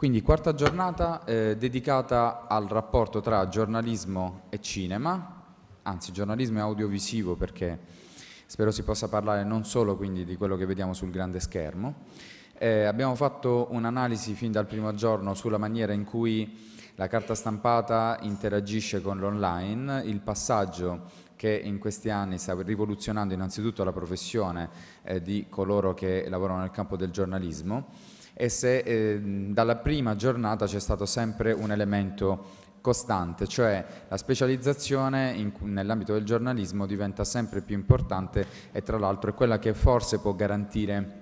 Quindi quarta giornata eh, dedicata al rapporto tra giornalismo e cinema, anzi giornalismo e audiovisivo perché spero si possa parlare non solo quindi di quello che vediamo sul grande schermo. Eh, abbiamo fatto un'analisi fin dal primo giorno sulla maniera in cui la carta stampata interagisce con l'online, il passaggio che in questi anni sta rivoluzionando innanzitutto la professione eh, di coloro che lavorano nel campo del giornalismo e se eh, dalla prima giornata c'è stato sempre un elemento costante, cioè la specializzazione in, nell'ambito del giornalismo diventa sempre più importante e tra l'altro è quella che forse può garantire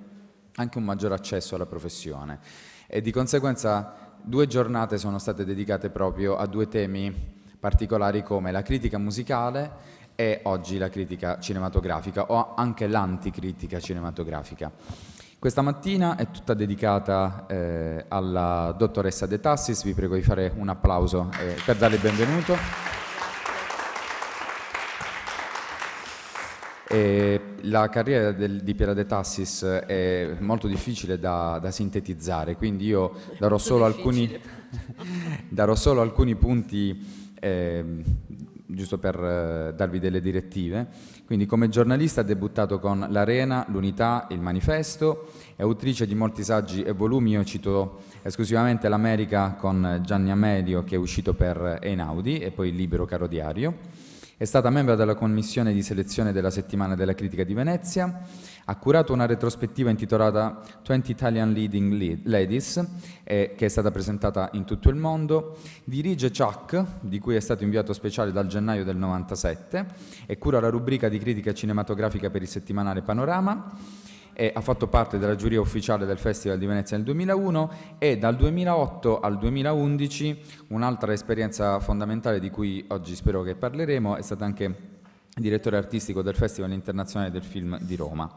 anche un maggior accesso alla professione e di conseguenza due giornate sono state dedicate proprio a due temi particolari come la critica musicale e oggi la critica cinematografica o anche l'anticritica cinematografica. Questa mattina è tutta dedicata eh, alla dottoressa De Tassis, vi prego di fare un applauso eh, per darle il benvenuto. E la carriera del, di Piera De Tassis è molto difficile da, da sintetizzare, quindi io darò solo, alcuni, darò solo alcuni, punti eh, giusto per eh, darvi delle direttive. Quindi come giornalista ha debuttato con L'Arena, L'Unità, Il Manifesto, è autrice di molti saggi e volumi, io cito esclusivamente L'America con Gianni Amelio che è uscito per Einaudi e poi Il Libero Caro Diario. È stata membro della commissione di selezione della settimana della critica di Venezia, ha curato una retrospettiva intitolata 20 Italian Leading Ladies, eh, che è stata presentata in tutto il mondo. Dirige Chuck, di cui è stato inviato speciale dal gennaio del 97, e cura la rubrica di critica cinematografica per il settimanale Panorama ha fatto parte della giuria ufficiale del Festival di Venezia nel 2001 e dal 2008 al 2011 un'altra esperienza fondamentale di cui oggi spero che parleremo è stata anche direttore artistico del Festival Internazionale del Film di Roma.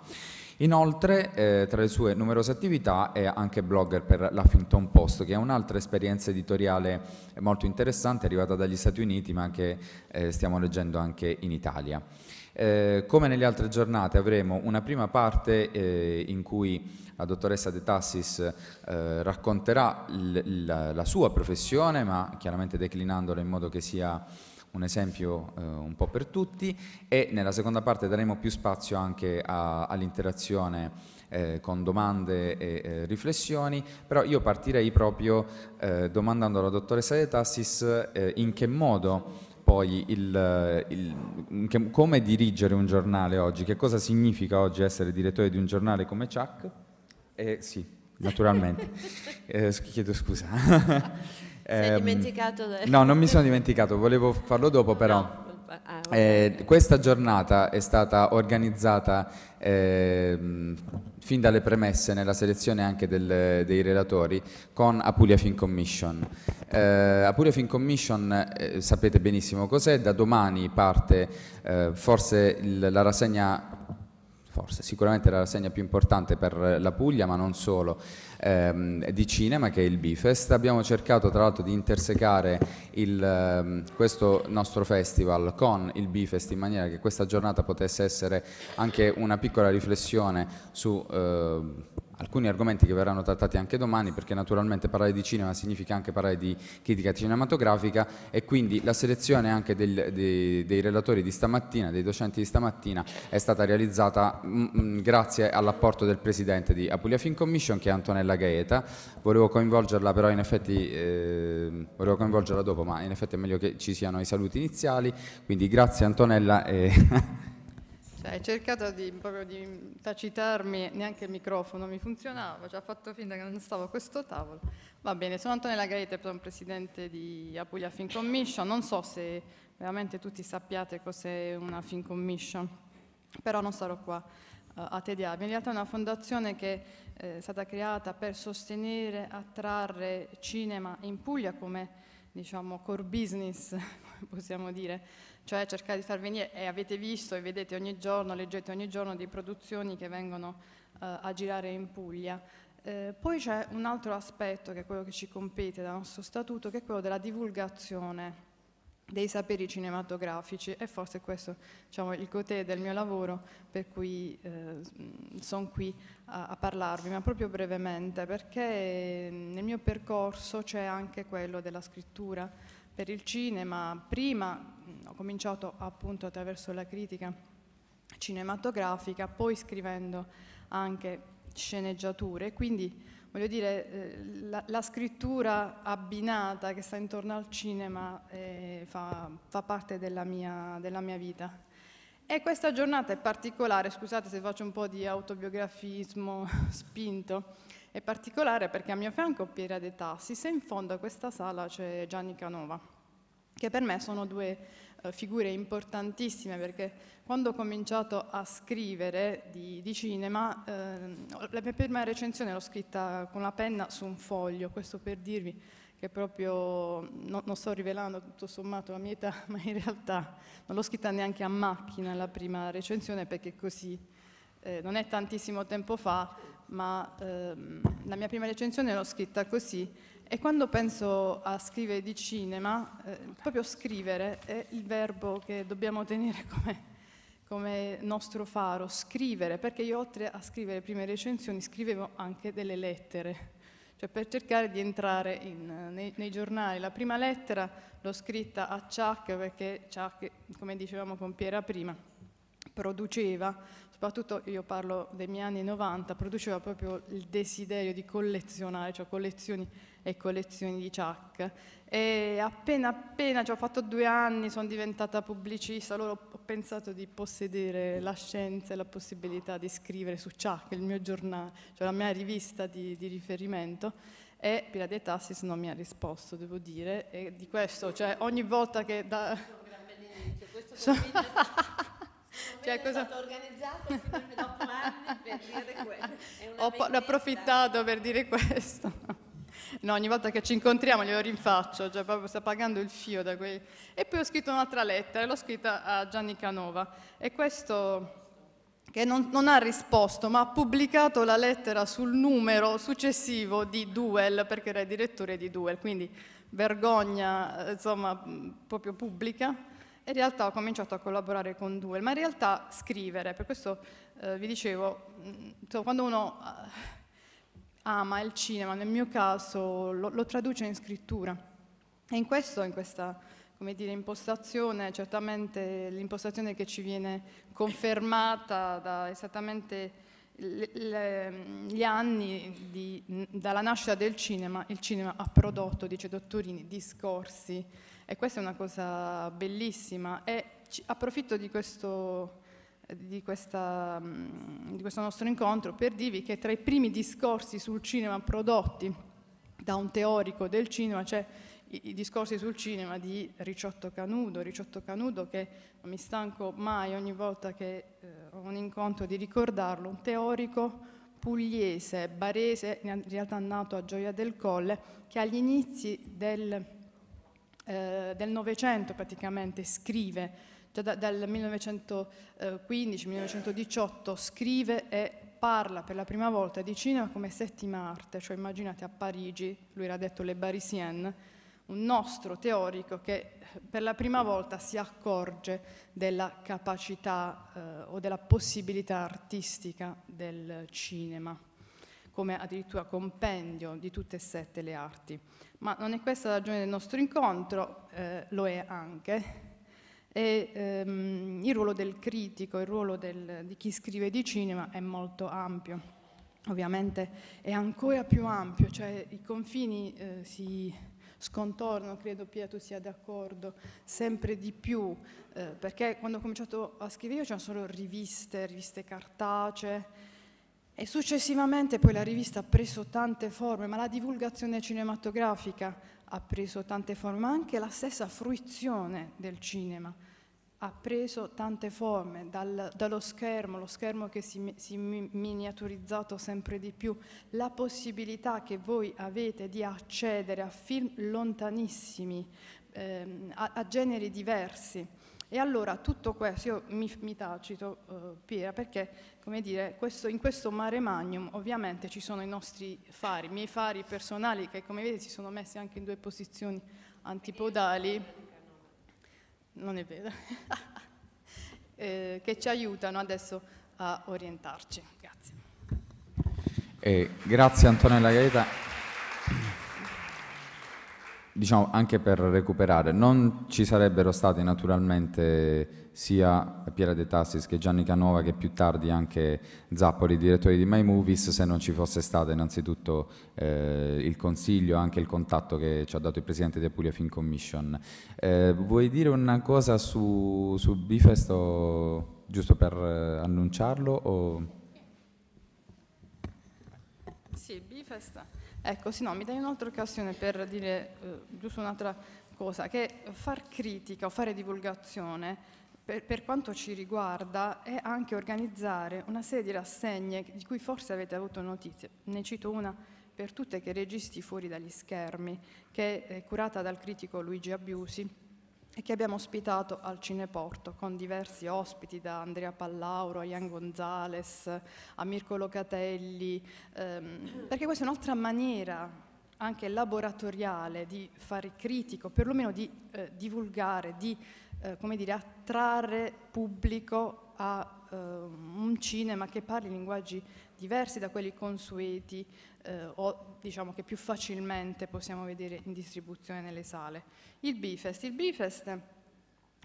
Inoltre, eh, tra le sue numerose attività è anche blogger per l'Huffington Post, che è un'altra esperienza editoriale molto interessante, arrivata dagli Stati Uniti, ma che eh, stiamo leggendo anche in Italia. Eh, come nelle altre giornate avremo una prima parte eh, in cui la dottoressa De Tassis eh, racconterà l- la-, la sua professione, ma chiaramente declinandola in modo che sia un esempio eh, un po' per tutti e nella seconda parte daremo più spazio anche all'interazione eh, con domande e eh, riflessioni, però io partirei proprio eh, domandando alla dottoressa De Tassis eh, in che modo poi il, il, che, come dirigere un giornale oggi, che cosa significa oggi essere direttore di un giornale come Chuck? Eh, sì, naturalmente, chiedo scusa. Eh, dimenticato? Del... No, non mi sono dimenticato, volevo farlo dopo però. No. Ah, eh, questa giornata è stata organizzata eh, fin dalle premesse nella selezione anche del, dei relatori con Apulia Fin Commission. Eh, Apulia Fin Commission eh, sapete benissimo cos'è, da domani parte eh, forse il, la rassegna forse sicuramente la rassegna più importante per la Puglia, ma non solo, ehm, di cinema che è il Bifest. Abbiamo cercato tra l'altro di intersecare il, ehm, questo nostro festival con il Bifest in maniera che questa giornata potesse essere anche una piccola riflessione su... Ehm, alcuni argomenti che verranno trattati anche domani perché naturalmente parlare di cinema significa anche parlare di critica cinematografica e quindi la selezione anche del, dei, dei, relatori di stamattina, dei docenti di stamattina è stata realizzata mh, mm, mm, grazie all'apporto del presidente di Apulia Film Commission che è Antonella Gaeta, volevo coinvolgerla però in effetti, eh, volevo coinvolgerla dopo ma in effetti è meglio che ci siano i saluti iniziali, quindi grazie Antonella e... Cioè, hai cercato di, proprio di tacitarmi, neanche il microfono mi funzionava, cioè, ho fatto finta che non stavo a questo tavolo. Va bene, sono Antonella Gaete, sono presidente di Apulia Fin Commission, non so se veramente tutti sappiate cos'è una Fin Commission, però non sarò qua uh, a tediarmi. In realtà è una fondazione che eh, è stata creata per sostenere, attrarre cinema in Puglia come diciamo core business, possiamo dire, cioè cercare di far venire, e avete visto e vedete ogni giorno, leggete ogni giorno di produzioni che vengono eh, a girare in Puglia. Eh, poi c'è un altro aspetto che è quello che ci compete dal nostro statuto, che è quello della divulgazione dei saperi cinematografici e forse questo diciamo, è il cotè del mio lavoro per cui eh, sono qui a, a, parlarvi, ma proprio brevemente perché nel mio percorso c'è anche quello della scrittura per il cinema, prima Mm, ho cominciato appunto attraverso la critica cinematografica, poi scrivendo anche sceneggiature, quindi voglio dire eh, la, la scrittura abbinata che sta intorno al cinema eh, fa, fa, parte della mia, della mia vita. E questa giornata è particolare, scusate se faccio un po' di autobiografismo spinto, è particolare perché a mio fianco Piera De Tassis e in fondo a questa sala c'è Gianni Canova che per me sono due eh, figure importantissime perché quando ho cominciato a scrivere di, di cinema, ehm, la mia prima recensione l'ho scritta con la penna su un foglio, questo per dirvi che proprio no, non sto rivelando tutto sommato la mia età, ma in realtà non l'ho scritta neanche a macchina la prima recensione perché così eh, non è tantissimo tempo fa, ma ehm, la mia prima recensione l'ho scritta così e quando penso a scrivere di cinema, eh, proprio scrivere è il verbo che dobbiamo tenere come, come, nostro faro, scrivere, perché io oltre a scrivere prime recensioni scrivevo anche delle lettere, cioè per cercare di entrare in, eh, nei, nei, giornali. La prima lettera l'ho scritta a Chuck perché Chuck, come dicevamo con Piera prima, produceva, soprattutto io parlo dei miei anni 90, produceva proprio il desiderio di collezionare, cioè collezioni e collezioni di Chuck. E appena appena, cioè ho fatto due anni, sono diventata pubblicista, allora ho pensato di possedere la scienza e la possibilità di scrivere su Chuck, il mio giornale, cioè la mia rivista di, di riferimento e Pirate Tassis non mi ha risposto, devo dire, e di questo, cioè ogni volta che... Da... Questo è un grande inizio, questo cioè, cosa... stato organizzato fino dopo anni per dire questo. Ho approfittato per dire questo. No, ogni volta che ci incontriamo glielo rinfaccio, cioè proprio sta pagando il fio da quei... E poi ho scritto un'altra lettera, l'ho scritta a Gianni Canova e questo che non, non, ha risposto, ma ha pubblicato la lettera sul numero successivo di Duel, perché era direttore di Duel, quindi vergogna, eh, insomma, proprio pubblica in realtà ho cominciato a collaborare con Duel, ma in realtà scrivere, per questo eh, vi dicevo, mm, quando uno eh, ama il cinema, nel mio caso lo, lo traduce in scrittura. E in questo, in questa come dire, impostazione, certamente l'impostazione che ci viene confermata da esattamente mm, gli anni di, dalla nascita del cinema, il cinema ha prodotto, dice Dottorini, discorsi e questa è una cosa bellissima e approfitto di questo, di, questa, mm, di questo nostro incontro per dirvi che tra i primi discorsi sul cinema prodotti da un teorico del cinema c'è i, discorsi sul cinema di Ricciotto Canudo, Ricciotto Canudo che non mi stanco mai ogni volta che eh, ho un incontro di ricordarlo, un teorico pugliese, barese, in realtà nato a Gioia del Colle, che agli inizi del eh, del Novecento praticamente scrive, già da, dal 1915-1918 eh, scrive e parla per la prima volta di cinema come settima arte, cioè immaginate a Parigi, lui era detto Le Barisienne, un nostro teorico che per la prima volta si accorge della capacità eh, o della possibilità artistica del cinema come addirittura compendio di tutte e sette le arti. Ma non è questa la ragione del nostro incontro, eh, lo è anche, e ehm, il ruolo del critico, il ruolo del, di chi scrive di cinema è molto ampio. Ovviamente è ancora più ampio, cioè i confini eh, si scontorno, credo Pia tu sia d'accordo, sempre di più, eh, perché quando ho cominciato a scrivere c'erano solo riviste, riviste cartacee, e successivamente poi la rivista ha preso tante forme, ma la divulgazione cinematografica ha preso tante forme, ma anche la stessa fruizione del cinema ha preso tante forme, dal, dallo schermo, lo schermo che si, si miniaturizzato sempre di più, la possibilità che voi avete di accedere a film lontanissimi, ehm, a, a generi diversi. E allora tutto questo, io mi, mi tacito eh, Piera perché come dire, questo, in questo mare magnum ovviamente ci sono i nostri fari, i miei fari personali che come vedete si sono messi anche in due posizioni antipodali, non è vero, eh, che ci aiutano adesso a orientarci. Grazie. Eh, grazie Antonella Gaeta diciamo anche per recuperare, non ci sarebbero stati naturalmente sia Piera De Tassis che Gianni Canova che più tardi anche Zappoli, direttori di My Movies, se non ci fosse stato innanzitutto eh, il consiglio e anche il contatto che ci ha dato il presidente di Apulia Film Commission. Eh, vuoi dire una cosa su, su Bifesto, giusto per eh, annunciarlo? O... Sì, Bifest Ecco, sì, no, mi dai un'altra occasione per dire eh, giusto un'altra cosa, che far critica o fare divulgazione per, per, quanto ci riguarda è anche organizzare una serie di rassegne di cui forse avete avuto notizie. Ne cito una per tutte che registi fuori dagli schermi, che è curata dal critico Luigi Abiusi e che abbiamo ospitato al Cineporto con diversi ospiti da Andrea Pallauro a Ian Gonzales, a Mirko Locatelli, ehm, perché questa è un'altra maniera anche laboratoriale di fare critico, perlomeno di eh, divulgare, di eh, come dire, attrarre pubblico a eh, un cinema che parli linguaggi diversi da quelli consueti, eh, o diciamo che più facilmente possiamo vedere in distribuzione nelle sale. Il Bifest, il Bifest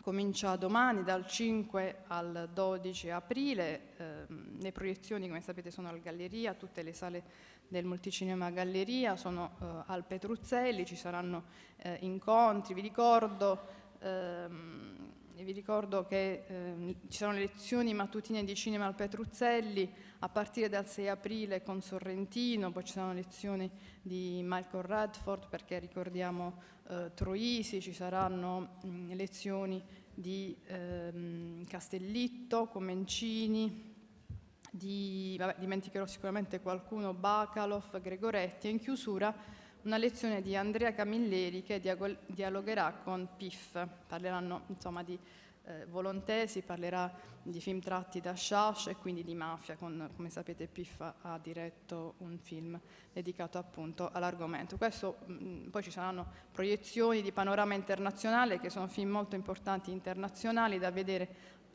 comincia domani dal 5 al 12 aprile, eh, le proiezioni come sapete sono al Galleria, tutte le sale del Multicinema Galleria sono eh, al Petruzzelli, ci saranno eh, incontri, vi ricordo ehm, e vi ricordo che eh, ci sono lezioni mattutine di cinema al Petruzzelli a partire dal 6 aprile con Sorrentino, poi ci sono lezioni di Michael Radford perché ricordiamo eh, Troisi, ci saranno mh, mm, lezioni di ehm, Castellitto, Comencini, di, vabbè, dimenticherò sicuramente qualcuno, Bacalov, Gregoretti e in chiusura una lezione di Andrea Camilleri che dialogherà con PIF, parleranno insomma di eh, Volontesi, parlerà di film tratti da Shash e quindi di mafia, con, come sapete Piff ha diretto un film dedicato appunto all'argomento. Questo, mh, poi ci saranno proiezioni di panorama internazionale che sono film molto importanti internazionali da vedere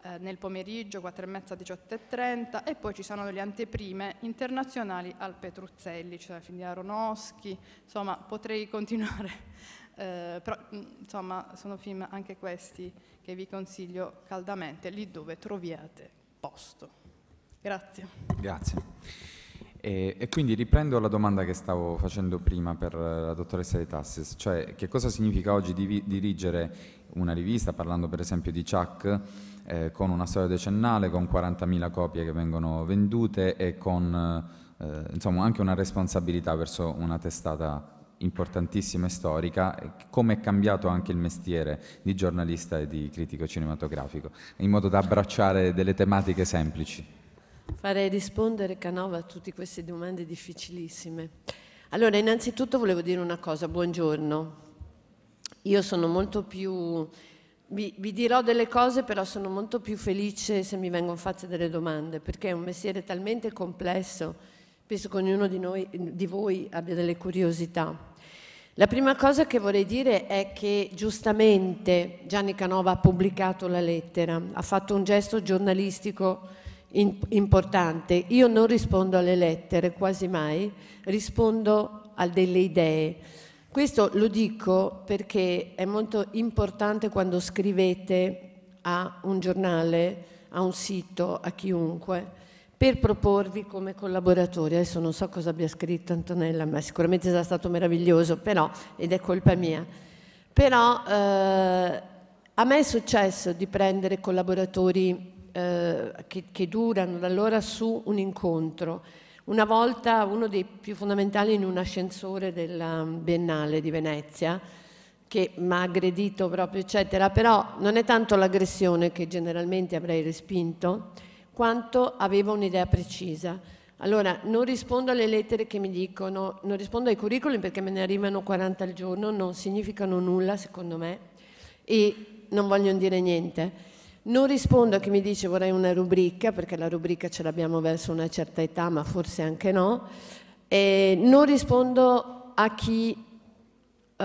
eh, nel pomeriggio 4 e mezza 18 e 30 e poi ci sono delle anteprime internazionali al Petruzzelli, cioè film di Aronofsky, insomma potrei continuare, eh, però mm, insomma sono film anche questi che vi consiglio caldamente lì dove troviate posto. Grazie. Grazie. E, e, quindi riprendo la domanda che stavo facendo prima per la dottoressa De Tassis, cioè che cosa significa oggi divi- dirigere una rivista, parlando per esempio di Chuck, eh, con una storia decennale, con 40.000 copie che vengono vendute e con eh, insomma, anche una responsabilità verso una testata importantissima e storica, come è cambiato anche il mestiere di giornalista e di critico cinematografico, in modo da abbracciare delle tematiche semplici. Farei rispondere Canova a tutte queste domande difficilissime. Allora, innanzitutto volevo dire una cosa, buongiorno. Io sono molto più vi, vi, dirò delle cose, però sono molto più felice se mi vengono fatte delle domande, perché è un mestiere talmente complesso, penso che ognuno di, noi, di voi abbia delle curiosità. La prima cosa che vorrei dire è che giustamente Gianni Canova ha pubblicato la lettera, ha fatto un gesto giornalistico importante. Io non rispondo alle lettere quasi mai, rispondo a delle idee. Questo lo dico perché è molto importante quando scrivete a un giornale, a un sito, a chiunque, per proporvi come collaboratori. Adesso non so cosa abbia scritto Antonella, ma sicuramente sarà stato meraviglioso, però, ed è colpa mia. Però eh, a me è successo di prendere collaboratori eh, che, che durano da allora su un incontro una volta uno dei più fondamentali in un ascensore della um, Biennale di Venezia che mi ha aggredito proprio eccetera, però non è tanto l'aggressione che generalmente avrei respinto quanto avevo un'idea precisa. Allora, non rispondo alle lettere che mi dicono, non rispondo ai curriculum perché me ne arrivano 40 al giorno, non significano nulla secondo me e non vogliono dire niente. Non rispondo a chi mi dice vorrei una rubrica, perché la rubrica ce l'abbiamo verso una certa età, ma forse anche no. E non rispondo a chi uh,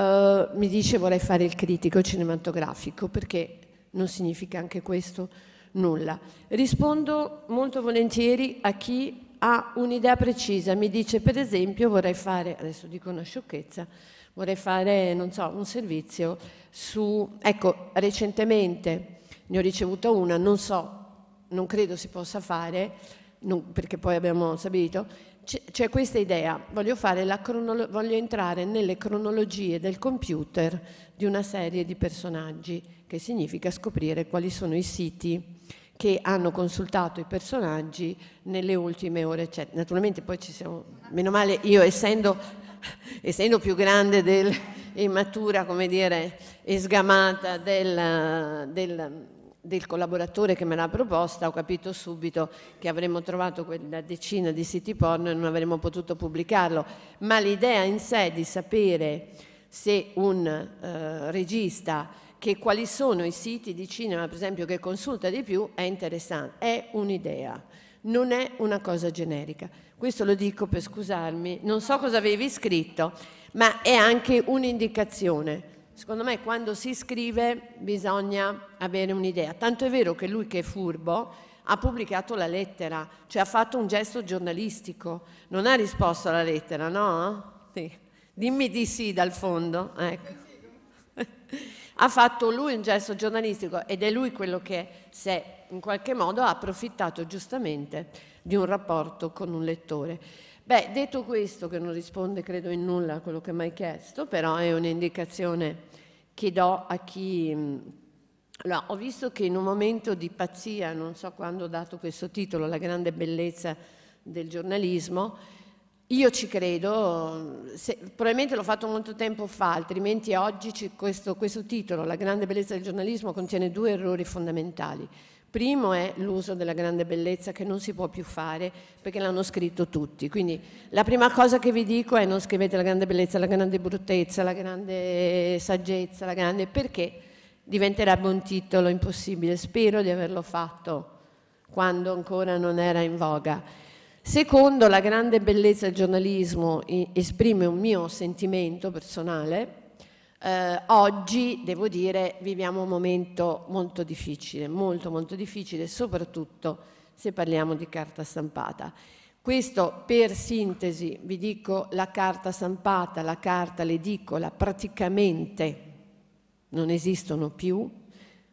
mi dice vorrei fare il critico cinematografico, perché non significa anche questo nulla. Rispondo molto volentieri a chi ha un'idea precisa, mi dice per esempio vorrei fare, adesso dico una sciocchezza, vorrei fare, non so, un servizio su, ecco, recentemente ne ho ricevuta una, non so, non credo si possa fare, non, perché poi abbiamo stabilito, c'è, c'è questa idea, voglio, cronolo- voglio, entrare nelle cronologie del computer di una serie di personaggi, che significa scoprire quali sono i siti che hanno consultato i personaggi nelle ultime ore, eccetera. Cioè, naturalmente poi ci siamo, meno male io essendo, essendo più grande del, e matura, come dire, e sgamata del, del del collaboratore che me l'ha proposta ho capito subito che avremmo trovato quella decina di siti porno e non avremmo potuto pubblicarlo, ma l'idea in sé di sapere se un eh, regista che quali sono i siti di cinema, per esempio, che consulta di più è interessante, è un'idea, non è una cosa generica. Questo lo dico per scusarmi, non so cosa avevi scritto, ma è anche un'indicazione Secondo me quando si scrive bisogna avere un'idea. Tanto è vero che lui che è furbo ha pubblicato la lettera, cioè ha fatto un gesto giornalistico, non ha risposto alla lettera, no? Sì. Dimmi di sì dal fondo, ecco. ha fatto lui un gesto giornalistico ed è lui quello che se in qualche modo ha approfittato giustamente di un rapporto con un lettore. Beh, detto questo, che non risponde credo in nulla a quello che mi hai chiesto, però è un'indicazione che do a chi... Mm, allora, ho visto che in un momento di pazzia, non so quando ho dato questo titolo, La grande bellezza del giornalismo, io ci credo, se, probabilmente l'ho fatto molto tempo fa, altrimenti oggi questo, questo titolo, La grande bellezza del giornalismo, contiene due errori fondamentali primo è l'uso della grande bellezza che non si può più fare perché l'hanno scritto tutti. Quindi la prima cosa che vi dico è non scrivete la grande bellezza, la grande bruttezza, la grande saggezza, la grande perché diventerebbe un titolo impossibile. Spero di averlo fatto quando ancora non era in voga. Secondo, la grande bellezza del giornalismo esprime un mio sentimento personale eh, oggi, devo dire, viviamo un momento molto difficile, molto molto difficile, soprattutto se parliamo di carta stampata. Questo per sintesi vi dico la carta stampata, la carta l'edicola praticamente non esistono più,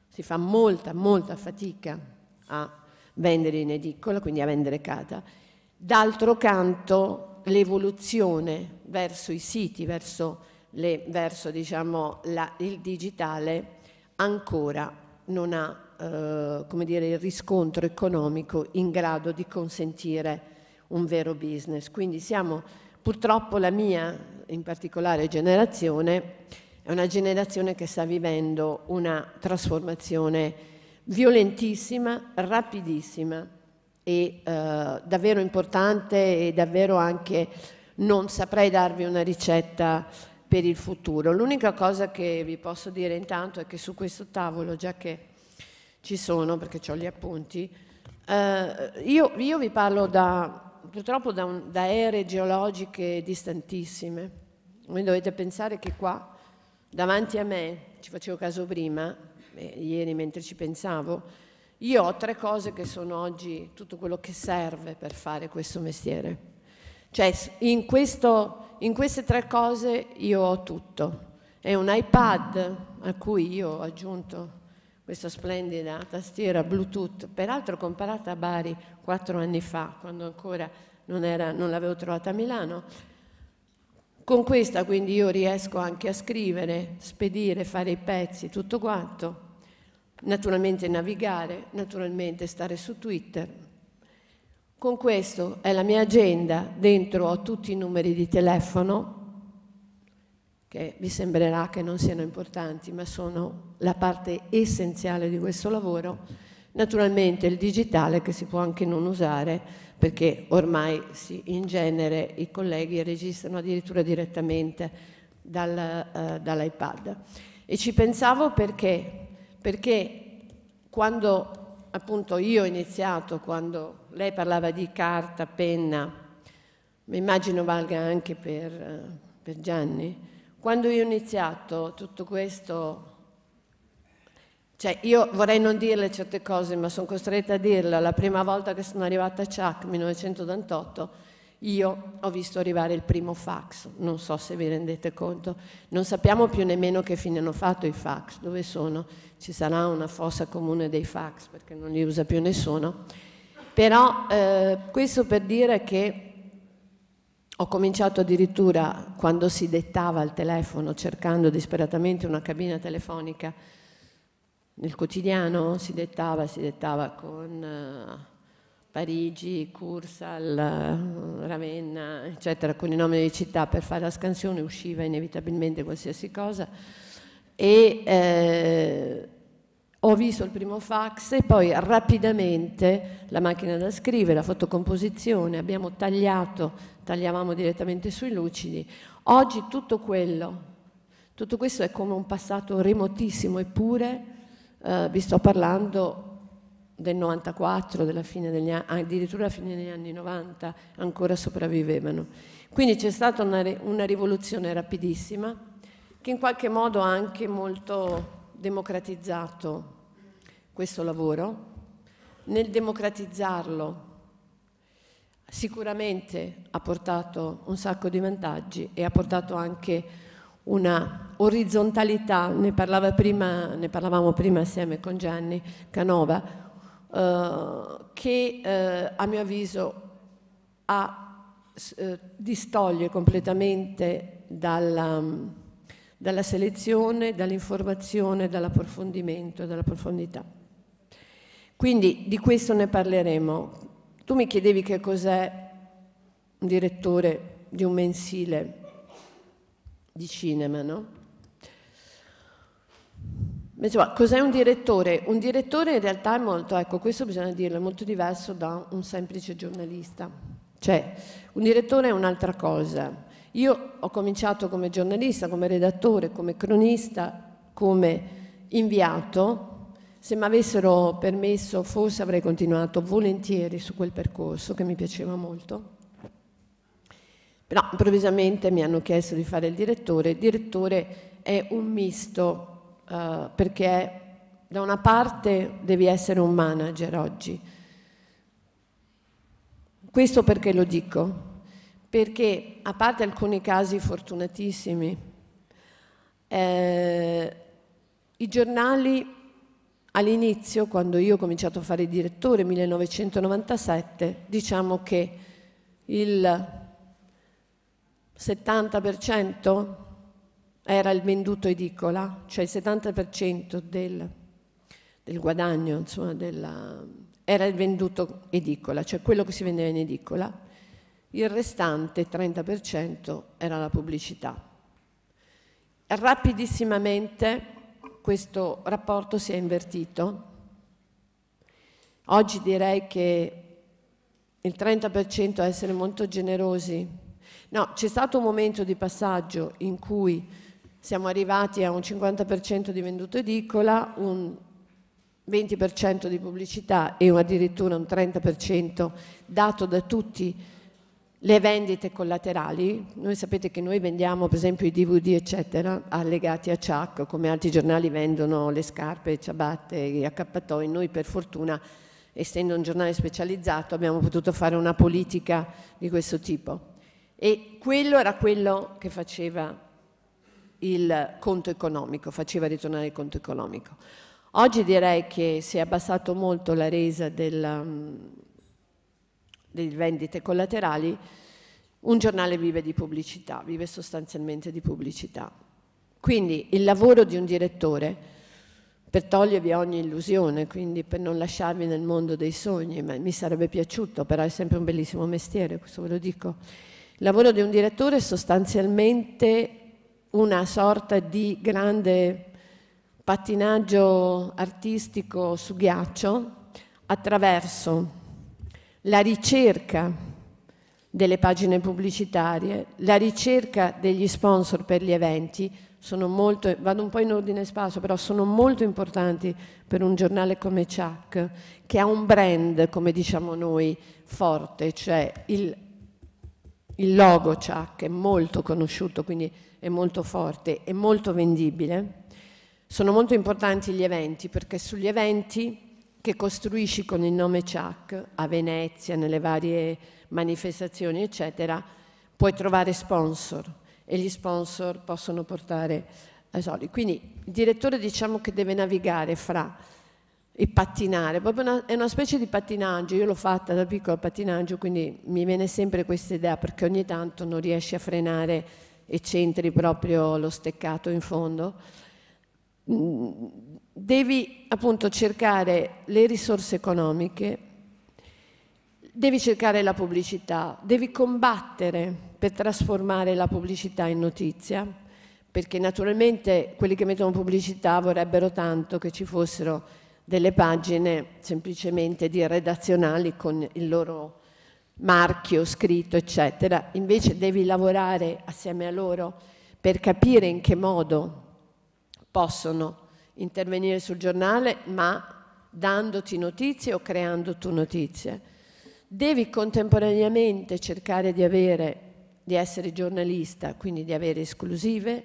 si fa molta molta fatica a vendere in edicola, quindi a vendere carta. D'altro canto l'evoluzione verso i siti, verso le, verso diciamo, la, il digitale ancora non ha eh, come dire, il riscontro economico in grado di consentire un vero business. Quindi siamo, purtroppo la mia in particolare generazione, è una generazione che sta vivendo una trasformazione violentissima, rapidissima e eh, davvero importante e davvero anche non saprei darvi una ricetta per il futuro. L'unica cosa che vi posso dire intanto è che su questo tavolo, già che ci sono, perché ho gli appunti, eh, io, io, vi parlo da, purtroppo da, un, da ere geologiche distantissime. Voi dovete pensare che qua, davanti a me, ci facevo caso prima, eh, ieri mentre ci pensavo, io ho tre cose che sono oggi tutto quello che serve per fare questo mestiere. Cioè, in, questo, in queste tre cose io ho tutto. È un iPad a cui io ho aggiunto questa splendida tastiera Bluetooth, peraltro comparata a Bari quattro anni fa, quando ancora non, era, non, l'avevo trovata a Milano. Con questa quindi io riesco anche a scrivere, spedire, fare i pezzi, tutto quanto, naturalmente navigare, naturalmente stare su Twitter, con questo è la mia agenda, dentro ho tutti i numeri di telefono, che vi sembrerà che non siano importanti, ma sono la parte essenziale di questo lavoro. Naturalmente il digitale che si può anche non usare perché ormai si, in genere i colleghi registrano addirittura direttamente dal, uh, dall'iPad. E ci pensavo perché? Perché quando appunto io ho iniziato, quando lei parlava di carta, penna, mi immagino valga anche per, per Gianni. Quando io ho iniziato tutto questo, cioè io vorrei non dirle certe cose, ma sono costretta a dirle, La prima volta che sono arrivata a CIAC, 1988, io ho visto arrivare il primo fax, non so se vi rendete conto, non sappiamo più nemmeno che fine hanno fatto i fax, dove sono, ci sarà una fossa comune dei fax perché non li usa più nessuno. Però eh, questo per dire che ho cominciato addirittura quando si dettava al telefono cercando disperatamente una cabina telefonica nel quotidiano, si dettava, si dettava con eh, Parigi, Cursal, eh, Ravenna, eccetera, con i nomi di città per fare la scansione, usciva inevitabilmente qualsiasi cosa e eh, ho visto il primo fax e poi rapidamente la macchina da scrivere, la fotocomposizione, abbiamo tagliato, tagliavamo direttamente sui lucidi. Oggi tutto quello, tutto questo è come un passato remotissimo, eppure eh, vi sto parlando del 94, della fine degli anni, addirittura la fine degli anni 90, ancora sopravvivevano. Quindi c'è stata una, una rivoluzione rapidissima che in qualche modo ha anche molto democratizzato questo lavoro, nel democratizzarlo sicuramente ha portato un sacco di vantaggi e ha portato anche una orizzontalità, ne, prima, ne parlavamo prima assieme con Gianni Canova, eh, che eh, a mio avviso ha, eh, distoglie completamente dalla dalla selezione, dall'informazione, dall'approfondimento, dalla profondità. Quindi di questo ne parleremo. Tu mi chiedevi che cos'è un direttore di un mensile di cinema, no? Insomma, cos'è un direttore? Un direttore in realtà è molto, ecco, questo bisogna dirlo, è molto diverso da un semplice giornalista. Cioè, un direttore è un'altra cosa. Io ho cominciato come giornalista, come redattore, come cronista, come inviato. Se mi avessero permesso forse avrei continuato volentieri su quel percorso che mi piaceva molto. Però improvvisamente mi hanno chiesto di fare il direttore. Il direttore è un misto eh, perché da una parte devi essere un manager oggi. Questo perché lo dico? perché a parte alcuni casi fortunatissimi, eh, i giornali all'inizio, quando io ho cominciato a fare direttore, 1997, diciamo che il 70% era il venduto edicola, cioè il 70% del, del guadagno insomma, della, era il venduto edicola, cioè quello che si vendeva in edicola il restante 30% era la pubblicità. Rapidissimamente questo rapporto si è invertito. Oggi direi che il 30% a essere molto generosi. No, c'è stato un momento di passaggio in cui siamo arrivati a un 50% di venduto edicola, un 20% di pubblicità e addirittura un 30% dato da tutti le vendite collaterali, noi sapete che noi vendiamo per esempio i DVD eccetera allegati a Chuck, come altri giornali vendono le scarpe, le ciabatte, gli accappatoi, noi per fortuna essendo un giornale specializzato abbiamo potuto fare una politica di questo tipo e quello era quello che faceva il conto economico, faceva ritornare il conto economico. Oggi direi che si è abbassato molto la resa del di vendite collaterali, un giornale vive di pubblicità, vive sostanzialmente di pubblicità. Quindi il lavoro di un direttore, per togliervi ogni illusione, quindi per non lasciarvi nel mondo dei sogni, ma mi sarebbe piaciuto, però è sempre un bellissimo mestiere, questo ve lo dico. Il lavoro di un direttore è sostanzialmente una sorta di grande pattinaggio artistico su ghiaccio attraverso la ricerca delle pagine pubblicitarie, la ricerca degli sponsor per gli eventi, sono molto, vado un po' in ordine spasso, però sono molto importanti per un giornale come Chuck, che ha un brand, come diciamo noi, forte, cioè il, il logo Chuck è molto conosciuto, quindi è molto forte, è molto vendibile. Sono molto importanti gli eventi, perché sugli eventi che costruisci con il nome Chuck a Venezia, nelle varie manifestazioni, eccetera, puoi trovare sponsor e gli sponsor possono portare ai soldi. Quindi il direttore diciamo che deve navigare fra il pattinare, una, è una specie di pattinaggio, io l'ho fatta da piccolo pattinaggio, quindi mi viene sempre questa idea perché ogni tanto non riesci a frenare e centri proprio lo steccato in fondo mm, devi appunto cercare le risorse economiche, devi cercare la pubblicità, devi combattere per trasformare la pubblicità in notizia, perché naturalmente quelli che mettono pubblicità vorrebbero tanto che ci fossero delle pagine semplicemente di redazionali con il loro marchio scritto, eccetera. Invece devi lavorare assieme a loro per capire in che modo possono intervenire sul giornale, ma dandoti notizie o creando tu notizie. Devi contemporaneamente cercare di, avere, di essere giornalista, quindi di avere esclusive,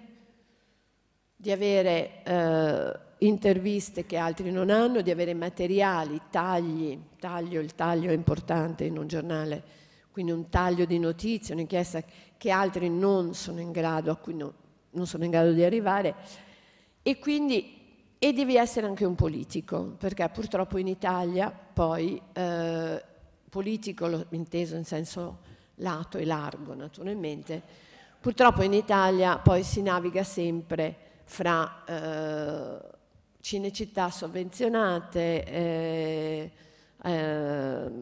di avere eh, interviste che altri non hanno, di avere materiali, tagli, taglio, il taglio è importante in un giornale, quindi un taglio di notizie, un'inchiesta che altri non sono in grado, a cui no, non sono in grado di arrivare. E quindi e devi essere anche un politico, perché purtroppo in Italia poi eh, politico, inteso in senso lato e largo naturalmente, purtroppo in Italia poi si naviga sempre fra eh, cinecittà sovvenzionate, eh, eh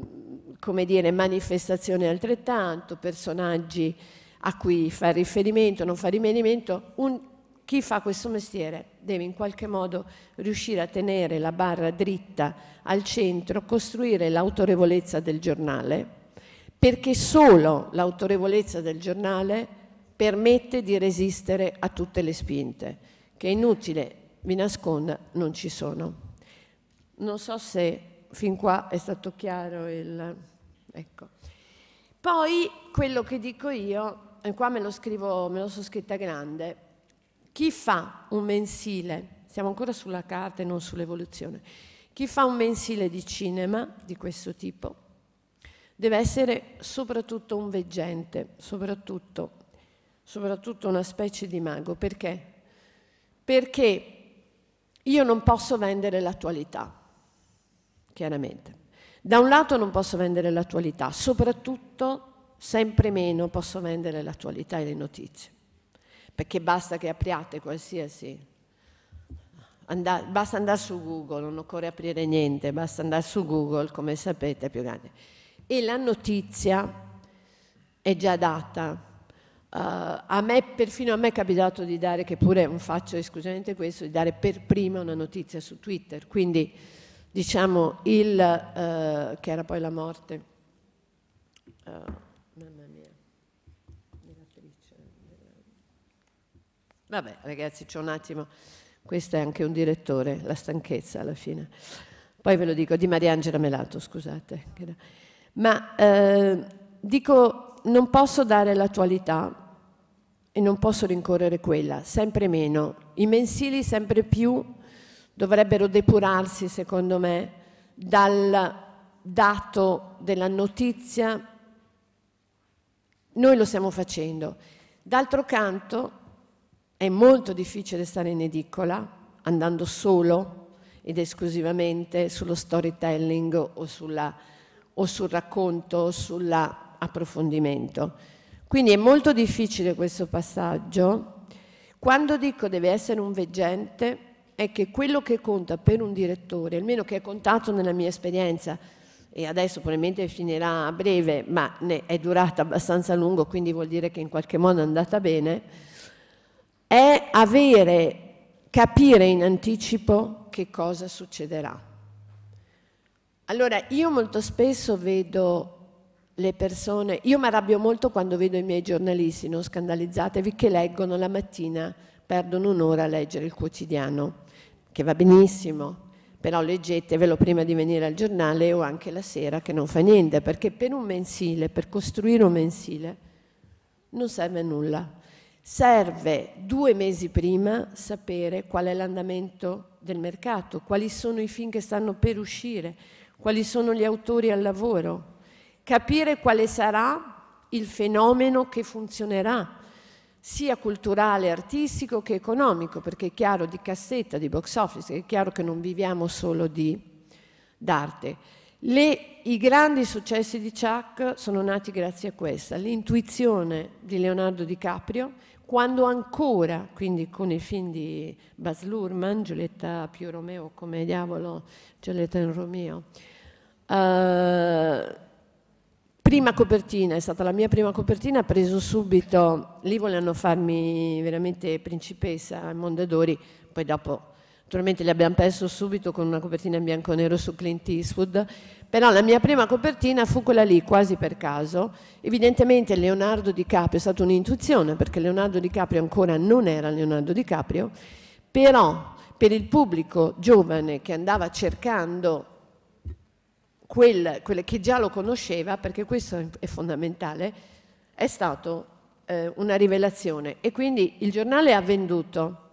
come dire, manifestazioni altrettanto, personaggi a cui fa riferimento, non fa riferimento, un chi fa questo mestiere deve in qualche modo riuscire a tenere la barra dritta al centro, costruire l'autorevolezza del giornale, perché solo l'autorevolezza del giornale permette di resistere a tutte le spinte, che è inutile, vi nasconda, non ci sono. Non so se fin qua è stato chiaro il... Ecco. Poi quello che dico io, e qua me lo scrivo, me lo so scritta grande, chi fa un mensile, siamo ancora sulla carta e non sull'evoluzione, chi fa un mensile di cinema di questo tipo deve essere soprattutto un veggente, soprattutto, soprattutto una specie di mago. Perché? Perché io non posso vendere l'attualità, chiaramente. Da un lato non posso vendere l'attualità, soprattutto sempre meno posso vendere l'attualità e le notizie perché basta che apriate qualsiasi. Andà, basta andare su Google, non occorre aprire niente, basta andare su Google, come sapete, è più grande. E la notizia è già data. Uh, a me, perfino a me è capitato di dare, che pure non faccio esclusivamente questo, di dare per prima una notizia su Twitter. Quindi, diciamo, il, uh, che era poi la morte, uh, Vabbè, ragazzi, c'è un attimo. Questo è anche un direttore, la stanchezza alla fine. Poi ve lo dico, di Mariangela Melato, scusate. Ma eh, dico, non posso dare l'attualità e non posso rincorrere quella, sempre meno. I mensili sempre più dovrebbero depurarsi, secondo me, dal dato della notizia. Noi lo stiamo facendo. D'altro canto, è molto difficile stare in edicola andando solo ed esclusivamente sullo storytelling o, sulla, o sul racconto o sull'approfondimento. Quindi è molto difficile questo passaggio. Quando dico deve essere un veggente è che quello che conta per un direttore, almeno che è contato nella mia esperienza, e adesso probabilmente finirà a breve, ma è durata abbastanza lungo, quindi vuol dire che in qualche modo è andata bene, è avere, capire in anticipo che cosa succederà. Allora, io molto spesso vedo le persone, io mi arrabbio molto quando vedo i miei giornalisti, non scandalizzatevi, che leggono la mattina, perdono un'ora a leggere il quotidiano, che va benissimo, però leggetevelo prima di venire al giornale o anche la sera che non fa niente, perché per un mensile, per costruire un mensile, non serve a nulla serve due mesi prima sapere qual è l'andamento del mercato, quali sono i film che stanno per uscire, quali sono gli autori al lavoro, capire quale sarà il fenomeno che funzionerà, sia culturale, artistico che economico, perché è chiaro di cassetta, di box office, è chiaro che non viviamo solo di, d'arte. Le, I grandi successi di Chuck sono nati grazie a questa, l'intuizione di Leonardo DiCaprio, quando ancora, quindi con i film di Bas Lurman, Giulietta più Romeo, come diavolo, Giulietta in Romeo, uh, prima copertina, è stata la mia prima copertina, preso subito, lì volevano farmi veramente principessa a Mondadori, poi dopo Naturalmente li abbiamo perso subito con una copertina in bianco e nero su Clint Eastwood, però la mia prima copertina fu quella lì, quasi per caso. Evidentemente Leonardo DiCaprio è stata un'intuizione, perché Leonardo DiCaprio ancora non era Leonardo DiCaprio, però per il pubblico giovane che andava cercando quel, quel che già lo conosceva, perché questo è fondamentale, è stata eh, una rivelazione. E quindi il giornale ha venduto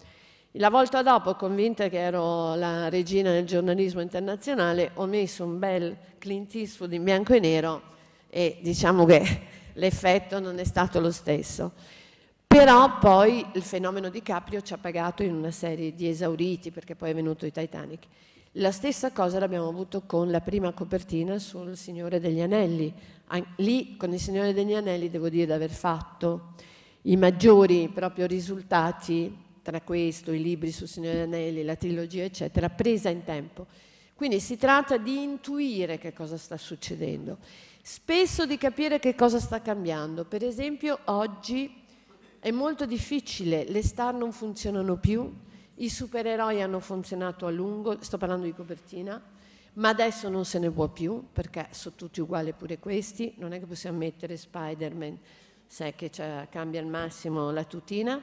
la volta dopo, convinta che ero la regina del giornalismo internazionale, ho messo un bel Clint Eastwood in bianco e nero e diciamo che l'effetto non è stato lo stesso. Però poi il fenomeno di Caprio ci ha pagato in una serie di esauriti, perché poi è venuto i Titanic. La stessa cosa l'abbiamo avuto con la prima copertina sul Signore degli Anelli. Lì con il Signore degli Anelli devo dire di aver fatto i maggiori proprio risultati tra questo, i libri su Signore Anelli, la trilogia, eccetera, presa in tempo. Quindi si tratta di intuire che cosa sta succedendo, spesso di capire che cosa sta cambiando. Per esempio, oggi è molto difficile, le star non funzionano più, i supereroi hanno funzionato a lungo, sto parlando di copertina, ma adesso non se ne può più perché sono tutti uguali pure questi, non è che possiamo mettere Spider-Man, sai che cambia al massimo la tutina.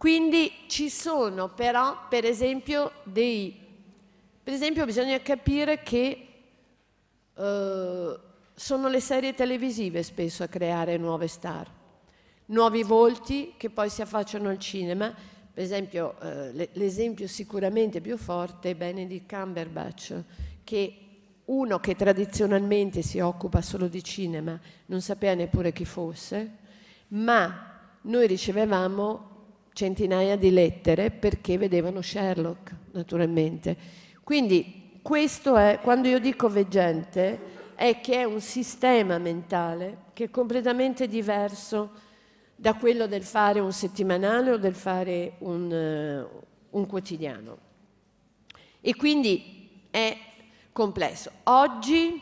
Quindi ci sono però, per esempio, dei... Per esempio bisogna capire che eh, sono le serie televisive spesso a creare nuove star, nuovi volti che poi si affacciano al cinema. Per esempio, eh, l'esempio sicuramente più forte è Benedict Cumberbatch, che uno che tradizionalmente si occupa solo di cinema, non sapeva neppure chi fosse, ma noi ricevevamo centinaia di lettere perché vedevano Sherlock, naturalmente. Quindi questo è, quando io dico veggente, è che è un sistema mentale che è completamente diverso da quello del fare un settimanale o del fare un, eh, un quotidiano. E quindi è complesso. Oggi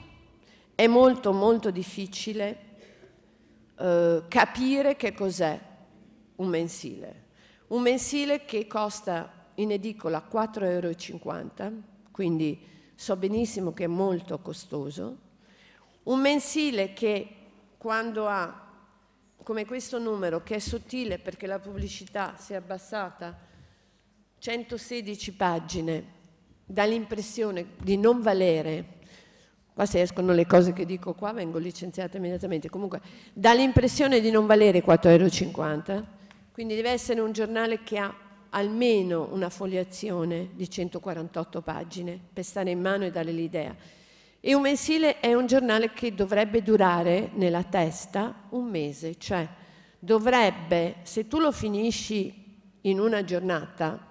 è molto molto difficile eh, capire che cos'è un mensile un mensile che costa in edicola 4,50 euro, quindi so benissimo che è molto costoso, un mensile che quando ha come questo numero che è sottile perché la pubblicità si è abbassata 116 pagine dà l'impressione di non valere qua se escono le cose che dico qua vengo licenziata immediatamente comunque dà l'impressione di non valere 4,50 euro quindi deve essere un giornale che ha almeno una foliazione di 148 pagine per stare in mano e dare l'idea. E un mensile è un giornale che dovrebbe durare nella testa un mese, cioè dovrebbe, se tu lo finisci in una giornata,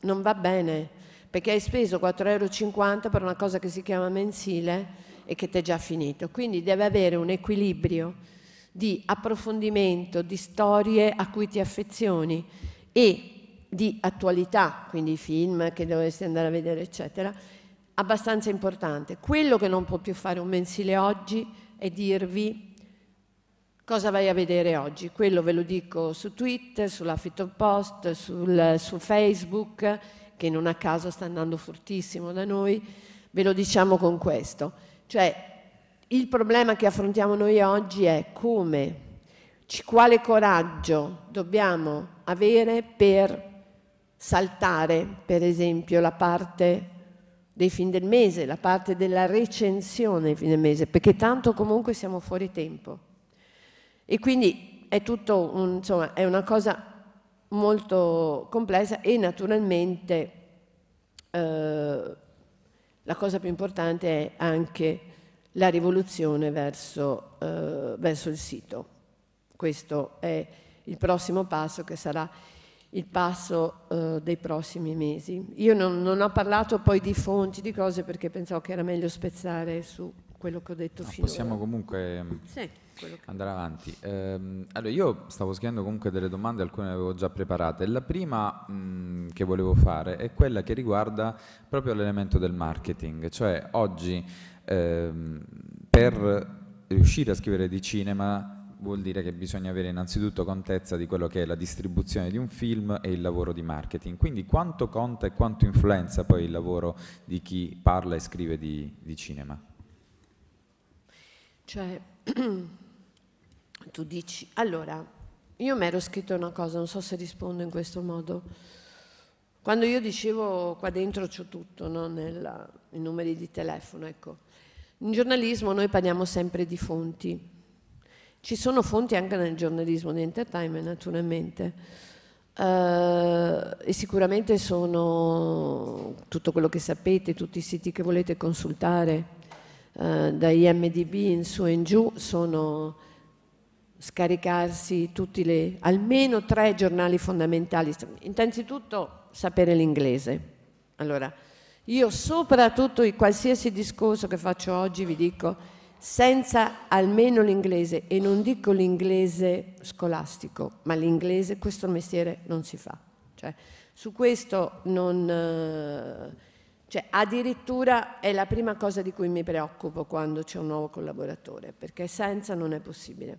non va bene, perché hai speso 4,50 euro per una cosa che si chiama mensile e che ti è già finito. Quindi deve avere un equilibrio di approfondimento di storie a cui ti affezioni e di attualità, quindi film che dovresti andare a vedere, eccetera, abbastanza importante. Quello che non può più fare un mensile oggi è dirvi cosa vai a vedere oggi. Quello ve lo dico su Twitter, sulla sull'Huffington Post, sul, su Facebook, che non a caso sta andando fortissimo da noi, ve lo diciamo con questo. Cioè, il problema che affrontiamo noi oggi è come, quale coraggio dobbiamo avere per saltare, per esempio, la parte dei fin del mese, la parte della recensione dei fin del mese, perché tanto comunque siamo fuori tempo. E quindi è tutto, un, insomma, è una cosa molto complessa e naturalmente eh, la cosa più importante è anche la rivoluzione verso, eh, verso il sito. Questo è il prossimo passo che sarà il passo eh, dei prossimi mesi. Io non, non, ho parlato poi di fonti, di cose, perché pensavo che era meglio spezzare su quello che ho detto no, finora. Possiamo comunque ehm, sì, che... andare avanti. Eh, allora, io stavo scrivendo comunque delle domande, alcune le avevo già preparate. La prima mh, che volevo fare è quella che riguarda proprio l'elemento del marketing, cioè oggi ehm, per riuscire a scrivere di cinema vuol dire che bisogna avere innanzitutto contezza di quello che è la distribuzione di un film e il lavoro di marketing, quindi quanto conta e quanto influenza poi il lavoro di chi parla e scrive di, di cinema? Cioè, tu dici, allora, io mi ero scritto una cosa, non so se rispondo in questo modo, quando io dicevo qua dentro c'ho tutto, no? Nella, i numeri di telefono, ecco, in giornalismo noi parliamo sempre di fonti. Ci sono fonti anche nel giornalismo di entertainment, naturalmente. Uh, e sicuramente sono tutto quello che sapete, tutti i siti che volete consultare, uh, eh, da IMDB in su e in giù, sono scaricarsi tutti le, almeno tre giornali fondamentali. Innanzitutto sapere l'inglese. Allora, io soprattutto tutto qualsiasi discorso che faccio oggi vi dico senza almeno l'inglese, e non dico l'inglese scolastico, ma l'inglese questo mestiere non si fa. Cioè, su questo non... Eh, cioè, addirittura è la prima cosa di cui mi preoccupo quando c'è un nuovo collaboratore, perché senza non è possibile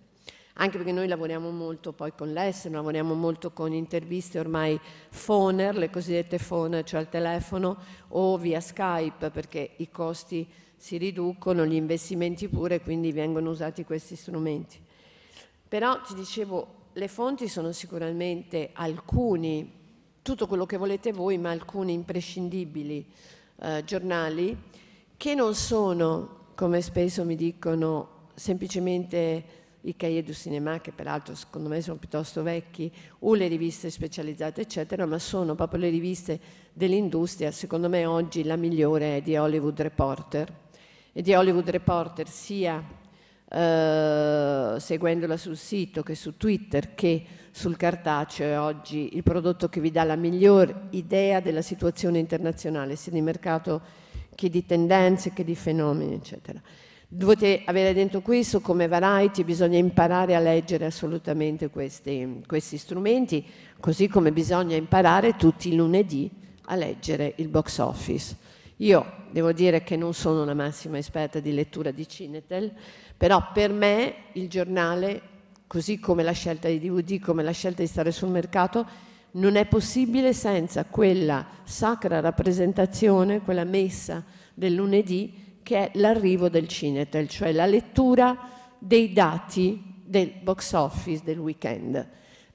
anche perché noi lavoriamo molto poi con l'estero, lavoriamo molto con interviste ormai phoner, le cosiddette phone, cioè al telefono, o via Skype, perché i costi si riducono, gli investimenti pure, quindi vengono usati questi strumenti. Però ti dicevo, le fonti sono sicuramente alcuni, tutto quello che volete voi, ma alcuni imprescindibili eh, giornali che non sono, come spesso mi dicono, semplicemente i cahiers du cinema, che peraltro secondo me sono piuttosto vecchi, o le riviste specializzate, eccetera, ma sono proprio le riviste dell'industria. Secondo me oggi la migliore è di Hollywood Reporter. E di Hollywood Reporter sia eh, seguendola sul sito che su Twitter che sul cartaceo è oggi il prodotto che vi dà la miglior idea della situazione internazionale, sia di mercato che di tendenze, che di fenomeni, eccetera dovete avere dentro questo come variety, bisogna imparare a leggere assolutamente questi, questi strumenti, così come bisogna imparare tutti i lunedì a leggere il box office. Io devo dire che non sono la massima esperta di lettura di Cinetel, però per me il giornale, così come la scelta di DVD, come la scelta di stare sul mercato, non è possibile senza quella sacra rappresentazione, quella messa del lunedì che è l'arrivo del Cinetel, cioè la lettura dei dati del box office del weekend.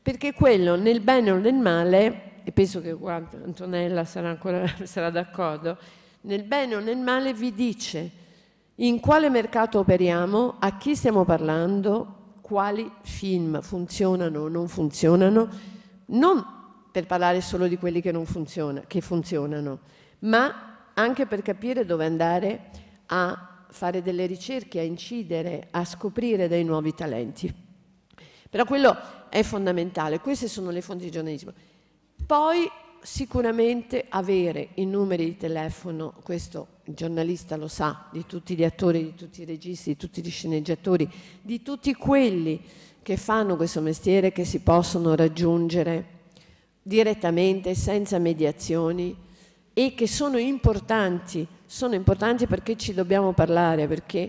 Perché quello, nel bene o nel male, e penso che Antonella sarà, ancora, sarà d'accordo, nel bene o nel male vi dice in quale mercato operiamo, a chi stiamo parlando, quali film funzionano o non funzionano, non per parlare solo di quelli che, funziona, che funzionano, ma anche per capire dove andare a fare delle ricerche, a incidere, a scoprire dei nuovi talenti. Però quello è fondamentale, queste sono le fonti di giornalismo. Poi sicuramente avere i numeri di telefono, questo il giornalista lo sa, di tutti gli attori, di tutti i registi, di tutti gli sceneggiatori, di tutti quelli che fanno questo mestiere, che si possono raggiungere direttamente, senza mediazioni, e che sono importanti, sono importanti perché ci dobbiamo parlare, perché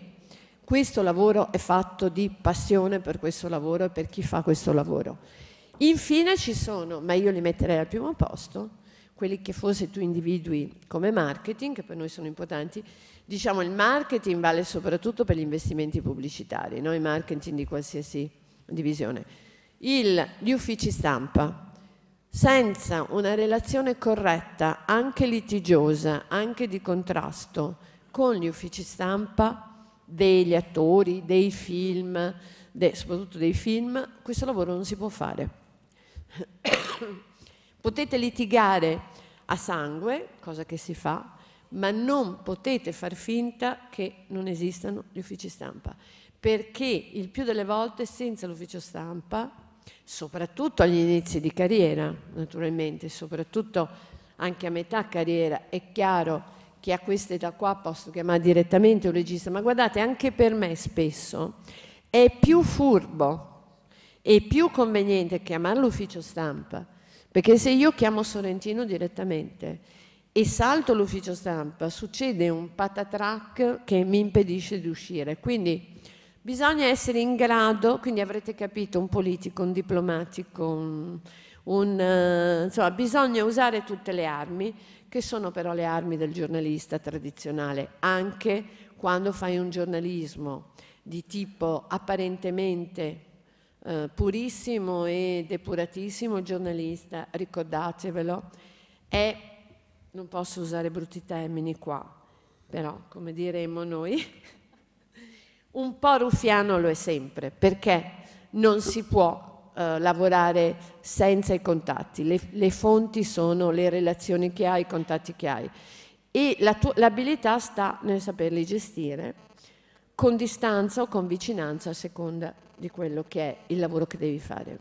questo lavoro è fatto di passione per questo lavoro e per chi fa questo lavoro. Infine ci sono, ma io li metterei al primo posto, quelli che forse tu individui come marketing, che per noi sono importanti, diciamo il marketing vale soprattutto per gli investimenti pubblicitari, no? il marketing di qualsiasi divisione. Il, gli uffici stampa, senza una relazione corretta, anche litigiosa, anche di contrasto, con gli uffici stampa degli attori, dei film, de, soprattutto dei film, questo lavoro non si può fare. potete litigare a sangue, cosa che si fa, ma non potete far finta che non esistano gli uffici stampa, perché il più delle volte senza l'ufficio stampa soprattutto agli inizi di carriera, naturalmente, soprattutto anche a metà carriera, è chiaro che a questa età qua posso chiamare direttamente un regista, ma guardate, anche per me spesso è più furbo e più conveniente chiamare l'ufficio stampa, perché se io chiamo Sorrentino direttamente e salto l'ufficio stampa, succede un patatrac che mi impedisce di uscire. Quindi Bisogna essere in grado, quindi avrete capito, un politico, un diplomatico, un, un, eh, insomma, bisogna usare tutte le armi, che sono però le armi del giornalista tradizionale, anche quando fai un giornalismo di tipo apparentemente eh, purissimo e depuratissimo, il giornalista, ricordatevelo, è, non posso usare brutti termini qua, però come diremmo noi, Un po' rufiano lo è sempre, perché non si può eh, lavorare senza i contatti. Le, le, fonti sono le relazioni che hai, i contatti che hai. E la tu, l'abilità sta nel saperli gestire con distanza o con vicinanza a seconda di quello che è il lavoro che devi fare.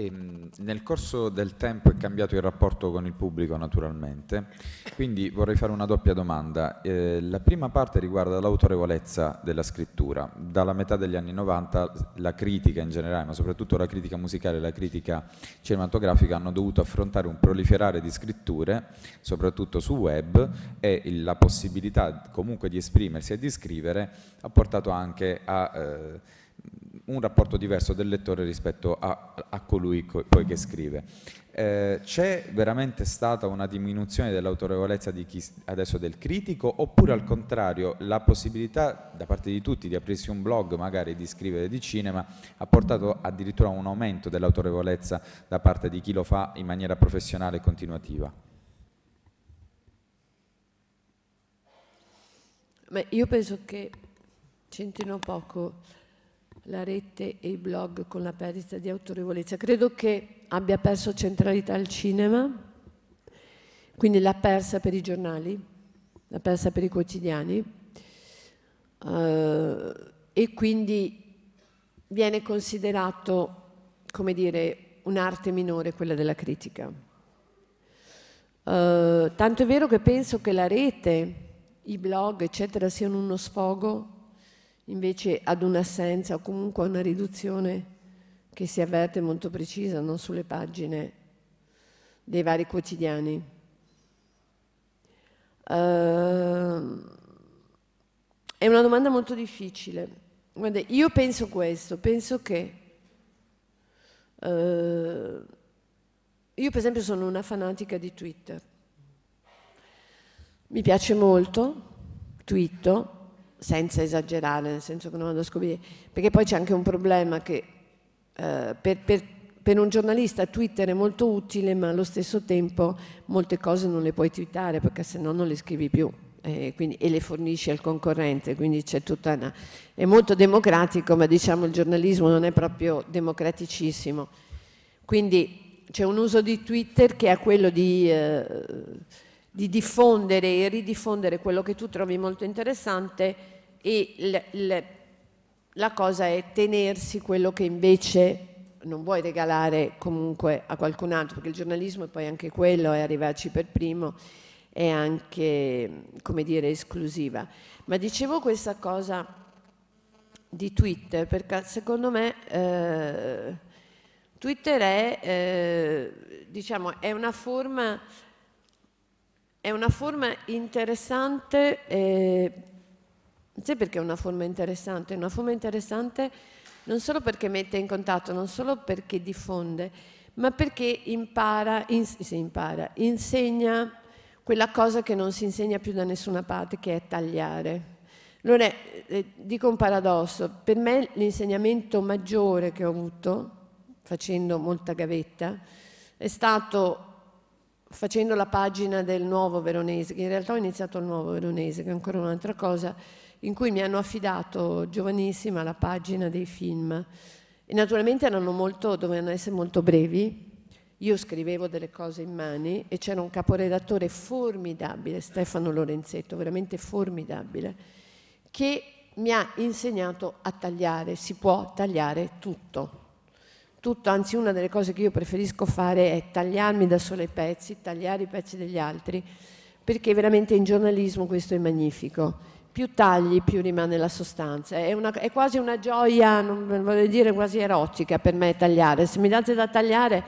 Ehm, nel corso del tempo è cambiato il rapporto con il pubblico naturalmente, quindi vorrei fare una doppia domanda. Eh, la prima parte riguarda l'autorevolezza della scrittura. Dalla metà degli anni 90 la critica in generale, ma soprattutto la critica musicale e la critica cinematografica hanno dovuto affrontare un proliferare di scritture, soprattutto sul web, e la possibilità comunque di esprimersi e di scrivere ha portato anche a... Eh, un rapporto diverso del lettore rispetto a, a colui co poi che scrive. Eh, c'è veramente stata una diminuzione dell'autorevolezza di chi, adesso del critico oppure al contrario la possibilità da parte di tutti di aprirsi un blog magari di scrivere di cinema ha portato addirittura a un aumento dell'autorevolezza da parte di chi lo fa in maniera professionale e continuativa? Beh, io penso che c'entrino poco la rete e i blog con la perdita di autorevolezza. Credo che abbia perso centralità il cinema, quindi l'ha persa per i giornali, l'ha persa per i quotidiani eh, e quindi viene considerato, come dire, un'arte minore quella della critica. Eh, tanto è vero che penso che la rete, i blog, eccetera, siano uno sfogo invece ad un'assenza o comunque a una riduzione che si avverte molto precisa, non sulle pagine dei vari quotidiani. Uh, è una domanda molto difficile. Guarda, io penso questo, penso che... Uh, io per esempio sono una fanatica di Twitter. Mi piace molto, twitto, senza esagerare, nel senso che non vado a scoprire, perché poi c'è anche un problema che eh, per, per, per, un giornalista Twitter è molto utile, ma allo stesso tempo molte cose non le puoi twittare perché se no non le scrivi più. Eh, quindi, e le fornisci al concorrente, quindi c'è tutta una. è molto democratico, ma diciamo il giornalismo non è proprio democraticissimo. Quindi c'è un uso di Twitter che è quello di eh, di diffondere e ridiffondere quello che tu trovi molto interessante e l, l, la cosa è tenersi quello che invece non vuoi regalare comunque a qualcun altro, perché il giornalismo è poi anche quello, è arrivarci per primo, è anche, come dire, esclusiva. Ma dicevo questa cosa di Twitter, perché secondo me eh, Twitter è, eh, diciamo, è una forma è una forma interessante, eh, non so perché è una forma interessante, è una forma interessante non solo perché mette in contatto, non solo perché diffonde, ma perché impara, in, si impara, insegna quella cosa che non si insegna più da nessuna parte, che è tagliare. Allora, eh, dico un paradosso, per me l'insegnamento maggiore che ho avuto, facendo molta gavetta, è stato facendo la pagina del nuovo veronese, che in realtà ho iniziato il nuovo veronese, che è ancora un'altra cosa, in cui mi hanno affidato giovanissima la pagina dei film. E naturalmente erano molto, dovevano essere molto brevi. Io scrivevo delle cose in mani e c'era un caporedattore formidabile, Stefano Lorenzetto, veramente formidabile, che mi ha insegnato a tagliare, si può tagliare tutto tutto, anzi una delle cose che io preferisco fare è tagliarmi da solo i pezzi, tagliare i pezzi degli altri, perché veramente in giornalismo questo è magnifico. Più tagli, più rimane la sostanza. È, una, è quasi una gioia, non voglio dire quasi erotica per me tagliare. Se mi date da tagliare,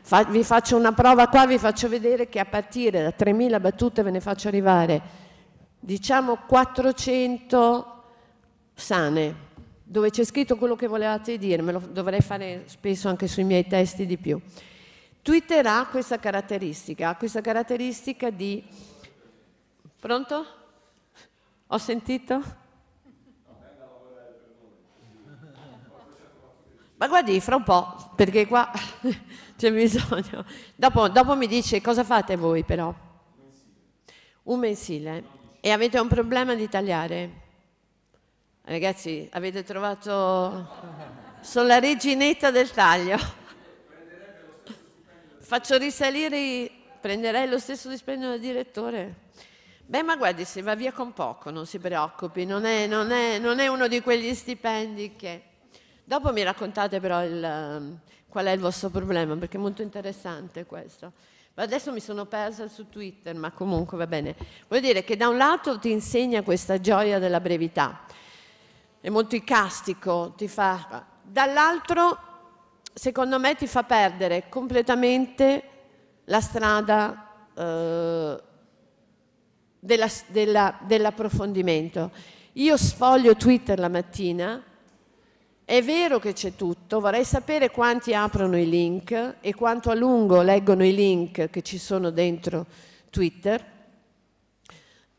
fa, vi faccio una prova qua, vi faccio vedere che a partire da 3.000 battute ve ne faccio arrivare, diciamo 400 sane dove c'è scritto quello che volevate dire, me lo dovrei fare spesso anche sui miei testi di più. Twitter ha questa caratteristica, ha questa caratteristica di... Pronto? Ho sentito? Ma guardi, fra un po', perché qua c'è bisogno. Dopo, dopo, mi dice cosa fate voi però? Un mensile. E avete un problema di tagliare? Ragazzi, avete trovato... Sono la reginetta del taglio. Faccio risalire, i... prenderei lo stesso dispendio del direttore. Beh, ma guardi, se va via con poco, non si preoccupi, non è, non è, non è uno di quegli stipendi che... Dopo mi raccontate però il, qual è il vostro problema, perché è molto interessante questo. Adesso mi sono persa su Twitter, ma comunque va bene. Vuol dire che da un lato ti insegna questa gioia della brevità, è molto icastico, ti fa... Dall'altro, secondo me, ti fa perdere completamente la strada eh, della, della, dell'approfondimento. Io sfoglio Twitter la mattina, è vero che c'è tutto, vorrei sapere quanti aprono i link e quanto a lungo leggono i link che ci sono dentro Twitter.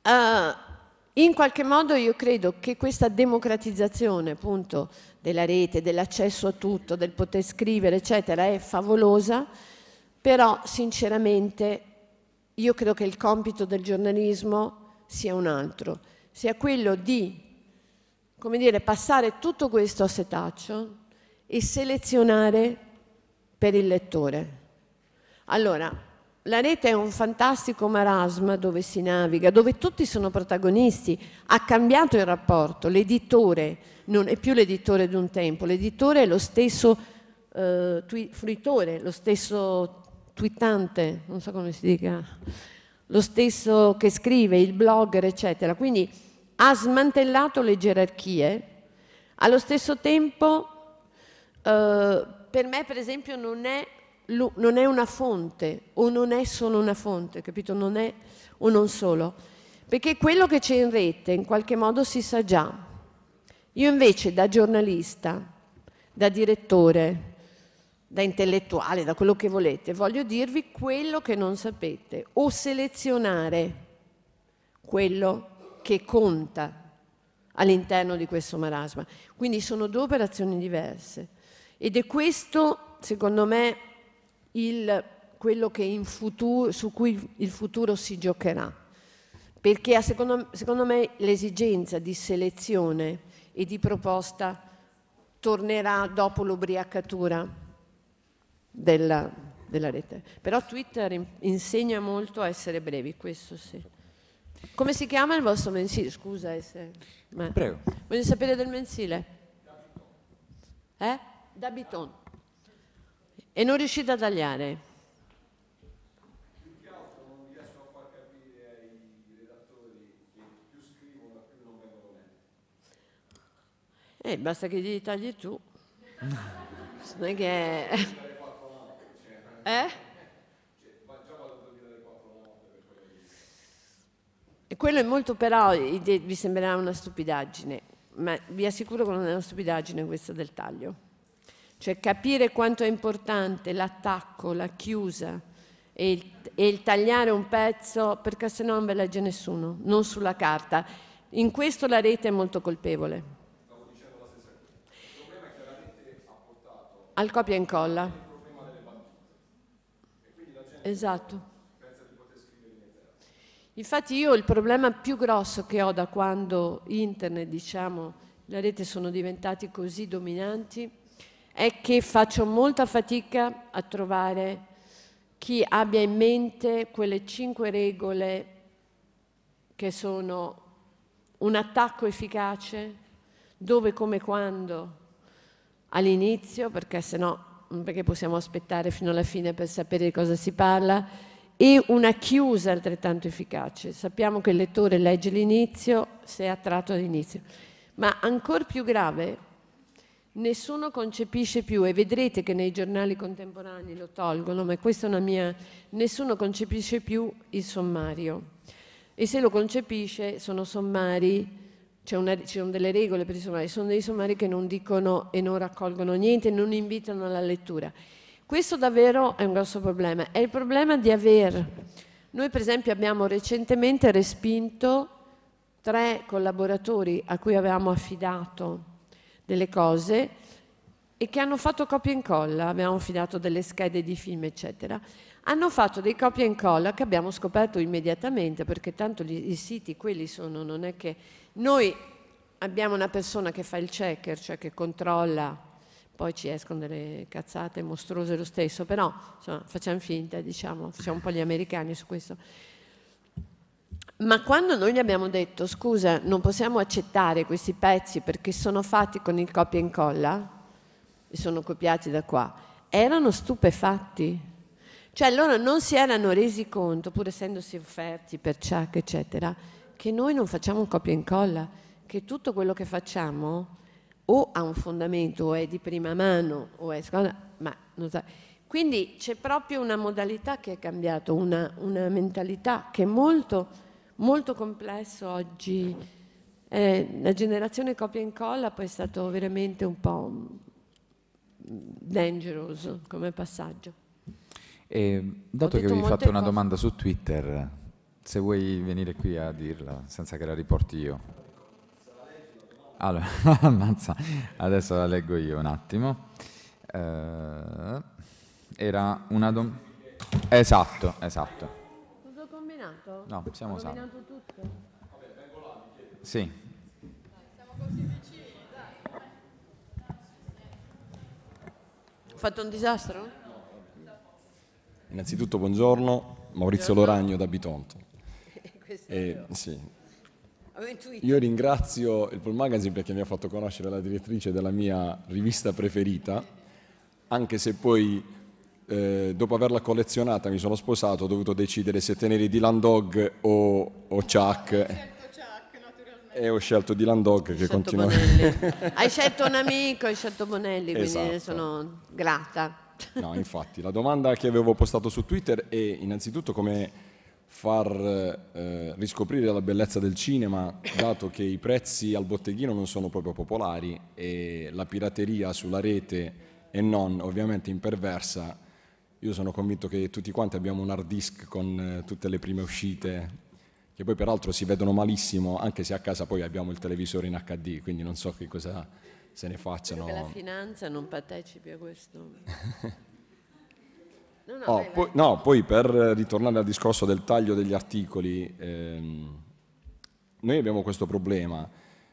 Eh, in qualche modo io credo che questa democratizzazione appunto della rete, dell'accesso a tutto, del poter scrivere eccetera è favolosa, però sinceramente io credo che il compito del giornalismo sia un altro, sia quello di come dire, passare tutto questo a setaccio e selezionare per il lettore. Allora, la rete è un fantastico marasma dove si naviga, dove tutti sono protagonisti. Ha cambiato il rapporto, l'editore non è più l'editore di un tempo, l'editore è lo stesso eh, fruitore, lo stesso twittante, non so come si dica, lo stesso che scrive, il blogger, eccetera. Quindi ha smantellato le gerarchie, allo stesso tempo eh, per me per esempio non è non è una fonte o non è solo una fonte, capito? Non è o non solo. Perché quello che c'è in rete in qualche modo si sa già. Io invece da giornalista, da direttore, da intellettuale, da quello che volete, voglio dirvi quello che non sapete o selezionare quello che conta all'interno di questo marasma. Quindi sono due operazioni diverse ed è questo, secondo me, il, quello futuro, su cui il futuro si giocherà. Perché secondo, secondo me l'esigenza di selezione e di proposta tornerà dopo l'ubriacatura della, della rete. Però Twitter insegna molto a essere brevi, questo sì. Come si chiama il vostro mensile? Scusa, eh, se... Ma... prego. Voglio sapere del mensile. Eh? Da Biton e non riuscite a tagliare. Eh, basta che gli tagli tu. non è che... Cioè. Eh? Cioè, e quello è molto però, vi sembrerà una stupidaggine, ma vi assicuro che non è una stupidaggine questa del taglio. Cioè capire quanto è importante l'attacco, la chiusa e il, e il tagliare un pezzo perché se no non ve legge nessuno, non sulla carta. In questo la rete è molto colpevole. al copia e incolla. Il problema delle E esatto. Infatti io il problema più grosso che ho da quando internet, diciamo, la rete sono diventati così dominanti è che faccio molta fatica a trovare chi abbia in mente quelle cinque regole che sono un attacco efficace, dove, come, quando, all'inizio, perché se no perché possiamo aspettare fino alla fine per sapere di cosa si parla, e una chiusa altrettanto efficace. Sappiamo che il lettore legge l'inizio se è attratto all'inizio, ma ancora più grave nessuno concepisce più, e vedrete che nei giornali contemporanei lo tolgono, ma questa è una mia, nessuno concepisce più il sommario. E se lo concepisce sono sommari, cioè una, ci sono delle regole per i sommari, sono dei sommari che non dicono e non raccolgono niente, non invitano alla lettura. Questo davvero è un grosso problema, è il problema di aver, noi per esempio abbiamo recentemente respinto tre collaboratori a cui avevamo affidato delle cose e che hanno fatto copia e incolla, abbiamo affidato delle schede di film, eccetera. Hanno fatto dei copia e incolla che abbiamo scoperto immediatamente, perché tanto gli, i siti quelli sono, non è che noi abbiamo una persona che fa il checker, cioè che controlla, poi ci escono delle cazzate mostruose lo stesso, però insomma, facciamo finta, diciamo, facciamo un po' gli americani su questo. Ma quando noi gli abbiamo detto scusa, non possiamo accettare questi pezzi perché sono fatti con il copia e incolla e sono copiati da qua, erano stupefatti. Cioè loro non si erano resi conto, pur essendosi offerti per ciac, eccetera, che noi non facciamo un copia e incolla, che tutto quello che facciamo o ha un fondamento, o è di prima mano, o è seconda, ma non sa. Quindi c'è proprio una modalità che è cambiata, una, una mentalità che è molto molto complesso oggi. Eh, la generazione copia e incolla poi è stato veramente un po' mm, dangerous come passaggio. E, dato che avevi fatto una cose. domanda su Twitter, se vuoi venire qui a dirla senza che la riporti io. Allora, ammazza, adesso la leggo io un attimo. Eh, era una domanda... Esatto, esatto. No, siamo salvi. Ho tutto. Vabbè, vengo là, mi chiedo. Sì. Siamo così vicini, dai. fatto un disastro? Innanzitutto buongiorno, Maurizio buongiorno. Loragno da Bitonto. eh, sì. Io ringrazio il Pool Magazine perché mi ha fatto conoscere la direttrice della mia rivista preferita, anche se poi eh, dopo averla collezionata mi sono sposato, ho dovuto decidere se tenere Dylan Dog o, o Chuck. E eh, ho scelto Dylan Dog che continua. hai scelto un amico, hai scelto Bonelli, quindi esatto. sono grata. No, infatti, la domanda che avevo postato su Twitter è innanzitutto come far eh, riscoprire la bellezza del cinema, dato che i prezzi al botteghino non sono proprio popolari e la pirateria sulla rete e non ovviamente imperversa io sono convinto che tutti quanti abbiamo un hard disk con eh, tutte le prime uscite, che poi peraltro si vedono malissimo, anche se a casa poi abbiamo il televisore in HD, quindi non so che cosa se ne facciano. Che la finanza non partecipi a questo. no, no, oh, vai, vai. Poi, no, poi, per ritornare al discorso del taglio degli articoli, ehm, noi abbiamo questo problema.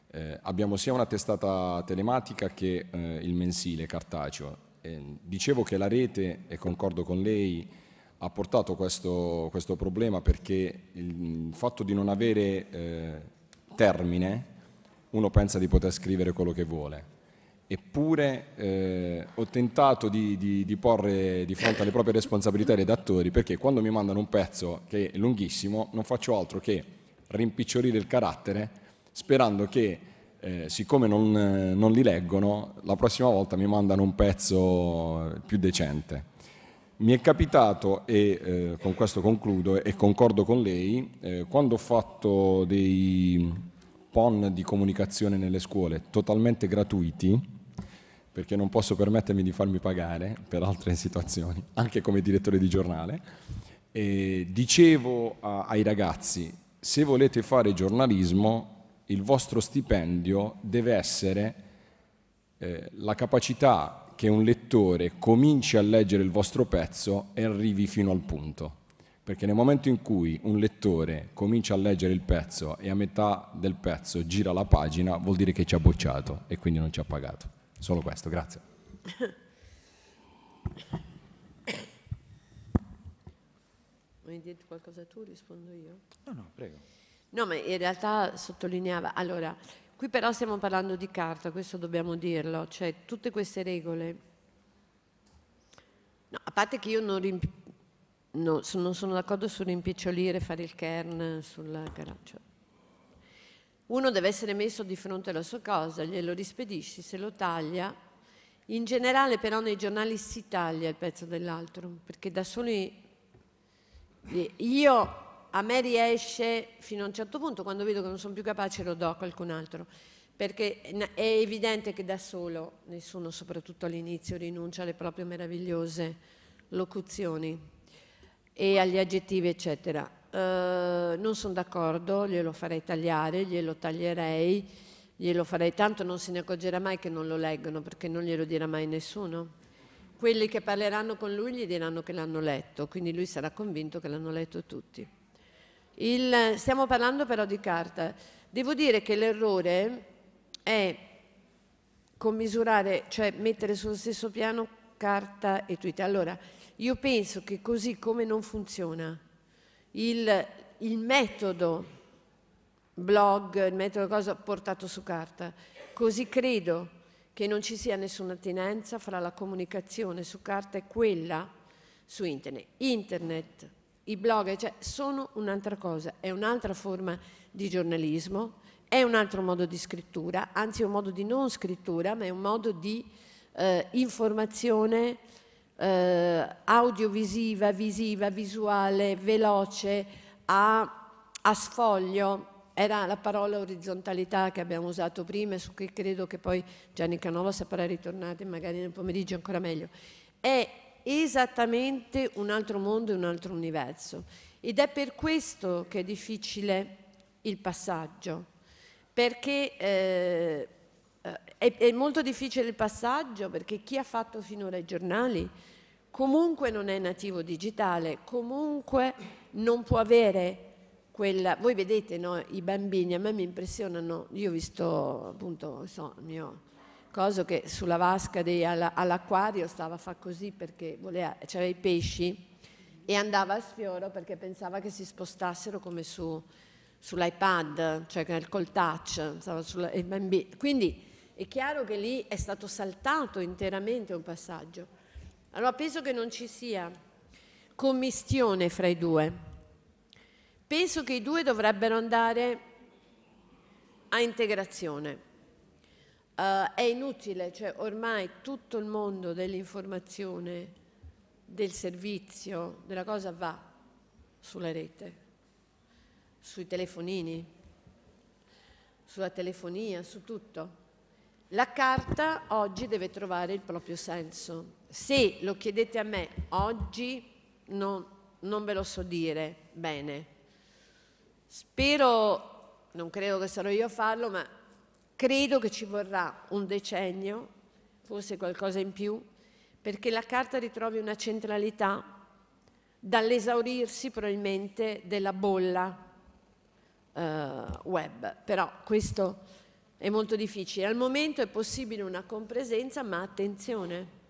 Eh, abbiamo sia una testata telematica che eh, il mensile cartaceo Ehm, dicevo che la rete, e concordo con lei, ha portato questo, questo problema perché il, il, fatto di non avere eh, termine, uno pensa di poter scrivere quello che vuole. Eppure eh, ho tentato di, di, di, porre di fronte alle proprie responsabilità i redattori perché quando mi mandano un pezzo che è lunghissimo non faccio altro che rimpicciolire il carattere sperando che eh, siccome non, eh, non, li leggono, la prossima volta mi mandano un pezzo eh, più decente. Mi è capitato, e eh, con questo concludo e concordo con lei, eh, quando ho fatto dei PON di comunicazione nelle scuole totalmente gratuiti, perché non posso permettermi di farmi pagare per altre situazioni, anche come direttore di giornale, e eh, dicevo a, ai ragazzi, se volete fare giornalismo il vostro stipendio deve essere eh, la capacità che un lettore cominci a leggere il vostro pezzo e arrivi fino al punto. Perché nel momento in cui un lettore comincia a leggere il pezzo e a metà del pezzo gira la pagina, vuol dire che ci ha bocciato e quindi non ci ha pagato. Solo questo, grazie. Vuoi dire qualcosa tu? Rispondo io. No, no, prego. No, ma in realtà sottolineava, allora, qui però stiamo parlando di carta, questo dobbiamo dirlo, cioè tutte queste regole, no, a parte che io non, rimp- no, non sono d'accordo sul rimpicciolire, fare il kern sul caraccio. Uno deve essere messo di fronte alla sua cosa, glielo rispedisci, se lo taglia. In generale però nei giornali si taglia il pezzo dell'altro, perché da soli... Io a me riesce fino a un certo punto, quando vedo che non sono più capace lo do a qualcun altro, perché è evidente che da solo nessuno, soprattutto all'inizio, rinuncia alle proprie meravigliose locuzioni e agli aggettivi, eccetera. Uh, non sono d'accordo, glielo farei tagliare, glielo taglierei, glielo farei tanto, non se ne accorgerà mai che non lo leggono perché non glielo dirà mai nessuno quelli che parleranno con lui gli diranno che l'hanno letto, quindi lui sarà convinto che l'hanno letto tutti. Il, stiamo parlando però di carta. Devo dire che l'errore è commisurare, cioè mettere sullo stesso piano carta e Twitter. Allora, io penso che così come non funziona il, il metodo blog, il metodo cosa portato su carta, così credo che non ci sia nessuna attinenza fra la comunicazione su carta e quella su internet. Internet i blog cioè, sono un'altra cosa, è un'altra forma di giornalismo, è un altro modo di scrittura, anzi è un modo di non scrittura, ma è un modo di eh, informazione eh, audiovisiva, visiva, visuale, veloce, a, a sfoglio. Era la parola orizzontalità che abbiamo usato prima e su cui credo che poi Gianni Canova saprà ritornare magari nel pomeriggio ancora meglio. È esattamente un altro mondo e un altro universo. Ed è per questo che è difficile il passaggio, perché eh, eh, è, è molto difficile il passaggio perché chi ha fatto finora i giornali comunque non è nativo digitale, comunque non può avere quella, voi vedete no, i bambini, a me mi impressionano, io ho visto appunto so, mio coso che sulla vasca dei, all'acquario stava a fare così perché voleva, c'era i pesci e andava a sfioro perché pensava che si spostassero come su, sull'iPad, cioè nel col touch, sulla, quindi è chiaro che lì è stato saltato interamente un passaggio. Allora penso che non ci sia commistione fra i due. Penso che i due dovrebbero andare a integrazione. Uh, è inutile, cioè ormai tutto il mondo dell'informazione, del servizio, della cosa va sulla rete, sui telefonini, sulla telefonia, su tutto. La carta oggi deve trovare il proprio senso. Se lo chiedete a me oggi non, non ve lo so dire bene. Spero, non credo che sarò io a farlo, ma Credo che ci vorrà un decennio, forse qualcosa in più, perché la carta ritrovi una centralità dall'esaurirsi probabilmente della bolla eh, web. Però questo è molto difficile. Al momento è possibile una compresenza, ma attenzione,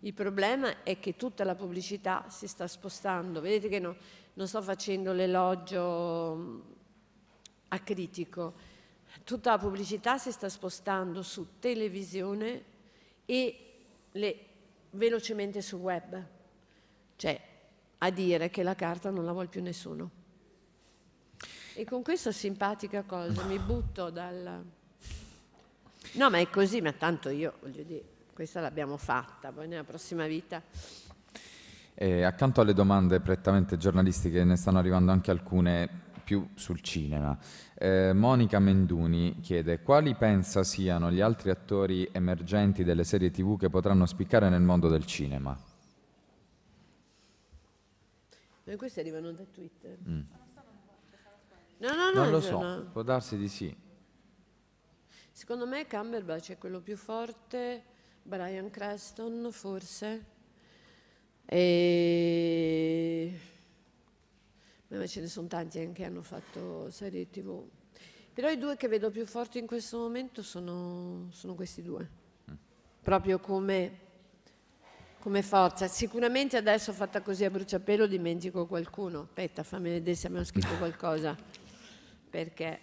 il problema è che tutta la pubblicità si sta spostando. Vedete che no, non sto facendo l'elogio a mm, acritico, tutta la pubblicità si sta spostando su televisione e le, velocemente su web. Cioè, a dire che la carta non la vuole più nessuno. E con questa simpatica cosa mi butto dal... No, ma è così, ma tanto io, voglio dire, questa l'abbiamo fatta, poi nella prossima vita... E eh, accanto alle domande prettamente giornalistiche ne stanno arrivando anche alcune più sul cinema. Eh, Monica Menduni chiede quali pensa siano gli altri attori emergenti delle serie tv che potranno spiccare nel mondo del cinema. Ma questi arrivano da Twitter. Mm. No, no, no, non lo cioè, so, no. può darsi di sì. Secondo me Cumberbatch è quello più forte, Brian Creston forse. E ma ce ne sono tanti anche che hanno fatto serie tv. Però i due che vedo più forti in questo momento sono, sono questi due, mm. proprio come, come, forza. Sicuramente adesso fatta così a bruciapelo dimentico qualcuno. Aspetta, fammi vedere se abbiamo scritto qualcosa. Perché?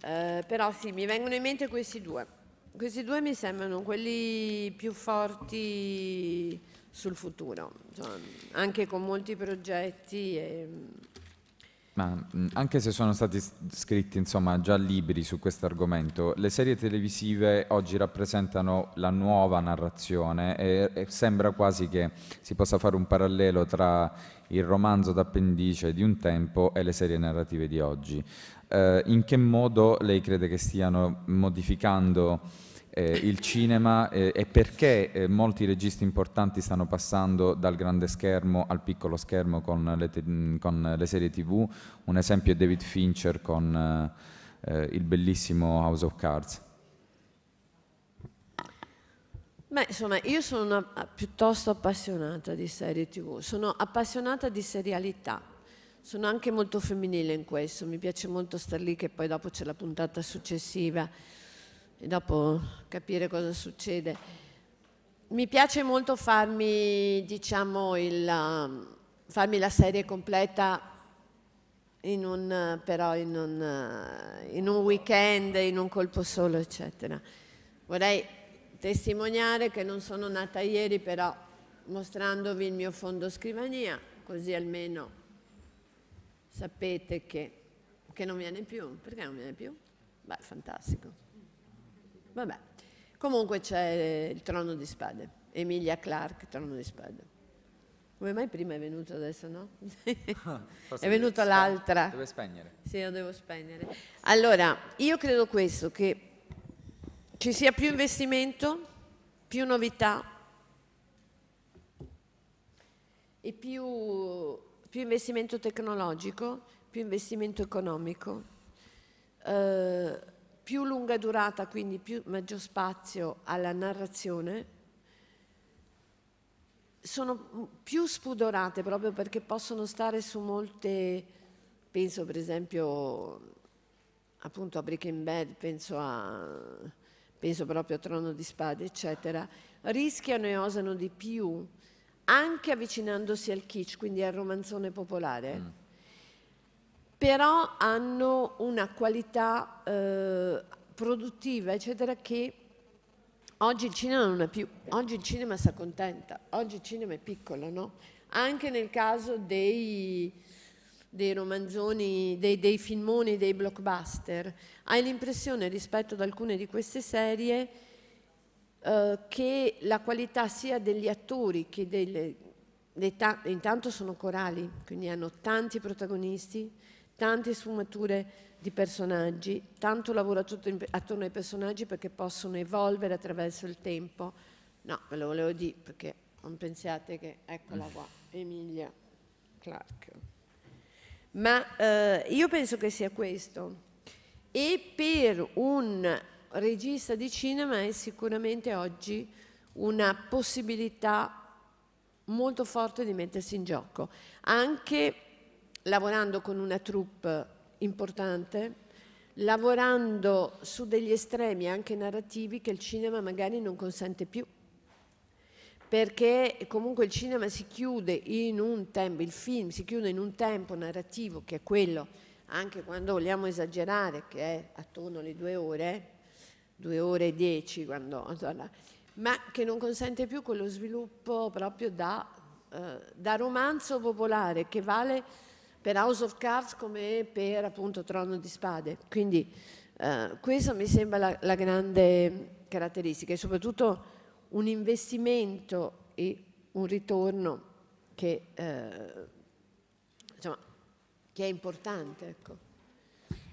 Eh, però sì, mi vengono in mente questi due. Questi due mi sembrano quelli più forti sul futuro, Insomma, anche con molti progetti. E... Ma anche se sono stati scritti insomma, già libri su questo argomento, le serie televisive oggi rappresentano la nuova narrazione e, e sembra quasi che si possa fare un parallelo tra il romanzo d'appendice di un tempo e le serie narrative di oggi. Eh, in che modo lei crede che stiano modificando eh, il cinema eh, e perché eh, molti registi importanti stanno passando dal grande schermo al piccolo schermo con le, te- con le serie tv. Un esempio è David Fincher con eh, il bellissimo House of Cards. Beh, insomma, io sono una, piuttosto appassionata di serie tv, sono appassionata di serialità, sono anche molto femminile in questo, mi piace molto star lì che poi dopo c'è la puntata successiva e dopo capire cosa succede. Mi piace molto farmi, diciamo, il, um, farmi la serie completa in un, però in un, uh, in un weekend, in un colpo solo, eccetera. Vorrei testimoniare che non sono nata ieri, però mostrandovi il mio fondo scrivania, così almeno sapete che, che non viene più. Perché non viene più? Beh, fantastico. Vabbè. Comunque c'è il trono di spade, Emilia Clark, trono di spade. Come mai prima è venuto adesso, no? è venuta l'altra. Deve spegnere. Sì, lo devo spegnere. Allora, io credo questo, che ci sia più investimento, più novità e più, più investimento tecnologico, più investimento economico. Eh, più lunga durata, quindi più, maggior spazio alla narrazione, sono più spudorate proprio perché possono stare su molte, penso per esempio appunto a Breaking Bad, penso, a, penso proprio a Trono di Spade, eccetera, rischiano e osano di più anche avvicinandosi al kitsch, quindi al romanzone popolare. Mm però hanno una qualità eh, produttiva, eccetera, che oggi il cinema non è più, oggi il cinema si accontenta, oggi il cinema è piccolo, no? Anche nel caso dei, dei romanzoni, dei, dei filmoni, dei blockbuster, hai l'impressione rispetto ad alcune di queste serie eh, che la qualità sia degli attori che delle, dei, intanto sono corali, quindi hanno tanti protagonisti, tante sfumature di personaggi, tanto lavoro attorno ai personaggi perché possono evolvere attraverso il tempo. No, ve lo volevo dire perché non pensiate che, eccola qua, Emilia Clark. Ma eh, io penso che sia questo. E per un regista di cinema è sicuramente oggi una possibilità molto forte di mettersi in gioco, anche lavorando con una troupe importante, lavorando su degli estremi anche narrativi che il cinema magari non consente più perché comunque il cinema si chiude in un tempo, il film si chiude in un tempo narrativo che è quello, anche quando vogliamo esagerare, che è attorno alle due ore, due ore e dieci, quando, ma che non consente più quello sviluppo proprio da, eh, da romanzo popolare che vale per House of Cards come per appunto Trono di Spade. Quindi eh, questa mi sembra la, la grande caratteristica e soprattutto un investimento e un ritorno che, eh, insomma, che è importante. Ecco.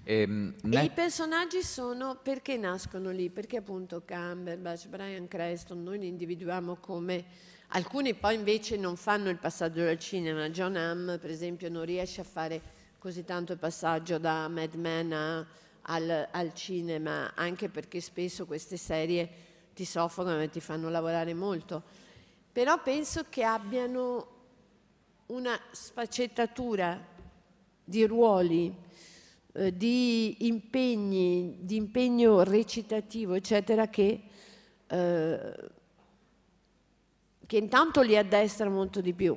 Ehm, ne... i personaggi sono perché nascono lì? Perché appunto Cumberbatch, Brian Creston, noi li individuiamo come Alcuni poi invece non fanno il passaggio dal cinema. John Hamm, per esempio, non riesce a fare così tanto il passaggio da Mad Men a, al, al, cinema, anche perché spesso queste serie ti soffocano e ti fanno lavorare molto. Però penso che abbiano una sfaccettatura di ruoli, eh, di impegni, di impegno recitativo, eccetera, che... Eh, che intanto li addestra molto di più.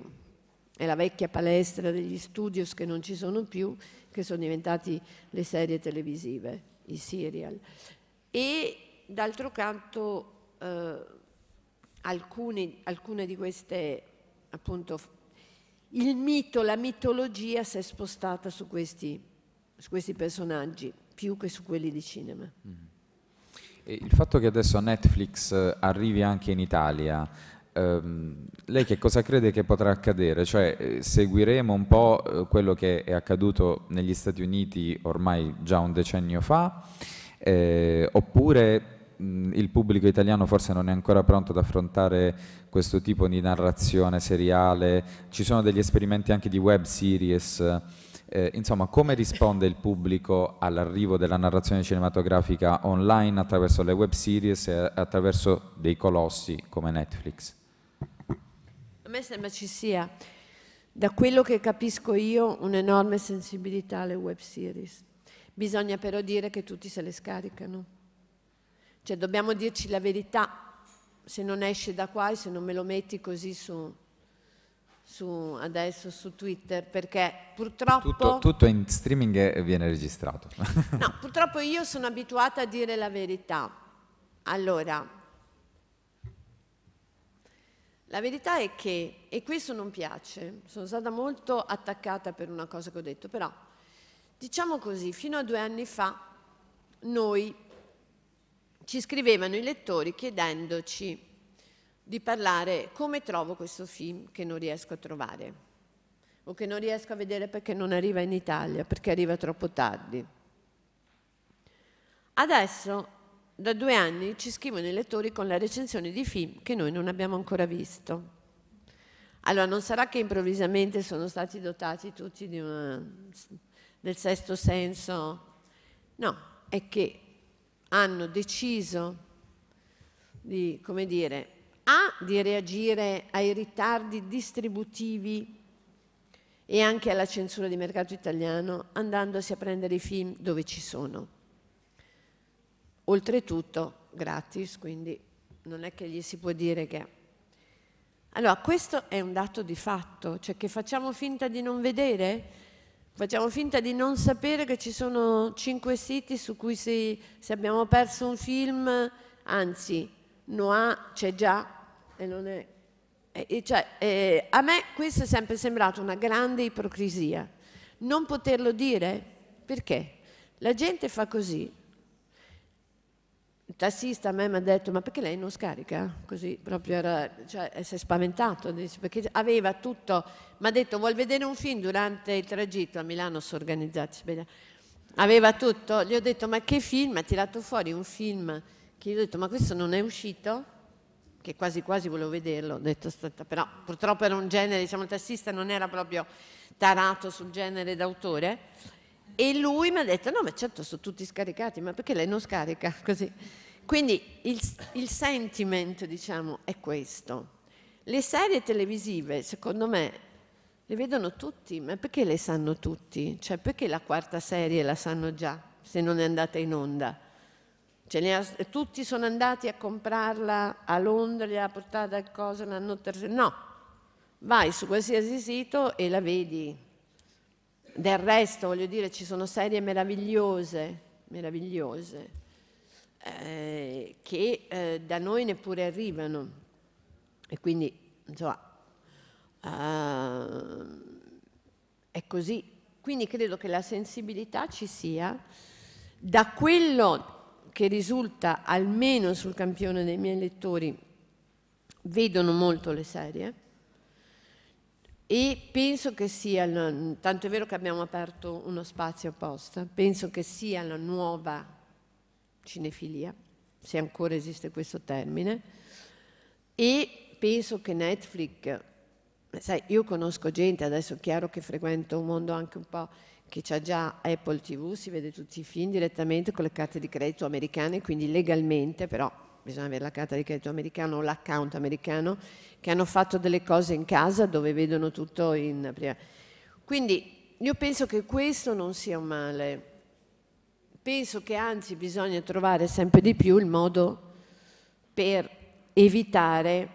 È la vecchia palestra degli studios che non ci sono più, che sono diventati le serie televisive, i serial. E d'altro canto eh, alcune, alcune di queste, appunto, il mito, la mitologia si è spostata su questi, su questi personaggi più che su quelli di cinema. Mm. il fatto che adesso Netflix eh, arrivi anche in Italia, ehm, lei che cosa crede che potrà accadere? Cioè, eh, seguiremo un po' eh, quello che è accaduto negli Stati Uniti ormai già un decennio fa, eh, oppure il pubblico italiano forse non è ancora pronto ad affrontare questo tipo di narrazione seriale, ci sono degli esperimenti anche di web series, eh, insomma come risponde il pubblico all'arrivo della narrazione cinematografica online attraverso le web series e attraverso dei colossi come Netflix? me sembra ci sia, da quello che capisco io, un'enorme sensibilità alle web series. Bisogna però dire che tutti se le scaricano. Cioè dobbiamo dirci la verità, se non esce da qua e se non me lo metti così su, su adesso su Twitter, perché purtroppo... Tutto, tutto in streaming viene registrato. no, purtroppo io sono abituata a dire la verità. Allora, la verità è che, e questo non piace, sono stata molto attaccata per una cosa che ho detto, però diciamo così, fino a due anni fa noi ci scrivevano i lettori chiedendoci di parlare come trovo questo film che non riesco a trovare o che non riesco a vedere perché non arriva in Italia, perché arriva troppo tardi. Adesso da due anni ci scrivono i lettori con la recensione di film che noi non abbiamo ancora visto. Allora, non sarà che improvvisamente sono stati dotati tutti una, del sesto senso? No, è che hanno deciso di, come dire, A, di reagire ai ritardi distributivi e anche alla censura di mercato italiano andandosi a prendere i film dove ci sono oltretutto gratis, quindi non è che gli si può dire che... Allora, questo è un dato di fatto, cioè che facciamo finta di non vedere, facciamo finta di non sapere che ci sono cinque siti su cui se, se abbiamo perso un film, anzi, Noah c'è già e non è... E cioè, eh, a me questo è sempre sembrato una grande ipocrisia. Non poterlo dire, perché? La gente fa così, il tassista a me mi ha detto ma perché lei non scarica? Così proprio era, cioè, eh, si è spaventato, dice, perché aveva tutto, mi ha detto vuol vedere un film durante il tragitto a Milano, sono organizzati, aveva tutto, gli ho detto ma che film? Ha tirato fuori un film che gli ho detto ma questo non è uscito? Che quasi quasi volevo vederlo, ho detto aspetta, però purtroppo era un genere, diciamo il tassista non era proprio tarato sul genere d'autore e lui mi ha detto, no ma certo sono tutti scaricati, ma perché lei non scarica così? Quindi il, il sentiment, diciamo, è questo. Le serie televisive, secondo me, le vedono tutti, ma perché le sanno tutti? Cioè, perché la quarta serie la sanno già, se non è andata in onda? Ha, cioè, tutti sono andati a comprarla a Londra, gli ha portata qualcosa, l'hanno terza... No, vai su qualsiasi sito e la vedi. Del resto, voglio dire, ci sono serie meravigliose, meravigliose, eh, che eh, da noi neppure arrivano. E quindi, insomma, uh, è così. Quindi credo che la sensibilità ci sia da quello che risulta almeno sul campione dei miei lettori vedono molto le serie e penso che sia, tanto è vero che abbiamo aperto uno spazio apposta, penso che sia la nuova cinefilia, se ancora esiste questo termine, e penso che Netflix, sai, io conosco gente, adesso è chiaro che frequento un mondo anche un po' che c'ha già Apple TV, si vede tutti i film direttamente con le carte di credito americane, quindi legalmente però bisogna avere la carta di credito americana o l'account americano che hanno fatto delle cose in casa dove vedono tutto in prima. Quindi io penso che questo non sia un male. Penso che anzi bisogna trovare sempre di più il modo per evitare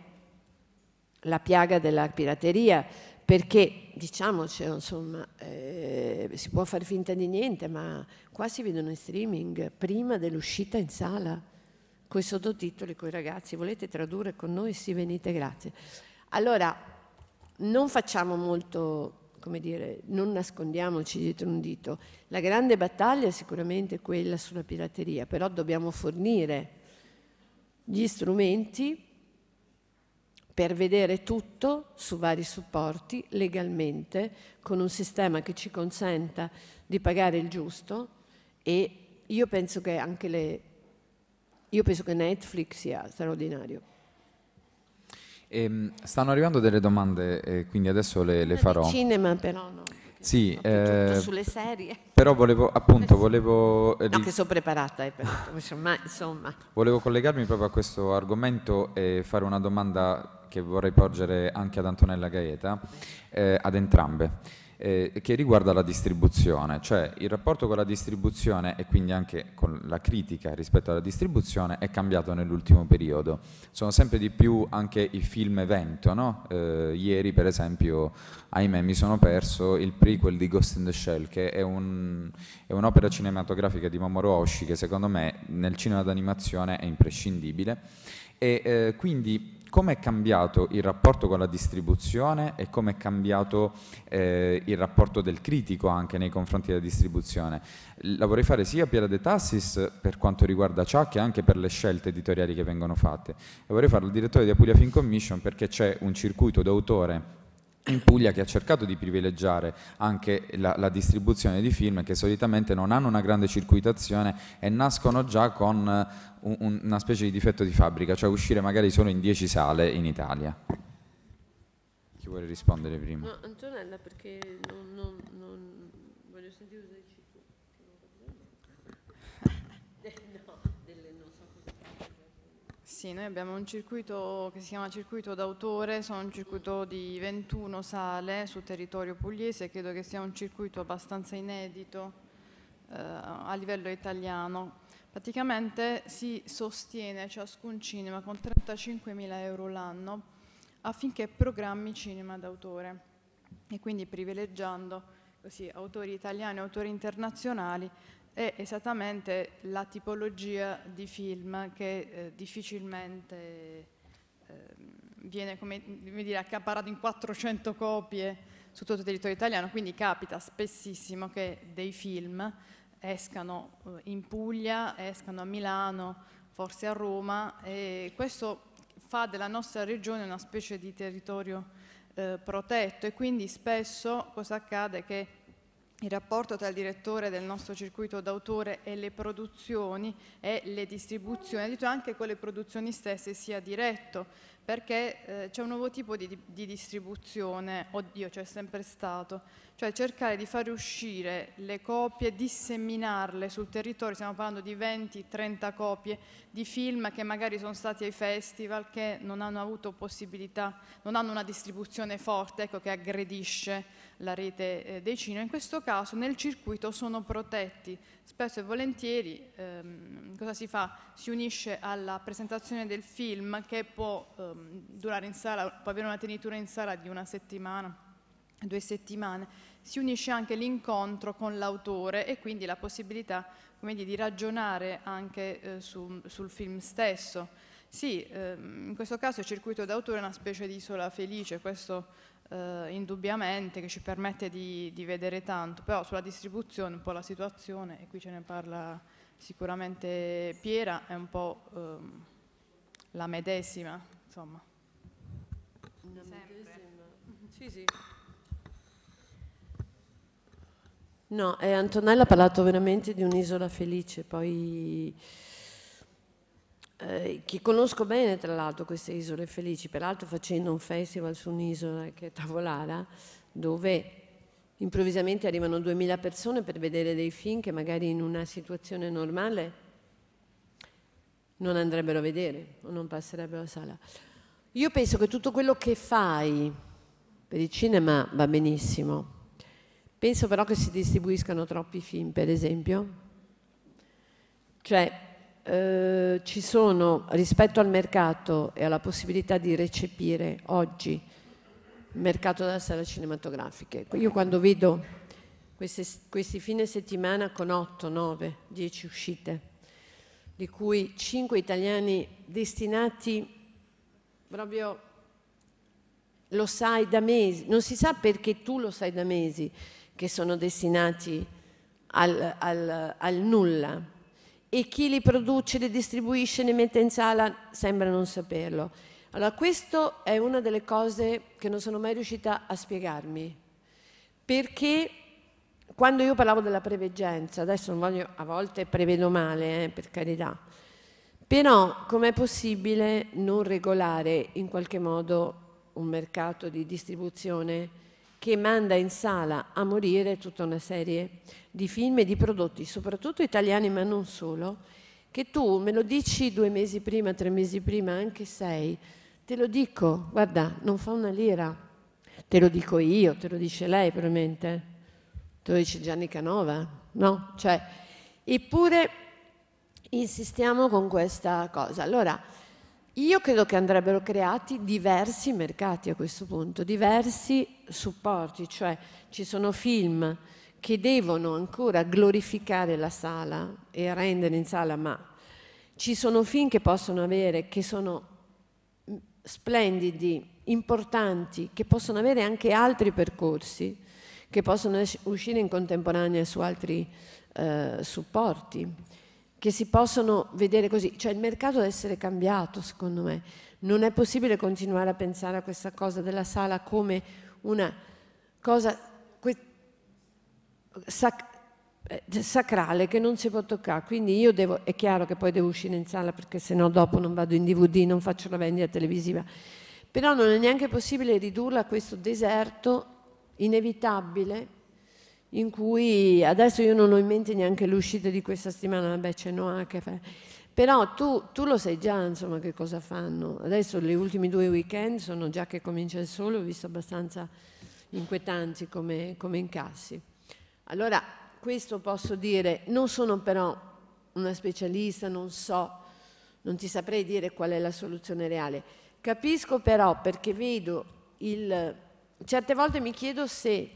la piaga della pirateria, perché diciamoci, insomma, eh, si può far finta di niente, ma qua si vedono in streaming prima dell'uscita in sala con i sottotitoli, con i ragazzi, volete tradurre con noi? Sì, venite, grazie. Allora, non facciamo molto come dire, non nascondiamoci dietro un dito. La grande battaglia è sicuramente quella sulla pirateria, però dobbiamo fornire gli strumenti per vedere tutto su vari supporti legalmente, con un sistema che ci consenta di pagare il giusto e io penso che anche le io penso che Netflix sia straordinario. E, ehm, stanno arrivando delle domande, eh, quindi adesso le, le eh, farò. Di cinema però no. Sì, eh, sulle serie. Però volevo, appunto, volevo... Eh, no, che sono preparata, eh, però, insomma, insomma. Volevo collegarmi proprio a questo argomento e fare una domanda che vorrei porgere anche ad Antonella Gaeta, eh, ad entrambe eh, che riguarda la distribuzione, cioè il rapporto con la distribuzione e quindi anche con la critica rispetto alla distribuzione è cambiato nell'ultimo periodo. Sono sempre di più anche i film evento, no? eh, ieri per esempio, ahimè, mi sono perso il prequel di Ghost in the Shell, che è, un, è un'opera cinematografica di Mamoru Oshii che secondo me nel cinema d'animazione è imprescindibile e eh, quindi come è cambiato il rapporto con la distribuzione e come è cambiato eh, il rapporto del critico anche nei confronti della distribuzione. La vorrei fare sia per De Tassis per quanto riguarda ciò che anche per le scelte editoriali che vengono fatte. E vorrei fare al direttore di Apulia Film Commission perché c'è un circuito d'autore in Puglia che ha cercato di privilegiare anche la, la, distribuzione di film che solitamente non hanno una grande circuitazione e nascono già con un, una specie di difetto di fabbrica, cioè uscire magari solo in 10 sale in Italia. Chi vuole rispondere prima? No, Antonella, perché non, non, non voglio sentire cosa dici tu. No, delle, non so cosa sì, noi abbiamo un circuito che si chiama circuito d'autore, sono un circuito di 21 sale sul territorio pugliese, credo che sia un circuito abbastanza inedito eh, a livello italiano Praticamente si sostiene ciascun cinema con 35.000 euro l'anno affinché programmi cinema d'autore e quindi privilegiando così, autori italiani e autori internazionali è esattamente la tipologia di film che eh, difficilmente eh, viene come, come dire, accaparato in 400 copie su tutto il territorio italiano, quindi capita spessissimo che dei film escano eh, in Puglia, escano a Milano, forse a Roma e questo fa della nostra regione una specie di territorio eh, protetto e quindi spesso cosa accade che il rapporto tra il direttore del nostro circuito d'autore e le produzioni e le distribuzioni, addirittura anche con le produzioni stesse sia diretto, perché eh, c'è un nuovo tipo di, di, distribuzione, oddio c'è sempre stato, cioè cercare di far uscire le copie, disseminarle sul territorio, stiamo parlando di 20-30 copie di film che magari sono stati ai festival, che non hanno avuto possibilità, non hanno una distribuzione forte, ecco, che aggredisce la rete eh, dei cinema. In questo caso nel circuito sono protetti, spesso e volentieri ehm, cosa si fa? Si unisce alla presentazione del film che può... Ehm, durare in sala, può avere una tenitura in sala di una settimana, due settimane, si unisce anche l'incontro con l'autore e quindi la possibilità come dire, di ragionare anche eh, su, sul film stesso. Sì, ehm, in questo caso il circuito d'autore è una specie di isola felice, questo eh, indubbiamente che ci permette di, di, vedere tanto, però sulla distribuzione un po' la situazione, e qui ce ne parla sicuramente Piera, è un po' ehm, la medesima insomma. Sì, sì. No, eh, Antonella ha parlato veramente di un'isola felice, poi eh, che conosco bene tra l'altro queste isole felici, peraltro facendo un festival su un'isola che è Tavolara, dove improvvisamente arrivano 2000 persone per vedere dei film che magari in una situazione normale non andrebbero a vedere o non passerebbero a sala. Io penso che tutto quello che fai per il cinema va benissimo. Penso però che si distribuiscano troppi film, per esempio. Cioè, eh, ci sono rispetto al mercato e alla possibilità di recepire oggi il mercato della sala cinematografica. Io quando vedo queste, questi fine settimana con 8, 9, 10 uscite, di cui 5 italiani destinati proprio lo sai da mesi, non si sa perché tu lo sai da mesi che sono destinati al, al, al nulla e chi li produce, li distribuisce, li mette in sala sembra non saperlo. Allora, questa è una delle cose che non sono mai riuscita a spiegarmi, perché quando io parlavo della preveggenza, adesso non voglio, a volte prevedo male, eh, per carità, però com'è possibile non regolare in qualche modo un mercato di distribuzione che manda in sala a morire tutta una serie di film e di prodotti, soprattutto italiani ma non solo, che tu me lo dici due mesi prima, tre mesi prima, anche sei, te lo dico, guarda, non fa una lira, te lo dico io, te lo dice lei probabilmente, te lo dice Gianni Canova, no? Cioè, eppure insistiamo con questa cosa. Allora, io credo che andrebbero creati diversi mercati a questo punto, diversi supporti, cioè ci sono film che devono ancora glorificare la sala e rendere in sala, ma ci sono film che possono avere, che sono mm, splendidi, importanti, che possono avere anche altri percorsi, che possono uscire in contemporanea su altri eh, supporti che si possono vedere così, cioè il mercato deve essere cambiato secondo me, non è possibile continuare a pensare a questa cosa della sala come una cosa sac eh, sacrale che non si può toccare, quindi io devo, è chiaro che poi devo uscire in sala perché sennò dopo non vado in DVD, non faccio la vendita televisiva, però non è neanche possibile ridurla a questo deserto inevitabile in cui adesso io non ho in mente neanche l'uscita di questa settimana, vabbè c'è Noah che fa... Però tu, tu, lo sai già insomma che cosa fanno. Adesso gli ultimi due weekend sono già che comincia il sole, ho visto abbastanza inquietanti come, come incassi. Allora, questo posso dire, non sono però una specialista, non so, non ti saprei dire qual è la soluzione reale. Capisco però perché vedo il... Certe volte mi chiedo se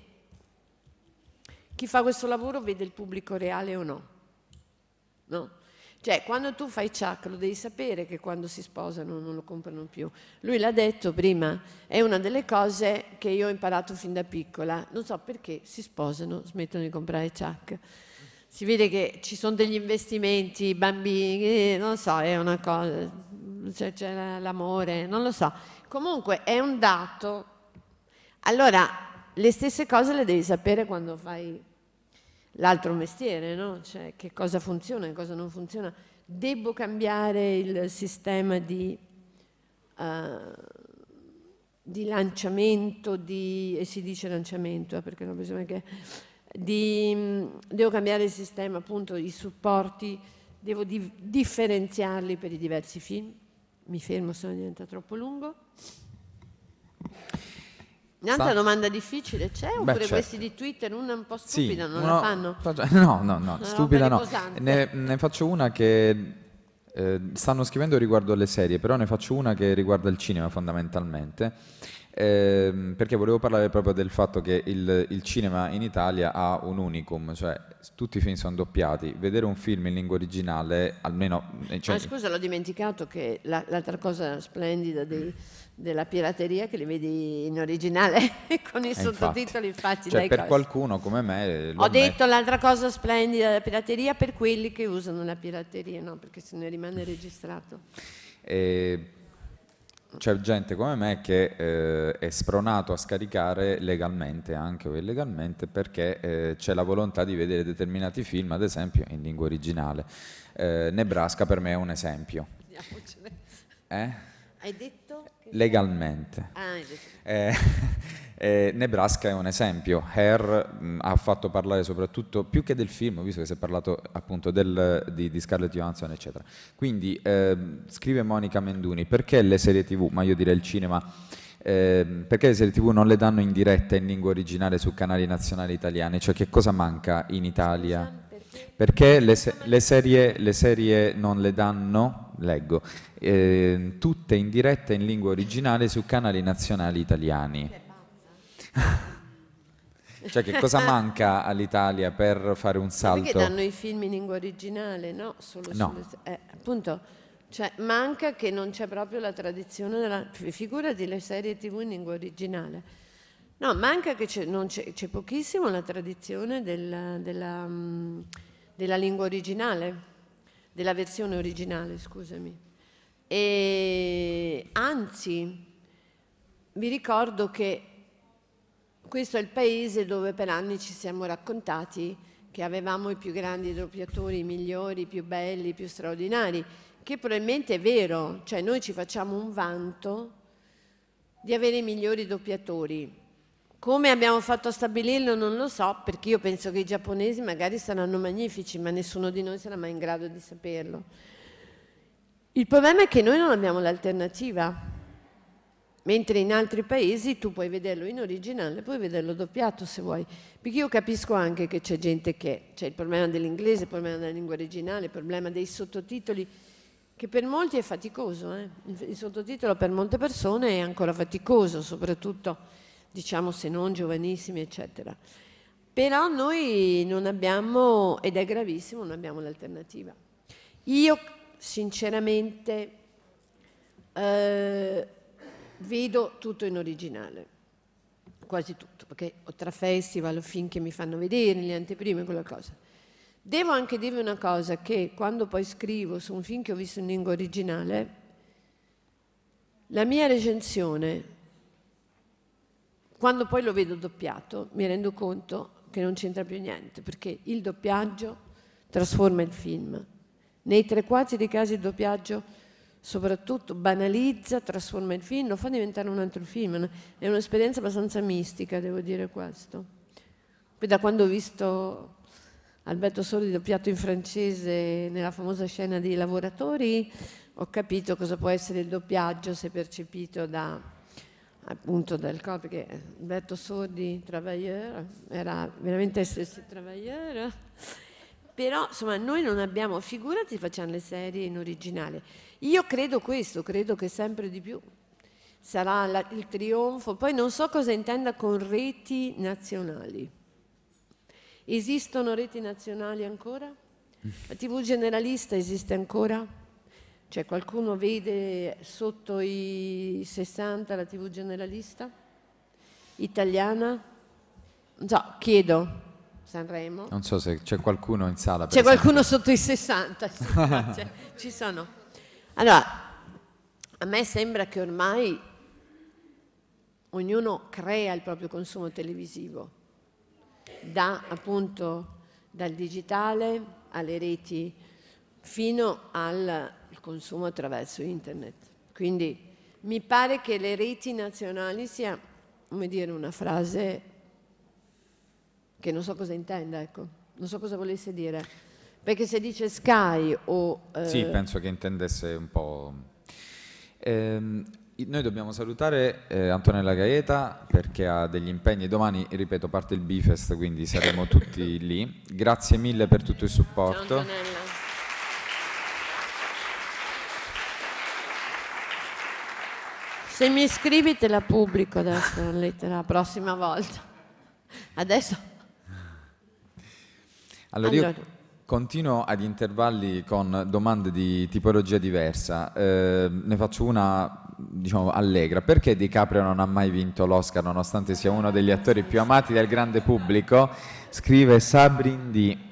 chi fa questo lavoro vede il pubblico reale o no. no? Cioè, quando tu fai Chuck, lo devi sapere che quando si sposano non lo comprano più. Lui l'ha detto prima, è una delle cose che io ho imparato fin da piccola. Non so perché si sposano, smettono di comprare Chuck. Si vede che ci sono degli investimenti, bambini, eh, non so, è una cosa, c'è, c'è l'amore, non lo so. Comunque è un dato. Allora, le stesse cose le devi sapere quando fai l'altro mestiere, no? cioè, che cosa funziona e cosa non funziona. Devo cambiare il sistema di, uh, di lanciamento, di, e si dice lanciamento eh, perché non bisogna che... Di, mm, devo cambiare il sistema, appunto, i supporti, devo di, differenziarli per i diversi film. Mi fermo, se non diventa troppo lungo. Un'altra domanda difficile c'è? Oppure Beh, certo. questi di Twitter una un po' stupida sì, non uno, la fanno? Faccia, no, no, no, una stupida no. Ne, ne, faccio una che eh, stanno scrivendo riguardo alle serie, però ne faccio una che riguarda il cinema fondamentalmente. Eh, perché volevo parlare proprio del fatto che il, il, cinema in Italia ha un unicum, cioè tutti i film sono doppiati. Vedere un film in lingua originale, almeno. Eh, cioè... Ah, scusa, l'ho dimenticato che la, l'altra cosa splendida dei della pirateria che li vedi in originale con i eh, sottotitoli infatti, facili. Cioè, per cose. qualcuno come me... Eh, Ho detto l'altra cosa splendida della pirateria per quelli che usano la pirateria, no? perché se ne rimane registrato. E eh, c'è gente come me che eh, è spronato a scaricare legalmente anche o illegalmente perché eh, c'è la volontà di vedere determinati film, ad esempio in lingua originale. Eh, Nebraska per me è un esempio. Eh? Hai detto legalmente. Ah, eh, eh, Nebraska è un esempio, Hair mh, mm, ha fatto parlare soprattutto più che del film, visto che si è parlato appunto del, di, di, Scarlett Johansson eccetera. Quindi eh, scrive Monica Menduni, perché le serie tv, ma io direi il cinema, ehm, perché le serie tv non le danno in diretta in lingua originale su canali nazionali italiani? Cioè che cosa manca in Italia? Perché le, se- le, serie, le serie non le danno, leggo, eh, tutte in diretta in lingua originale su canali nazionali italiani. cioè che cosa manca all'Italia per fare un salto? Perché danno i film in lingua originale, no? Solo no. Sulle, eh, appunto, cioè, manca che non c'è proprio la tradizione della figura delle serie tv in lingua originale. No, manca che c'è, c'è, c'è pochissimo la tradizione della, della, mm, della lingua originale, della versione originale, scusami. E anzi, vi ricordo che questo è il paese dove per anni ci siamo raccontati che avevamo i più grandi doppiatori, i migliori, i più belli, i più straordinari, che probabilmente è vero, cioè noi ci facciamo un vanto di avere i migliori doppiatori. Come abbiamo fatto a stabilirlo non lo so, perché io penso che i giapponesi magari saranno magnifici, ma nessuno di noi sarà mai in grado di saperlo. Il problema è che noi non abbiamo l'alternativa, mentre in altri paesi tu puoi vederlo in originale, puoi vederlo doppiato se vuoi, perché io capisco anche che c'è gente che c'è il problema dell'inglese, il problema della lingua originale, il problema dei sottotitoli, che per molti è faticoso, eh? il sottotitolo per molte persone è ancora faticoso, soprattutto diciamo se non giovanissimi, eccetera. Però noi non abbiamo, ed è gravissimo, non abbiamo l'alternativa. Io sinceramente eh, vedo tutto in originale, quasi tutto, perché ho tra festival, film che mi fanno vedere, le anteprime, quella cosa. Devo anche dirvi una cosa, che quando poi scrivo su un film che ho visto in lingua originale, la mia recensione, quando poi lo vedo doppiato, mi rendo conto che non c'entra più niente, perché il doppiaggio trasforma il film nei tre quarti dei casi il doppiaggio soprattutto banalizza, trasforma il film, lo fa diventare un altro film. È un'esperienza abbastanza mistica, devo dire questo. Poi da quando ho visto Alberto Sordi doppiato in francese nella famosa scena dei lavoratori, ho capito cosa può essere il doppiaggio se percepito da, appunto dal corpo, perché Alberto Sordi, travailleur, era veramente essersi travailleur però insomma noi non abbiamo, figurati facciamo le serie in originale. Io credo questo, credo che sempre di più sarà la, il trionfo, poi non so cosa intenda con reti nazionali. Esistono reti nazionali ancora? La TV generalista esiste ancora? Cioè qualcuno vede sotto i 60 la TV generalista? Italiana? non so, chiedo. Sanremo. Non so se c'è qualcuno in sala. C'è qualcuno sotto i 60, cioè, ci sono. Allora, a me sembra che ormai ognuno crea il proprio consumo televisivo, da appunto dal digitale alle reti fino al consumo attraverso internet. Quindi mi pare che le reti nazionali sia, come dire, una frase che non so cosa intenda, ecco, non so cosa volesse dire. Perché se dice Sky o... Eh... Sì, penso che intendesse un po'... Ehm, noi dobbiamo salutare eh, Antonella Gaeta perché ha degli impegni. Domani, ripeto, parte il Bifest, quindi saremo tutti lì. Grazie mille per tutto il supporto. Antonella. Se mi iscrivi te la pubblico adesso la lettera la prossima volta. Adesso allora, allora, io continuo ad intervalli con domande di tipologia diversa. Eh, ne faccio una diciamo allegra. Perché Di Caprio non ha mai vinto l'Oscar nonostante sia uno degli attori più amati del grande pubblico? Scrive Sabrindi.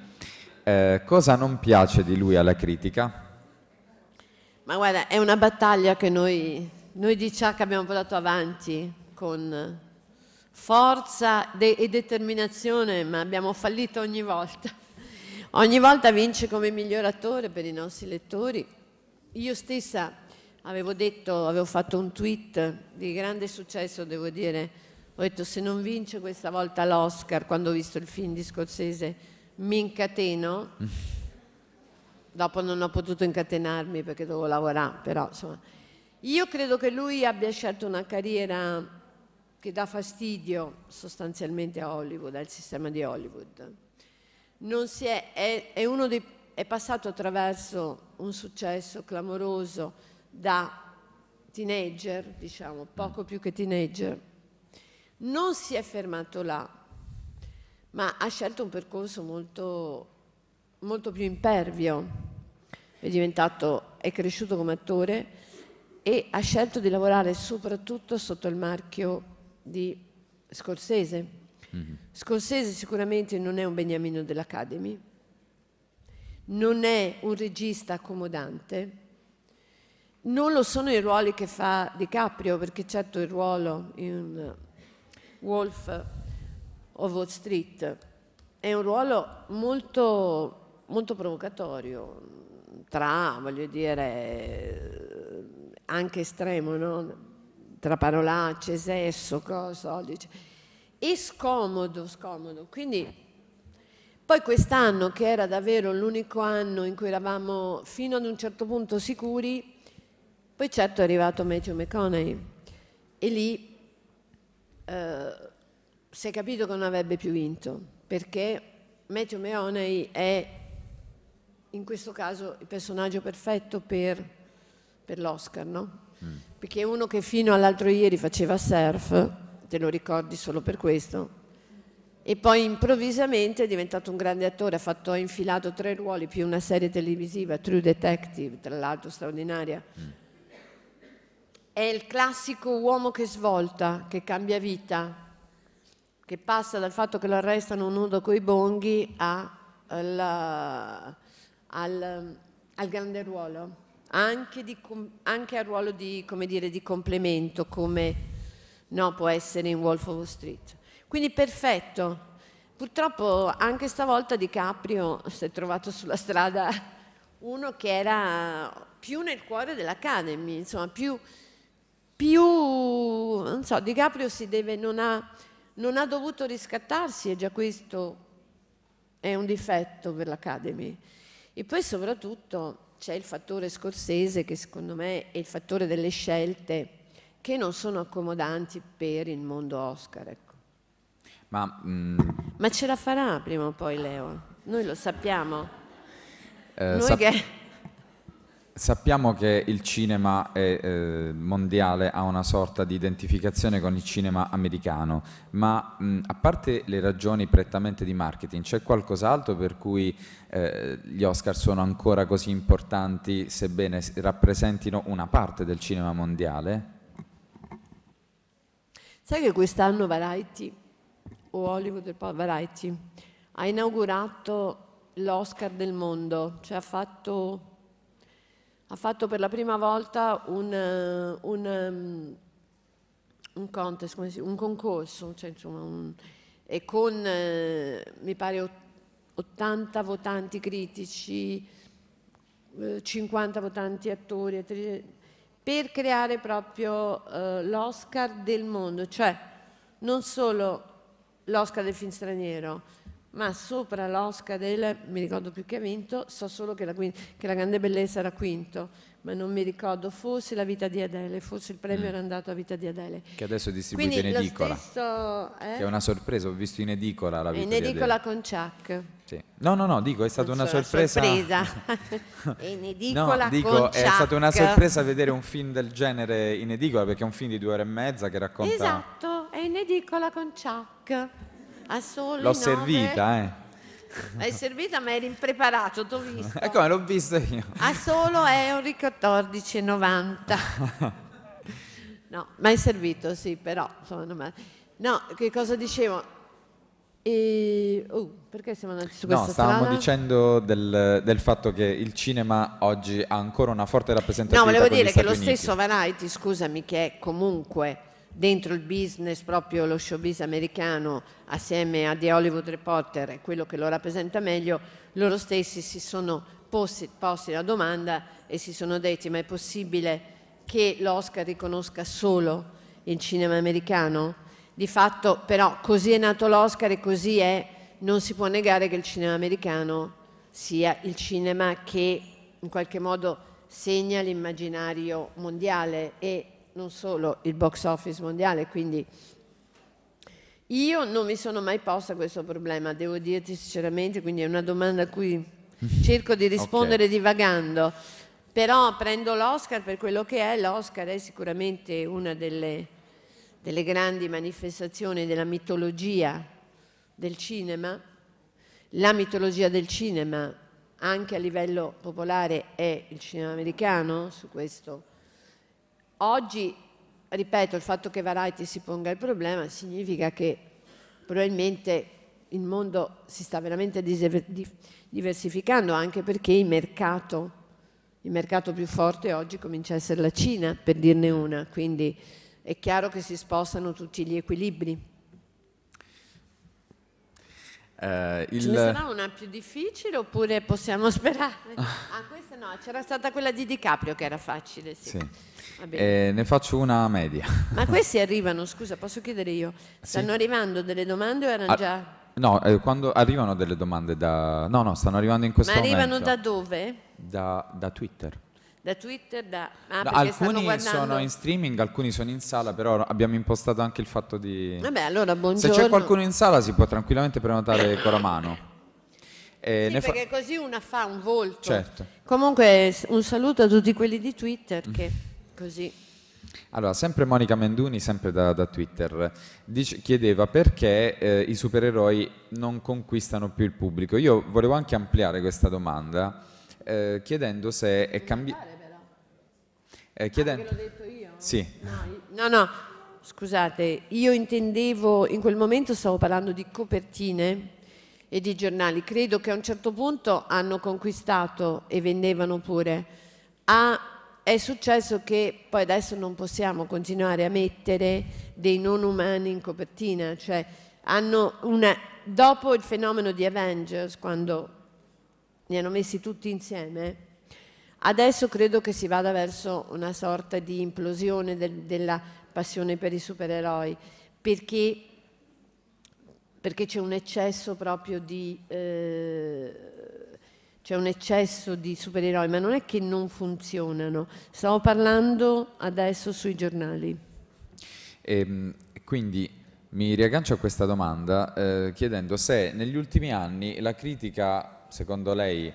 Eh, cosa non piace di lui alla critica? Ma guarda, è una battaglia che noi, noi di Ciac abbiamo portato avanti con forza de- e determinazione, ma abbiamo fallito ogni volta. Ogni volta vince come miglior attore per i nostri lettori. Io stessa avevo detto, avevo fatto un tweet di grande successo, devo dire, ho detto se non vince questa volta l'Oscar, quando ho visto il film di Scorsese, mi incateno. Dopo non ho potuto incatenarmi perché dovevo lavorare, però insomma. Io credo che lui abbia scelto una carriera che dà fastidio sostanzialmente a Hollywood, al sistema di Hollywood è, è, è, dei, è passato attraverso un successo clamoroso da teenager, diciamo, poco più che teenager. Non si è fermato là, ma ha scelto un percorso molto, molto più impervio. È diventato, è cresciuto come attore e ha scelto di lavorare soprattutto sotto il marchio di Scorsese. Mm-hmm. Scorsese sicuramente non è un beniamino dell'Academy, non è un regista accomodante, non lo sono i ruoli che fa Di Caprio, perché certo il ruolo in uh, Wolf of Wall Street è un ruolo molto, molto provocatorio, tra, voglio dire, anche estremo, no? tra parolacce, sesso, cosa, dice e scomodo, scomodo. Quindi poi quest'anno, che era davvero l'unico anno in cui eravamo fino ad un certo punto sicuri, poi certo è arrivato Matthew McConaughey e lì eh, si è capito che non avrebbe più vinto, perché Matthew McConaughey è in questo caso il personaggio perfetto per, per l'Oscar, no? Mm. Perché uno che fino all'altro ieri faceva surf, te lo ricordi solo per questo. E poi improvvisamente è diventato un grande attore, ha, fatto, infilato tre ruoli più una serie televisiva, True Detective, tra l'altro straordinaria. È il classico uomo che svolta, che cambia vita, che passa dal fatto che lo arrestano nudo coi bonghi a, alla, al, al, grande ruolo, anche, di, anche al ruolo di, come dire, di complemento, come no, può essere in Wolf of Street. Quindi perfetto. Purtroppo anche stavolta DiCaprio si è trovato sulla strada uno che era più nel cuore dell'Academy, insomma, più, più non so, DiCaprio si deve, non ha, non ha dovuto riscattarsi e già questo è un difetto per l'Academy. E poi soprattutto c'è il fattore scorsese che secondo me è il fattore delle scelte che non sono accomodanti per il mondo Oscar. Ecco. Ma, mm, Ma, ce la farà prima o poi Leo, noi lo sappiamo. Eh, noi sap- che... Sappiamo che il cinema è, eh, mondiale ha una sorta di identificazione con il cinema americano, ma mh, mm, a parte le ragioni prettamente di marketing, c'è qualcos'altro per cui eh, gli Oscar sono ancora così importanti, sebbene rappresentino una parte del cinema mondiale? Sai che quest'anno Variety, o Hollywood Variety, ha inaugurato l'Oscar del mondo, cioè ha fatto, ha fatto per la prima volta un, eh, un, ehm, un, contest, dice, un concorso, cioè insomma e con eh, mi pare 80 votanti critici, 50 eh, votanti attori, attrici, per creare proprio eh, l'Oscar del mondo, cioè non solo l'Oscar del film straniero, ma sopra l'Oscar del, mi ricordo più che ha vinto, so solo che la, che la, grande bellezza era quinto, ma non mi ricordo, forse la vita di Adele, forse il premio mm. era andato a vita di Adele. Che adesso è distribuito Quindi in edicola. Stesso, eh? Che è una sorpresa, ho visto in edicola la eh, vita in di Adele. In edicola con Chuck. Sì. No, no, no, dico, è stata una sorpresa. sorpresa. in edicola. No, dico, è stata una sorpresa vedere un film del genere in edicola perché è un film di due ore e mezza che racconta. Esatto, è in edicola con Chuck. A solo L'ho servita, eh. L'hai servita, ma eri impreparato, t'ho visto. E come l'ho visto io? A solo euro 14,90. no, mai servito, sì, però. Insomma, no, che cosa dicevo? E, oh, perché siamo andati su questa no, stavamo strada? dicendo del, del, fatto che il cinema oggi ha ancora una forte rappresentazione. No, volevo dire che lo Uniti. stesso Variety, scusami, che è comunque dentro il business, proprio lo showbiz americano, assieme a The Hollywood Reporter, è quello che lo rappresenta meglio, loro stessi si sono posti, posti la domanda e si sono detti ma è possibile che l'Oscar riconosca solo il cinema americano? Di fatto però così è nato l'Oscar e così è, non si può negare che il cinema americano sia il cinema che in qualche modo segna l'immaginario mondiale e non solo il box office mondiale, quindi io non mi sono mai posta questo problema, devo dirti sinceramente, quindi è una domanda a cui cerco di rispondere okay. divagando, però prendo l'Oscar per quello che è, l'Oscar è sicuramente una delle delle grandi manifestazioni della mitologia del cinema, la mitologia del cinema anche a livello popolare è il cinema americano, su questo oggi, ripeto, il fatto che Variety si ponga il problema significa che probabilmente il mondo si sta veramente diversificando anche perché il mercato, il mercato più forte oggi comincia a essere la Cina, per dirne una, quindi è chiaro che si spostano tutti gli equilibri. Eh, il... Ce ne sarà una più difficile oppure possiamo sperare? Ah. ah, questa no, c'era stata quella di DiCaprio che era facile, sì. sì. Eh, ne faccio una media. Ma questi arrivano, scusa, posso chiedere io? Stanno sì. arrivando delle domande o erano Ar- ah, già... No, eh, quando arrivano delle domande da... No, no, stanno arrivando in questo momento. Ma arrivano da dove? Da, da Twitter da Twitter, da... Ah, da alcuni sono in streaming, alcuni sono in sala, però abbiamo impostato anche il fatto di... Vabbè, allora buongiorno. Se c'è qualcuno in sala si può tranquillamente prenotare con la mano. Eh, sì, perché fa... così una fa un volto. Certo. Comunque un saluto a tutti quelli di Twitter che così... Allora, sempre Monica Menduni, sempre da, da Twitter, dice, chiedeva perché eh, i supereroi non conquistano più il pubblico. Io volevo anche ampliare questa domanda eh, chiedendo se è cambiato... Eh, chiedendo... Ah, l'ho detto io? Sì. No, no, scusate, io intendevo, in quel momento stavo parlando di copertine e di giornali. Credo che a un certo punto hanno conquistato e vendevano pure. A è successo che poi adesso non possiamo continuare a mettere dei non umani in copertina, cioè una, dopo il fenomeno di Avengers, quando li hanno messi tutti insieme, Adesso credo che si vada verso una sorta di implosione del, della passione per i supereroi, perché, perché c'è un eccesso proprio di... Eh, c'è un eccesso di supereroi, ma non è che non funzionano. Stavo parlando adesso sui giornali. E, ehm, quindi mi riaggancio a questa domanda eh, chiedendo se negli ultimi anni la critica, secondo lei,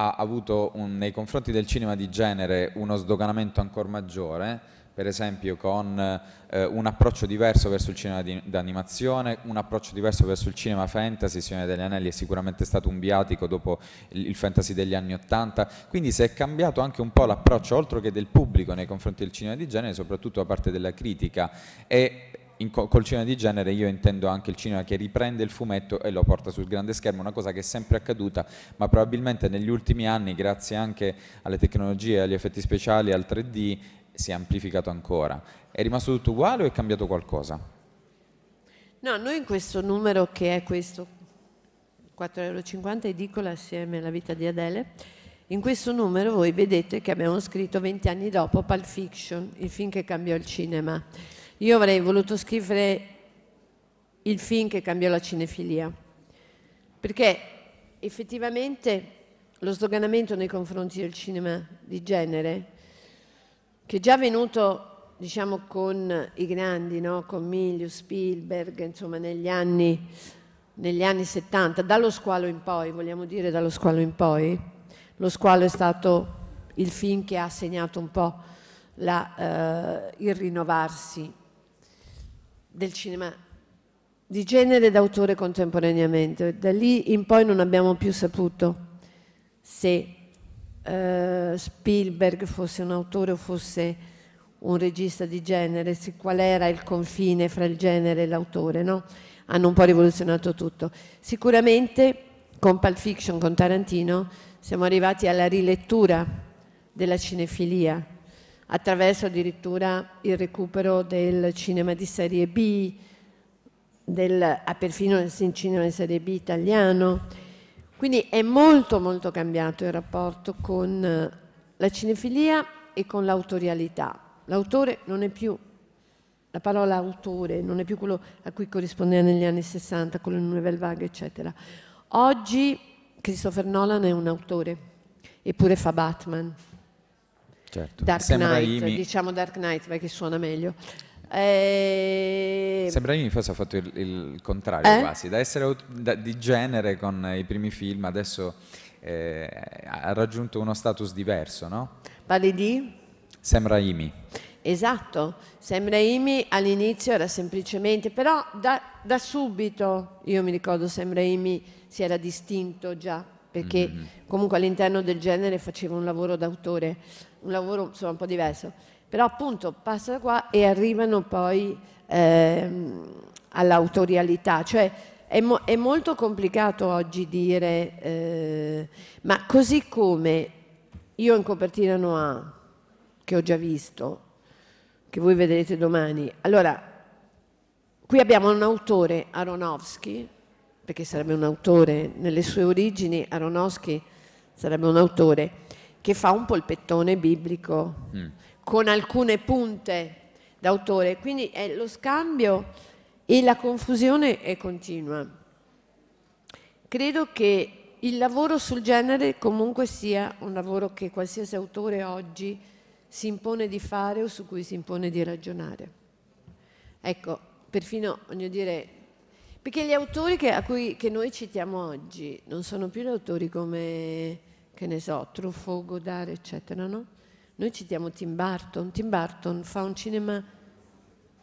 ha avuto un, nei confronti del cinema di genere uno sdoganamento ancora maggiore, per esempio con eh, un approccio diverso verso il cinema di, d'animazione, un approccio diverso verso il cinema fantasy, Signore degli Anelli è sicuramente stato un biatico dopo il, il fantasy degli anni Ottanta, quindi si è cambiato anche un po' l'approccio, oltre che del pubblico nei confronti del cinema di genere, soprattutto da parte della critica. E, in, col cinema di genere io intendo anche il cinema che riprende il fumetto e lo porta sul grande schermo, una cosa che è sempre accaduta, ma probabilmente negli ultimi anni, grazie anche alle tecnologie, agli effetti speciali, al 3D, si è amplificato ancora. È rimasto tutto uguale o è cambiato qualcosa? No, noi in questo numero che è questo 4,50 euro edicola assieme alla vita di Adele, in questo numero voi vedete che abbiamo scritto 20 anni dopo Pulp Fiction, il film che cambiò il cinema. Io avrei voluto scrivere il film che cambiò la cinefilia, perché effettivamente lo sdoganamento nei confronti del cinema di genere, che è già venuto diciamo, con i grandi, no? con Milius, Spielberg, insomma negli anni, negli anni 70, dallo squalo in poi, vogliamo dire dallo squalo in poi, lo squalo è stato il film che ha segnato un po' la, eh, il rinnovarsi del cinema di genere ed autore contemporaneamente. Da lì in poi non abbiamo più saputo se uh, Spielberg fosse un autore o fosse un regista di genere, se, qual era il confine fra il genere e l'autore, no? Hanno un po' rivoluzionato tutto. Sicuramente con Pulp Fiction, con Tarantino, siamo arrivati alla rilettura della cinefilia attraverso addirittura il recupero del cinema di serie B, del, ah, perfino del cinema di serie B italiano. Quindi è molto molto cambiato il rapporto con eh, la cinefilia e con l'autorialità. L'autore non è più, la parola autore non è più quello a cui corrispondeva negli anni 60, con in Nouvelle Vague, eccetera. Oggi Christopher Nolan è un autore, eppure fa Batman Certo. Dark Sam Knight, Raimi. diciamo Dark Knight perché suona meglio. E... Eh, sembra Raimi forse ha fatto il, il contrario eh? quasi, da essere da, di genere con i primi film, adesso eh, ha raggiunto uno status diverso, no? Parli di? Sam Raimi. Esatto, Sam Raimi all'inizio era semplicemente, però da, da subito, io mi ricordo Sam Raimi si era distinto già, perché mm-hmm. comunque all'interno del genere faceva un lavoro d'autore un lavoro insomma, un po' diverso, però appunto passano qua e arrivano poi ehm, all'autorialità, cioè è, mo è, molto complicato oggi dire, eh, ma così come io in copertina Noa, che ho già visto, che voi vedrete domani, allora qui abbiamo un autore, Aronofsky, perché sarebbe un autore nelle sue origini, Aronofsky sarebbe un autore, che fa un polpettone biblico mm. con alcune punte d'autore, quindi è eh, lo scambio e la confusione è continua. Credo che il lavoro sul genere comunque sia un lavoro che qualsiasi autore oggi si impone di fare o su cui si impone di ragionare. Ecco, perfino, voglio dire, perché gli autori che, cui, che noi citiamo oggi non sono più gli autori come che ne so, Truffaut, Godard, eccetera, no? Noi citiamo Tim Burton, Tim Burton fa un cinema,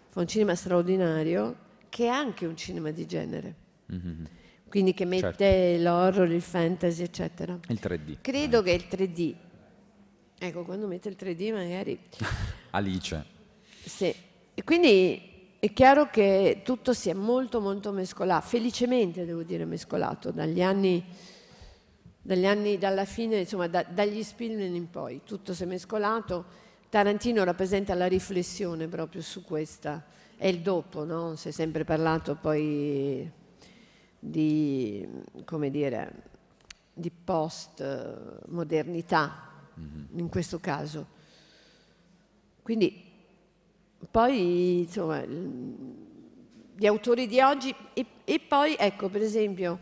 fa un cinema straordinario che è anche un cinema di genere. Mm-hmm. Quindi che mette certo. l'horror, il fantasy, eccetera. Il 3D. Credo eh. che il 3D, ecco, quando mette il 3D magari... Alice. Sì, e quindi è chiaro che tutto si è molto molto mescolato, felicemente devo dire mescolato, dagli anni dagli anni, dalla fine, insomma, da, dagli Spillman in poi, tutto si è mescolato. Tarantino rappresenta la riflessione proprio su questa, è il dopo, no? Si è sempre parlato poi di, come dire, di post-modernità, mm-hmm. in questo caso. Quindi, poi, insomma, gli autori di oggi, e, e poi, ecco, per esempio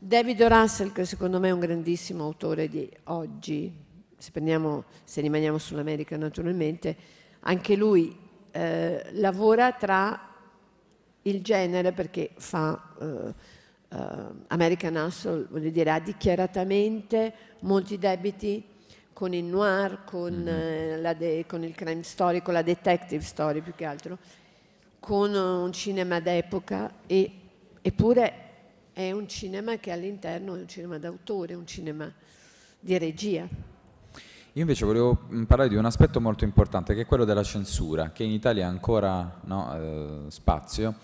David Russell, che secondo me è un grandissimo autore di oggi, se, prendiamo, se rimaniamo sull'America naturalmente, anche lui eh, lavora tra il genere, perché fa eh, eh, American Hustle, voglio dire, ha dichiaratamente molti debiti con il noir, con, mm-hmm. Eh, de- con il crime story, con la detective story più che altro, con un cinema d'epoca e, eppure è un cinema che all'interno è un cinema d'autore, un cinema di regia. Io invece volevo mm, parlare di un aspetto molto importante che è quello della censura, che in Italia ha ancora no, eh, spazio.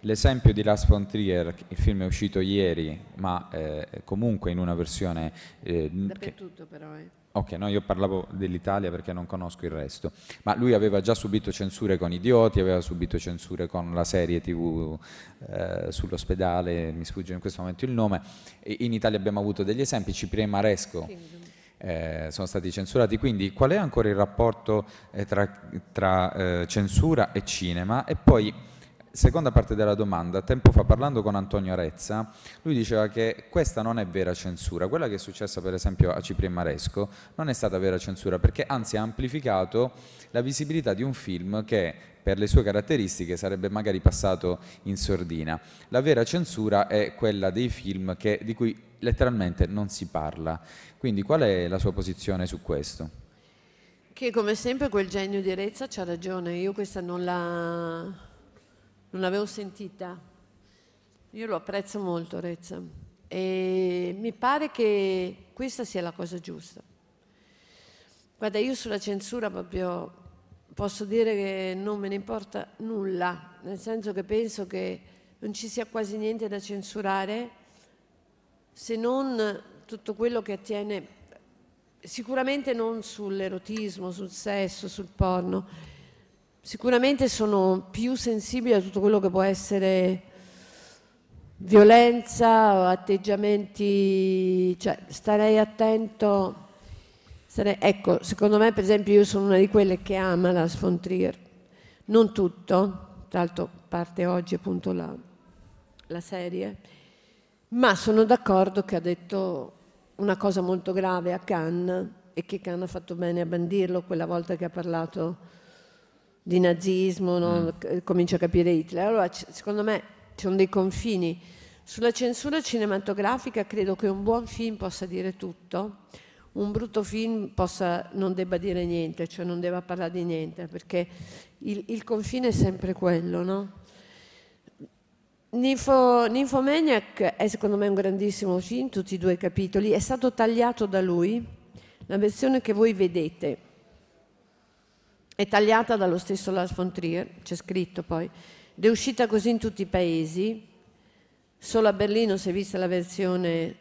L'esempio di Last von Trier, il film è uscito ieri, ma eh, comunque in una versione... Eh, Dappertutto che... però, eh. Ok, no, io parlavo dell'Italia perché non conosco il resto, ma lui aveva già subito censure con Idioti, aveva subito censure con la serie TV eh, sull'ospedale, mi sfugge in questo momento il nome. E in Italia abbiamo avuto degli esempi, e Maresco. Eh, sono stati censurati, quindi qual è ancora il rapporto eh, tra, tra eh, censura e cinema? E poi seconda parte della domanda, tempo fa parlando con Antonio Arezza, lui diceva che questa non è vera censura, quella che è successa per esempio a Cipri e Maresco non è stata vera censura perché anzi ha amplificato la visibilità di un film che per le sue caratteristiche sarebbe magari passato in sordina. La vera censura è quella dei film che, di cui letteralmente non si parla. Quindi qual è la sua posizione su questo? Che come sempre quel genio di Arezza c'ha ragione, io questa non la non avevo sentita. Io lo apprezzo molto Rezza e mi pare che questa sia la cosa giusta. Guarda, io sulla censura proprio posso dire che non me ne importa nulla, nel senso che penso che non ci sia quasi niente da censurare se non tutto quello che attiene sicuramente non sull'erotismo, sul sesso, sul porno sicuramente sono più sensibili a tutto quello che può essere violenza, atteggiamenti, cioè starei attento. Starei, ecco, secondo me per esempio io sono una di quelle che ama la Sfontrier, non tutto, tra l'altro parte oggi appunto la, la serie, ma sono d'accordo che ha detto una cosa molto grave a Cannes e che Cannes ha fatto bene a bandirlo quella volta che ha parlato di nazismo, no? mm. comincia a capire Hitler. Allora, c- secondo me ci sono dei confini. Sulla censura cinematografica credo che un buon film possa dire tutto, un brutto film possa, non debba dire niente, cioè non debba parlare di niente, perché il, il confine è sempre quello, no? Ninfo, Ninfomaniac è secondo me un grandissimo film, tutti e due i capitoli, è stato tagliato da lui, la versione che voi vedete è tagliata dallo stesso Lars von Trier, c'è scritto poi, ed è uscita così in tutti i paesi. Solo a Berlino si è vista la versione,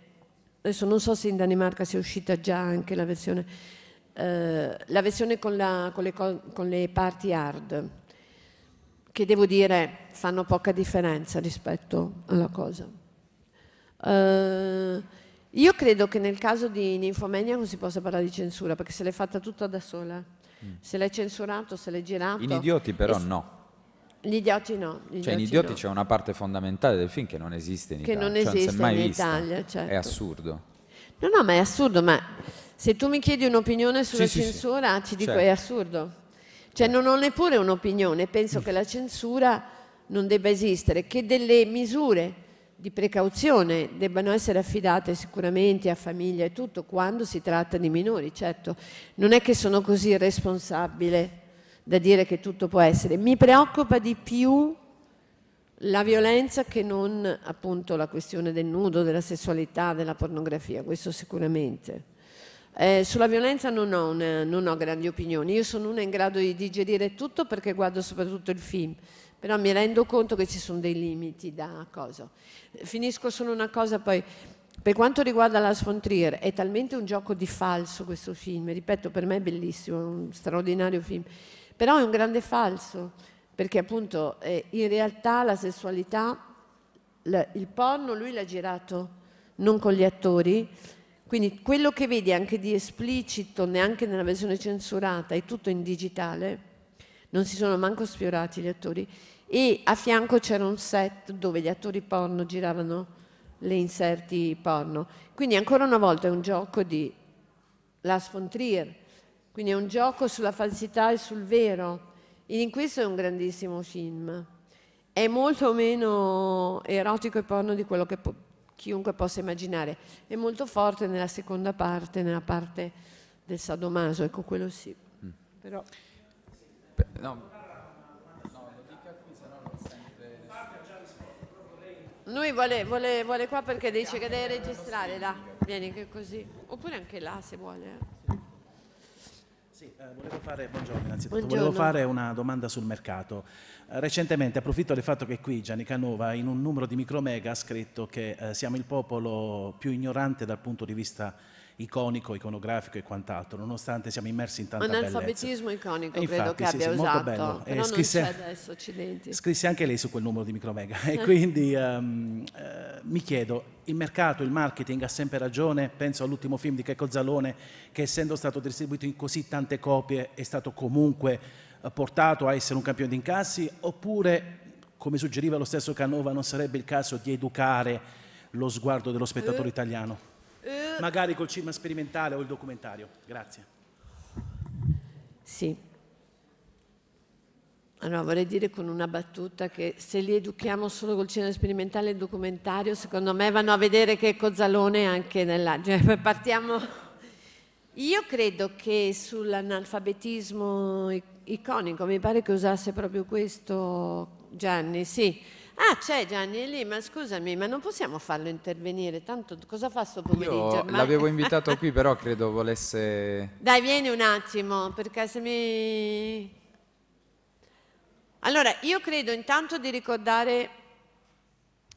adesso non so se in Danimarca sia uscita già anche la versione, eh, la versione con, la, con, le, con le parti hard, che devo dire fanno poca differenza rispetto alla cosa. Uh, io credo che nel caso di Ninfomania non si possa parlare di censura perché se l'è fatta tutta da sola. Mm. se l'hai censurato, se l'hai girato. In idioti però es- no. Gli idioti no. Gli cioè, in idioti no. c'è una parte fondamentale del film che non esiste in che Italia. Che non cioè, esiste mai in vista. Italia, certo. È assurdo. No, no, ma è assurdo, ma se tu mi chiedi un'opinione sulla sì, censura, sì, sì. ti dico certo. è assurdo. Cioè, non ho neppure un'opinione, penso mm. che la censura non debba esistere, che delle misure di precauzione debbano essere affidate sicuramente a famiglia e tutto quando si tratta di minori, certo. Non è che sono così responsabile da dire che tutto può essere. Mi preoccupa di più la violenza che non appunto la questione del nudo, della sessualità, della pornografia, questo sicuramente. Eh, sulla violenza non ho, una, non ho grandi opinioni, io sono una in grado di digerire tutto perché guardo soprattutto il film però mi rendo conto che ci sono dei limiti da cosa. Finisco solo una cosa poi. Per quanto riguarda la Sfontrier, è talmente un gioco di falso questo film, ripeto, per me è bellissimo, è un straordinario film, però è un grande falso, perché appunto eh, in realtà la sessualità, la, il porno lui l'ha girato non con gli attori, quindi quello che vedi anche di esplicito, neanche nella versione censurata, è tutto in digitale, non si sono manco sfiorati gli attori. E a fianco c'era un set dove gli attori porno giravano le inserti porno. Quindi ancora una volta è un gioco di Lars von Trier, quindi è un gioco sulla falsità e sul vero. E in questo è un grandissimo film. È molto meno erotico e porno di quello che po- chiunque possa immaginare. È molto forte nella seconda parte, nella parte del sadomaso, ecco quello sì. Mm. Però... No. Lui vuole, vuole, vuole, qua perché dice che deve registrare là, vieni che così, oppure anche là se vuole. Sì, eh, volevo fare, buongiorno innanzitutto, buongiorno. volevo fare una domanda sul mercato. Eh, recentemente approfitto del fatto che qui Gianni Canova in un numero di micromega ha scritto che eh, siamo il popolo più ignorante dal punto di vista iconico, iconografico e quant'altro, nonostante siamo immersi in tanta bellezza. Analfabetismo iconico, e infatti, credo che sì, abbia sì, usato, molto bello. Eh, scrisse, adesso, scrisse anche lei su quel numero di Micromega e quindi um, eh, mi chiedo, il mercato, il marketing ha sempre ragione, penso all'ultimo film di Checco Zalone che essendo stato distribuito in così tante copie è stato comunque eh, portato a essere un campione di incassi oppure come suggeriva lo stesso Canova non sarebbe il caso di educare lo sguardo dello spettatore eh, italiano? Eh. Magari col cinema sperimentale o il documentario. Grazie. Sì. Allora, vorrei dire con una battuta che se li educhiamo solo col cinema sperimentale e il documentario, secondo me vanno a vedere che Cozzalone anche nella... Cioè, partiamo... Io credo che sull'analfabetismo iconico, mi pare che usasse proprio questo Gianni, sì, Ah, c'è Gianni lì, ma scusami, ma non possiamo farlo intervenire, tanto cosa fa sto pomeriggio? Io ma... l'avevo invitato qui, però credo volesse... Dai, vieni un attimo, perché se mi... Allora, io credo intanto di ricordare,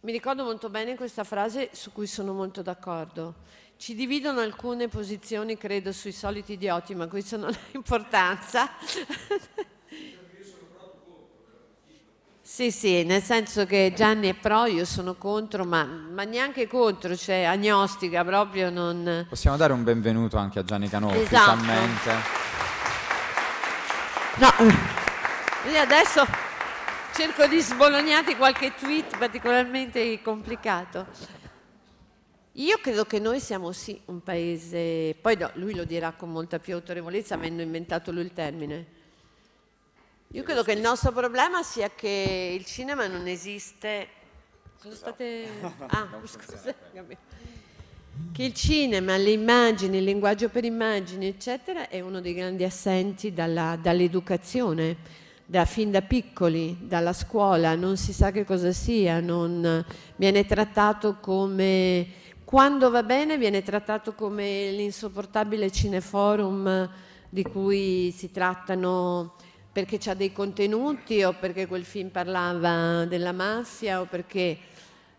mi ricordo molto bene questa frase su cui sono molto d'accordo. Ci dividono alcune posizioni, credo, sui soliti idioti, ma questo non ha importanza. Sì, sì, nel senso che Gianni è pro, io sono contro, ma, ma neanche contro, cioè agnostica proprio non... Possiamo dare un benvenuto anche a Gianni Canò esatto. No, eh, io adesso cerco di sbolognarti qualche tweet particolarmente complicato. Io credo che noi siamo sì un paese, poi no, lui lo dirà con molta più autorevolezza avendo inventato lui il termine, io credo che il nostro problema sia che il cinema non esiste. Sono state. Ah, scusa. Che il cinema, le immagini, il linguaggio per immagini, eccetera, è uno dei grandi assenti dall'educazione, da, fin da piccoli, dalla scuola, non si sa che cosa sia, non, viene trattato come. Quando va bene, viene trattato come l'insopportabile cineforum di cui si trattano perché ha dei contenuti o perché quel film parlava della mafia o perché...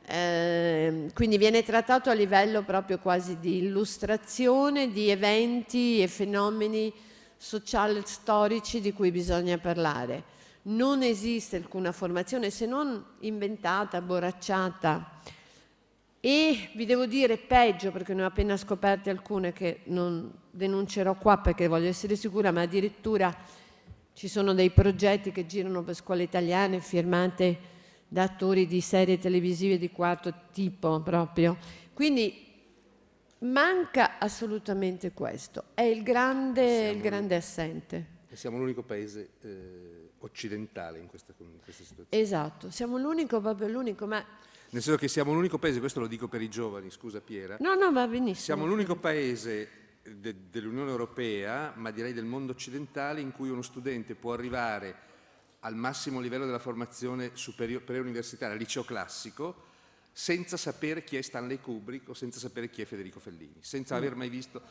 Ehm, quindi viene trattato a livello proprio quasi di illustrazione di eventi e fenomeni social storici di cui bisogna parlare. Non esiste alcuna formazione se non inventata, borracciata e vi devo dire peggio perché ne ho appena scoperte alcune che non denuncerò qua perché voglio essere sicura, ma addirittura ci sono dei progetti che girano per scuole italiane firmate da attori di serie televisive di quarto tipo proprio. Quindi manca assolutamente questo, è il grande, il grande assente. Siamo l'unico paese eh, occidentale in questa, in questa, situazione. Esatto, siamo l'unico, proprio l'unico, ma... Nel senso che siamo l'unico paese, questo lo dico per i giovani, scusa Piera. No, no, va benissimo. Siamo l'unico paese de, dell'Unione Europea, ma direi del mondo occidentale, in cui uno studente può arrivare al massimo livello della formazione preuniversitaria, liceo classico, senza sapere chi è Stanley Kubrick o senza sapere chi è Federico Fellini, senza mm. aver mai visto.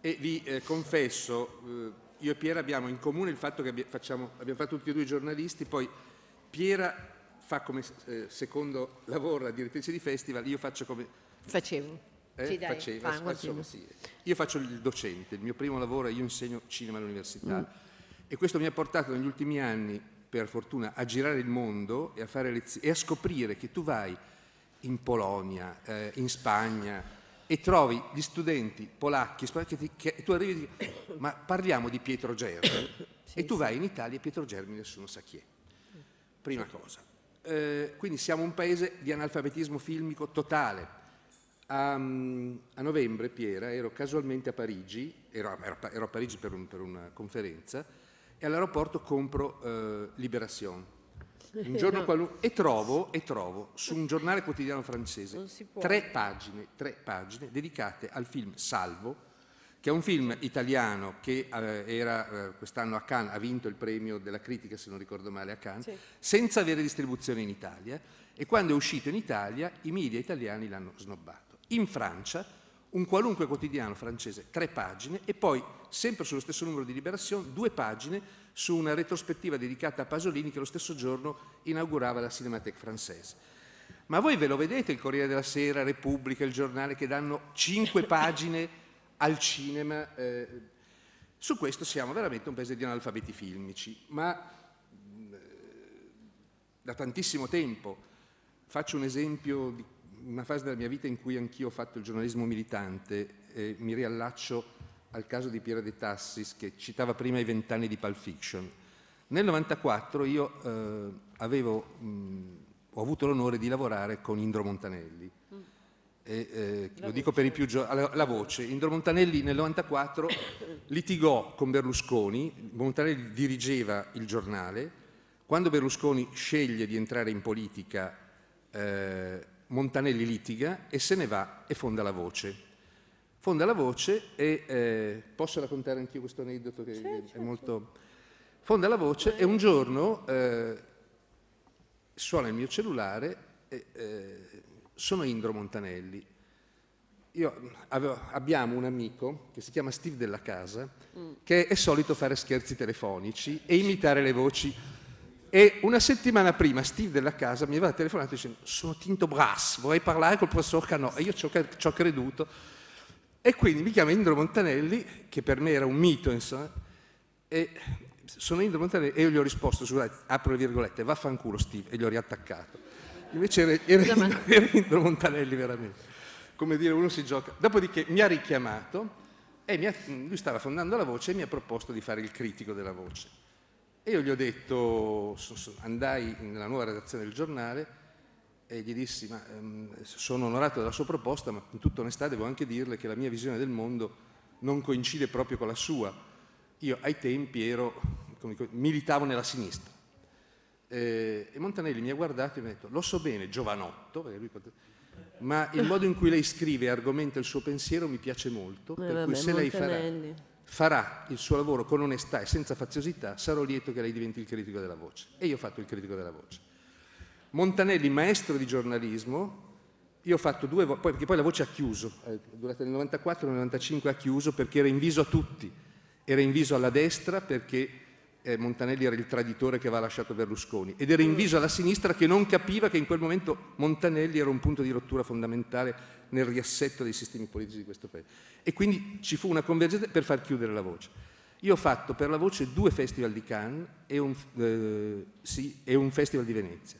E vi eh, confesso, eh, io e Piera abbiamo in comune il fatto che abbi facciamo, abbiamo fatto tutti e due i giornalisti, poi Piera fa come eh, secondo lavoro la direttrice di festival, io faccio come... Facevo eh, dai, faceva, ah, vai, sì. Io faccio il docente, il mio primo lavoro è io insegno cinema all'università mm. e questo mi ha portato negli ultimi anni, per fortuna, a girare il mondo e a, fare lezioni, e a scoprire che tu vai in Polonia, eh, in Spagna, e trovi gli studenti polacchi che, ti, che tu arrivi e dici ma parliamo di Pietro Germi sì, e tu vai in Italia e Pietro Germi nessuno sa chi è. Mm. Prima cosa. Eh, quindi siamo un paese di analfabetismo filmico totale. A, ehm, a, novembre, Piera, ero casualmente a Parigi, ero, ero a Parigi per, un, per, una conferenza, e all'aeroporto compro eh, Liberation. Un giorno qualunque, e, trovo, e trovo su un giornale quotidiano francese tre pagine, tre pagine dedicate al film Salvo, che è un film italiano che eh, era eh, quest'anno a Cannes, ha vinto il premio della critica se non ricordo male a Cannes, sì. senza avere distribuzione in Italia e quando è uscito in Italia i media italiani l'hanno snobbato. In Francia, un qualunque quotidiano francese, tre pagine, e poi, sempre sullo stesso numero di Liberazione, due pagine su una retrospettiva dedicata a Pasolini che lo stesso giorno inaugurava la Cinémathèque française. Ma voi ve lo vedete il Corriere della Sera, Repubblica, il giornale che danno cinque pagine al cinema? Eh, su questo siamo veramente un paese di analfabeti filmici, ma mm, eh, da tantissimo tempo. Faccio un esempio di una fase della mia vita in cui anch'io ho fatto il giornalismo militante e mi riallaccio al caso di Piera De Tassis che citava prima i vent'anni di Pulp Fiction. Nel 1994 io eh, avevo, mh, ho avuto l'onore di lavorare con Indro Montanelli. Mm. E, eh, lo voce. dico per i più giovani, la, la, voce. Indro Montanelli nel 1994 litigò con Berlusconi, Montanelli dirigeva il giornale, quando Berlusconi sceglie di entrare in politica eh, Montanelli litiga e se ne va e fonda la voce. Fonda la voce e eh, posso raccontare anch'io questo aneddoto che certo. è molto... Certo. Fonda la voce e un giorno eh, suona il mio cellulare e eh, sono Indro Montanelli. Io, avevo, abbiamo un amico che si chiama Steve della Casa mm. che è solito fare scherzi telefonici e imitare le voci e una settimana prima Steve della casa mi aveva telefonato dicendo sono Tinto Brass, vorrei parlare col professor Cano e io ci ho, ci ho creduto. E quindi mi chiama Indro Montanelli, che per me era un mito, insomma, e sono Indro Montanelli e io gli ho risposto, scusate, apro le virgolette, vaffanculo Steve, e gli ho riattaccato. Invece era, era, Indro, era Indro Montanelli veramente. Come dire, uno si gioca. Dopodiché mi ha richiamato e ha, lui stava fondando la voce e mi ha proposto di fare il critico della voce e io gli ho detto, andai nella nuova redazione del giornale e gli dissi, ma ehm, sono onorato della sua proposta, ma in tutta onestà devo anche dirle che la mia visione del mondo non coincide proprio con la sua. Io ai tempi ero, dico, militavo nella sinistra. Eh, e Montanelli mi ha guardato e mi ha detto, lo so bene, giovanotto, poteva, ma il modo in cui lei scrive e argomenta il suo pensiero mi piace molto, eh, per vabbè, cui se Montanelli. lei farà farà il suo lavoro con onestà e senza faziosità, sarò lieto che lei diventi il critico della voce. E io ho fatto il critico della voce. Montanelli, maestro di giornalismo, io ho fatto due volte, perché poi la voce ha chiuso, eh, durante il 94 e il 95 ha chiuso perché era inviso a tutti, era inviso alla destra perché eh, Montanelli era il traditore che aveva lasciato Berlusconi ed era inviso alla sinistra che non capiva che in quel momento Montanelli era un punto di rottura fondamentale nel riassetto dei sistemi politici di questo Paese. E quindi ci fu una convergenza per far chiudere la voce. Io ho fatto per la voce due festival di Cannes e un, eh, sì, e un festival di Venezia.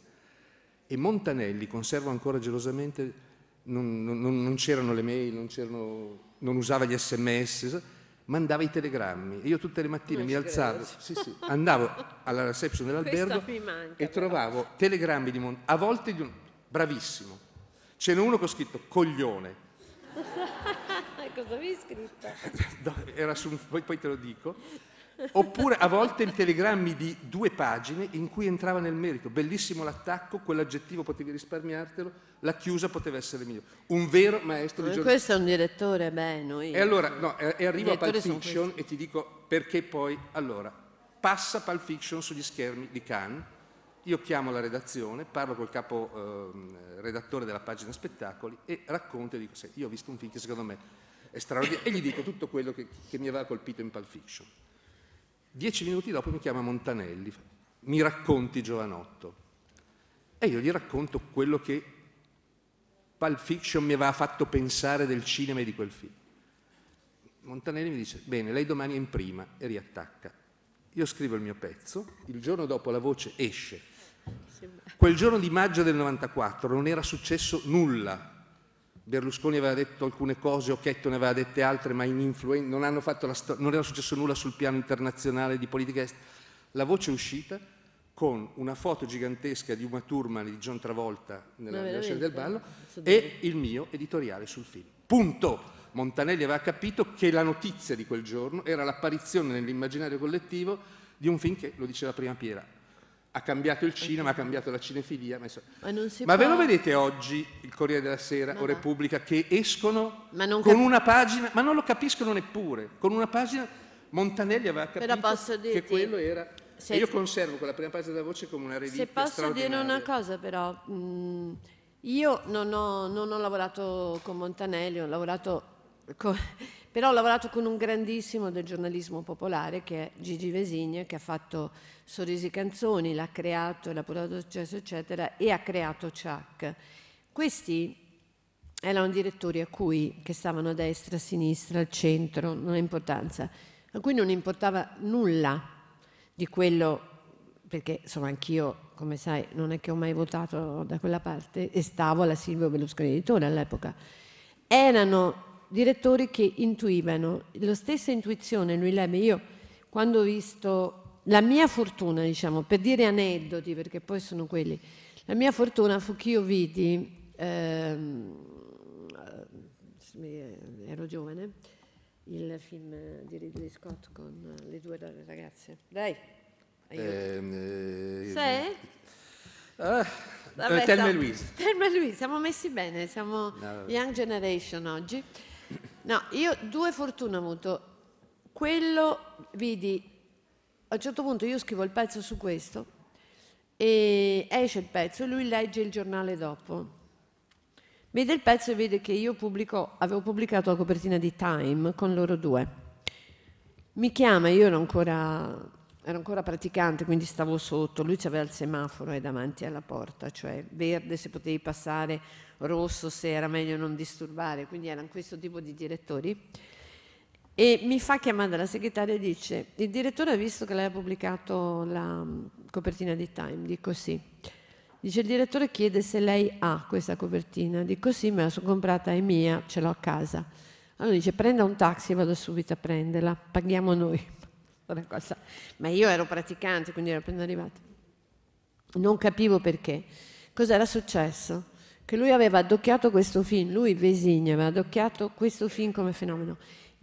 E Montanelli, conservo ancora gelosamente, non, non, non c'erano le mail, non, non, usava gli sms, mandava i telegrammi. E io tutte le mattine mi alzavo, sì, sì, andavo alla reception dell'albergo manca, e trovavo però. telegrammi di Montanelli, a volte di un... bravissimo, Ce n'è uno che ho scritto coglione. Cosa avevi scritto? Era su poi, poi te lo dico. Oppure a volte in telegrammi di due pagine in cui entrava nel merito. Bellissimo l'attacco, quell'aggettivo potevi risparmiartelo, la chiusa poteva essere migliore. Un vero maestro di eh, giornalismo. Questo è un direttore, beh, noi... E allora, no, e arrivo a Pulp Fiction e ti dico perché poi, allora, passa Pulp Fiction sugli schermi di Cannes, io chiamo la redazione, parlo col capo eh, redattore della pagina spettacoli e racconto e dico, sì, io ho visto un film che secondo me è straordinario, e gli dico tutto quello che, che mi aveva colpito in Pulp Fiction. Dieci minuti dopo mi chiama Montanelli, mi racconti Giovanotto. E io gli racconto quello che Pulp Fiction mi aveva fatto pensare del cinema e di quel film. Montanelli mi dice, bene, lei domani è in prima e riattacca. Io scrivo il mio pezzo, il giorno dopo la voce esce. Quel giorno di maggio del 94 non era successo nulla. Berlusconi aveva detto alcune cose, Occhetto ne aveva dette altre, ma ininfluenti, non, hanno sto- non era successo nulla sul piano internazionale di politica estera. La voce è uscita con una foto gigantesca di Uma Thurman di John Travolta nella no, scena del ballo e il mio editoriale sul film. Punto! Montanelli aveva capito che la notizia di quel giorno era l'apparizione nell'immaginario collettivo di un film che, lo diceva prima Piera, ha cambiato il cinema, ha cambiato la cinefilia. Ma, ma, ma ve lo vedete oggi il Corriere della Sera no, o Repubblica no. che escono con cap- una pagina, ma non lo capiscono neppure, con una pagina Montanelli aveva capito che quello era... Se, io conservo quella prima pagina della voce come una rivista. Se posso dire una cosa però, mh, mm, io non ho, non ho lavorato con Montanelli, ho lavorato co- però ho lavorato con un grandissimo del giornalismo popolare che è Gigi Vesigne, che ha fatto Sorrisi Canzoni, l'ha creato, l'ha portato a successo, eccetera, e ha creato Chuck. Questi erano direttori a cui, che stavano a destra, a sinistra, al centro, non ha importanza, a cui non importava nulla di quello, perché insomma anch'io come sai, non è che ho mai votato da quella parte e stavo alla Silvio Berlusconi Editore all'epoca. Erano direttori che intuivano. La stessa intuizione, lui leva. Io quando ho visto la mia fortuna, diciamo, per dire aneddoti, perché poi sono quelli, la mia fortuna fu che io vidi, ehm, eh, ero giovane, il film di Ridley Scott con le due ragazze. Dai, aiuto. Ehm, eh, Sei? Ah, Vabbè, Telma e Luisa. Telma e Luisa, siamo messi bene, siamo no, Young Generation oggi. No, io due fortune ho avuto. Quello, vedi, a un certo punto io scrivo il pezzo su questo e esce il pezzo e lui legge il giornale dopo. Vede il pezzo e vede che io pubblico, avevo pubblicato la copertina di Time con loro due. Mi chiama, io ero ancora, ero ancora praticante, quindi stavo sotto, lui c'aveva il semaforo e davanti alla porta, cioè verde se potevi passare, rosso se era meglio non disturbare, quindi erano questo tipo di direttori. E mi fa chiamare la segretaria e dice, il direttore ha visto che lei ha pubblicato la mm, copertina di Time, dico sì. Dice, il direttore chiede se lei ha questa copertina, dico sì, me la sono comprata, è mia, ce l'ho a casa. Allora dice, prenda un taxi, vado subito a prenderla, paghiamo noi. Ma io ero praticante, quindi ero appena arrivata. Non capivo perché. Cos'era successo? che lui aveva addocchiato questo film, lui Vesigne aveva addocchiato questo film come fenomeno.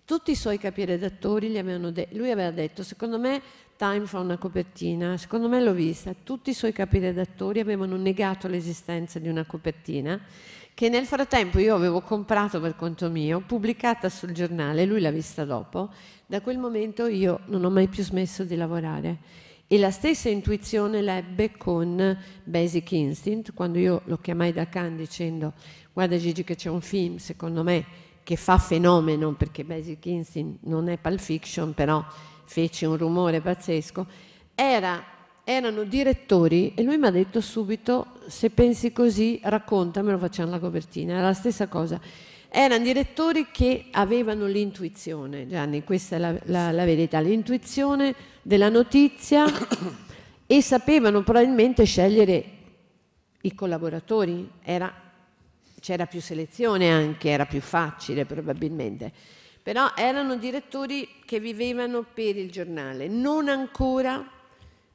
Tutti i suoi capiredattori gli avevano detto, lui aveva detto, secondo me Time fa una copertina, secondo me l'ho vista, tutti i suoi capiredattori avevano negato l'esistenza di una copertina che nel frattempo io avevo comprato per conto mio, pubblicata sul giornale, lui l'ha vista dopo, da quel momento io non ho mai più smesso di lavorare e la stessa intuizione l'ebbe con Basic Instinct, quando io lo chiamai da Khan dicendo guarda Gigi che c'è un film, secondo me, che fa fenomeno, perché Basic Instinct non è Pulp Fiction, però fece un rumore pazzesco, Era, erano direttori e lui mi ha detto subito se pensi così raccontamelo, facciamo la copertina, era la stessa cosa erano direttori che avevano l'intuizione, Gianni, questa è la, la, la verità, l'intuizione della notizia e sapevano probabilmente scegliere i collaboratori, c'era più selezione anche, era più facile probabilmente, però erano direttori che vivevano per il giornale, non ancora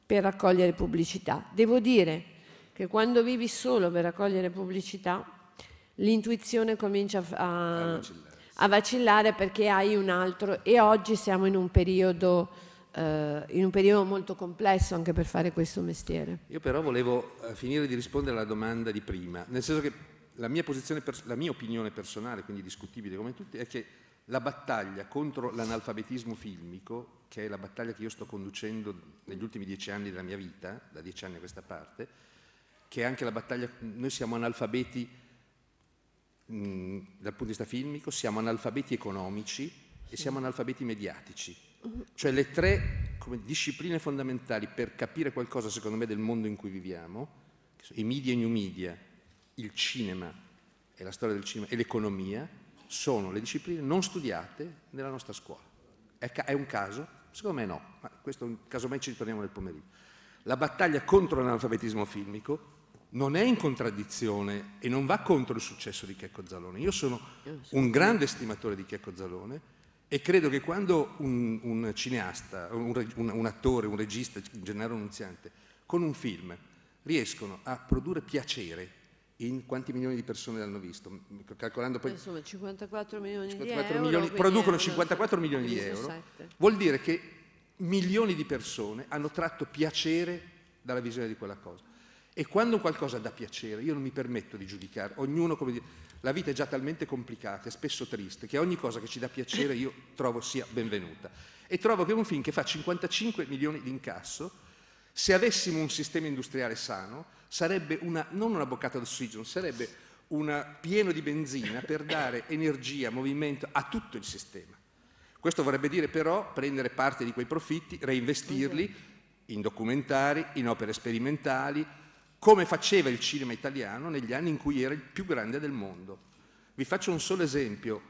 per raccogliere pubblicità. Devo dire che quando vivi solo per raccogliere pubblicità l'intuizione comincia a, a, vacillare. a, vacillare. perché hai un altro e oggi siamo in un periodo eh, in un periodo molto complesso anche per fare questo mestiere. Io però volevo eh, finire di rispondere alla domanda di prima, nel senso che la mia, pers- la mia opinione personale, quindi discutibile come tutti, è che la battaglia contro l'analfabetismo filmico, che è la battaglia che io sto conducendo negli ultimi dieci anni della mia vita, da dieci anni a questa parte, che è anche la battaglia, noi siamo analfabeti dal punto di vista filmico, siamo analfabeti economici e siamo analfabeti mediatici. Cioè le tre come, discipline fondamentali per capire qualcosa, secondo me, del mondo in cui viviamo, i media e i new media, il cinema e la storia del cinema e l'economia, sono le discipline non studiate nella nostra scuola. È, ca- è un caso? Secondo me no, ma questo casomai ci ritorniamo nel pomeriggio. La battaglia contro l'analfabetismo filmico non è in contraddizione e non va contro il successo di Checco Zalone. Io sono un grande stimatore di Checco Zalone e credo che quando un, un cineasta, un, un, un, attore, un regista, Gennaro Nunziante, con un film riescono a produrre piacere in quanti milioni di persone l'hanno visto, calcolando poi... Insomma, 54 milioni 54 di milioni, euro. Producono 54 euro, milioni di euro, 7. vuol dire che milioni di persone hanno tratto piacere dalla visione di quella cosa. E quando qualcosa dà piacere, io non mi permetto di giudicare, ognuno come dire, la vita è già talmente complicata, è spesso triste, che ogni cosa che ci dà piacere io trovo sia benvenuta. E trovo che un film che fa 55 milioni di incasso, se avessimo un sistema industriale sano, sarebbe una, non una boccata d'ossigeno, sarebbe una pieno di benzina per dare energia, movimento a tutto il sistema. Questo vorrebbe dire però prendere parte di quei profitti, reinvestirli esatto. in documentari, in opere sperimentali, come faceva il cinema italiano negli anni in cui era il più grande del mondo. Vi faccio un solo esempio.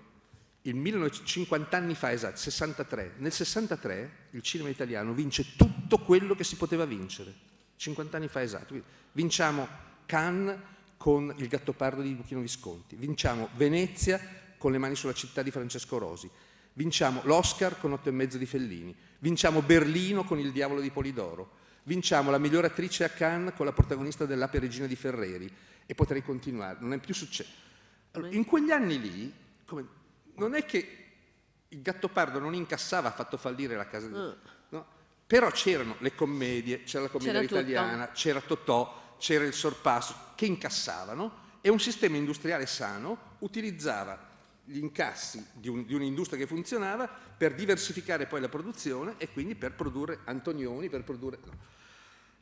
Il 1950 anni fa, esatto, 63. Nel 63 il cinema italiano vince tutto quello che si poteva vincere. 50 anni fa, esatto. Vinciamo Cannes con Il Gattopardo di Luchino Visconti. Vinciamo Venezia con Le mani sulla città di Francesco Rosi. Vinciamo l'Oscar con Otto e mezzo di Fellini. Vinciamo Berlino con Il diavolo di Polidoro Vinciamo la miglior attrice a Cannes con la protagonista dell'Ape Regina di Ferreri e potrei continuare, non è più successo. Allora, in quegli anni lì, come, non è che il Gattopardo non incassava, ha fatto fallire la casa. Uh. No? Però c'erano le commedie, c'era la commedia c'era italiana, tutto. c'era Totò, c'era il sorpasso, che incassavano e un sistema industriale sano utilizzava gli incassi di, un, di un'industria che funzionava per diversificare poi la produzione e quindi per produrre antonioni, per produrre... No.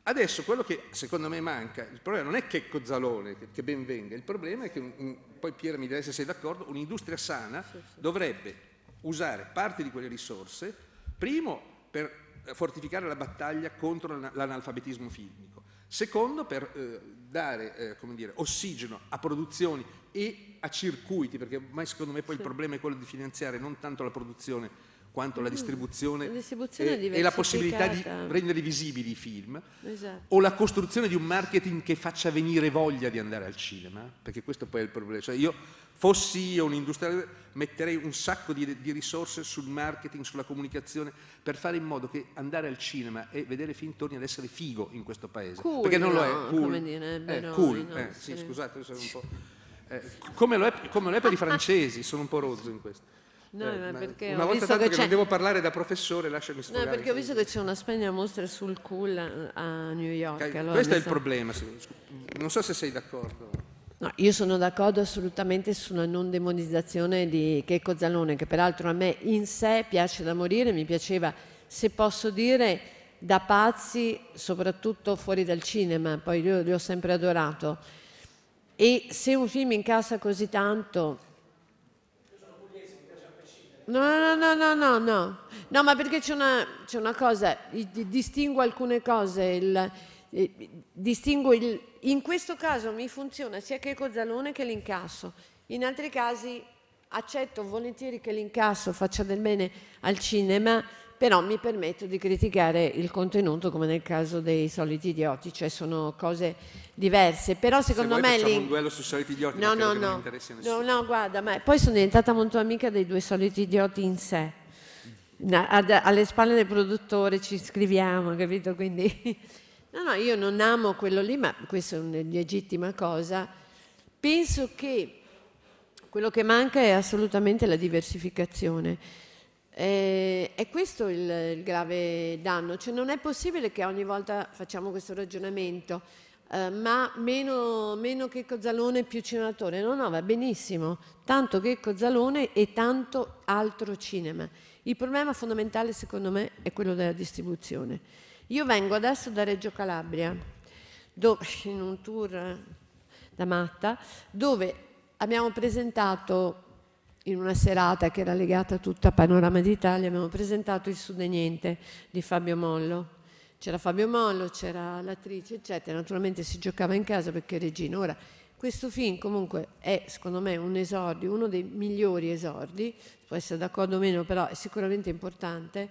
Adesso quello che secondo me manca, il problema non è che Cozzalone, che, che ben venga, il problema è che, un, un, poi Piera mi dirà se sei d'accordo, un'industria sana sì, sì. dovrebbe usare parte di quelle risorse, primo per eh, fortificare la battaglia contro l'analfabetismo filmico, secondo per eh, dare eh, dire, ossigeno a produzioni e a circuiti, perché ormai secondo me poi sì. il problema è quello di finanziare non tanto la produzione quanto la mm. distribuzione, la distribuzione eh, e la possibilità di rendere visibili i film, esatto. o la costruzione di un marketing che faccia venire voglia di andare al cinema, perché questo poi è il problema. Cioè io fossi io un industriale metterei un sacco di, di risorse sul marketing, sulla comunicazione, per fare in modo che andare al cinema e vedere film torni ad essere figo in questo paese. Cool, perché non no, lo è. Cool, come dire, eh, eh cool, no, eh, sì, scusate, sono un po'... Eh, come, lo è, come, lo è, per i francesi, sono un po' rozzo in questo. No, eh, ma perché una volta che, che non devo parlare da professore, lasciami sfogare. No, perché ho visto che c'è una spegna mostra sul cool a New York. Allora questo è il so. problema, non so se sei d'accordo. No, io sono d'accordo assolutamente sulla non demonizzazione di Checco Zalone, che peraltro a me in sé piace da morire, mi piaceva, se posso dire, da pazzi, soprattutto fuori dal cinema, poi io li ho sempre adorato. E se un film incassa così tanto... No, no, no, no, no, no, ma perché c'è una, c'è una cosa, distingo alcune cose, il, eh, distingo il, in questo caso mi funziona sia che Cozzalone che l'incasso, in altri casi accetto volentieri che l'incasso faccia del bene al cinema, però mi permetto di criticare il contenuto come nel caso dei soliti idioti, cioè sono cose diverse, però secondo Se me... Facciamo lì... un duello sui soliti idioti, no, no, no. no, no, guarda, ma poi sono diventata molto amica dei due soliti idioti in sé. Alle spalle del produttore ci scriviamo, capito? Quindi no, no, io non amo quello lì, ma questa è una legittima cosa. Penso che quello che manca è assolutamente la diversificazione eh, è questo il, il grave danno, cioè, non è possibile che ogni volta facciamo questo ragionamento, eh, ma meno, meno Checco Zalone più cinematore, no no va benissimo, tanto che Cozzalone e tanto altro cinema. Il problema fondamentale secondo me è quello della distribuzione. Io vengo adesso da Reggio Calabria, dove, in un tour eh, da matta, dove abbiamo presentato in una serata che era legata a tutta Panorama d'Italia, abbiamo presentato Il Sud e Niente di Fabio Mollo. C'era Fabio Mollo, c'era l'attrice, eccetera. Naturalmente si giocava in casa perché Regina. Ora, questo film comunque è, secondo me, un esordio, uno dei migliori esordi, può essere d'accordo o meno, però è sicuramente importante.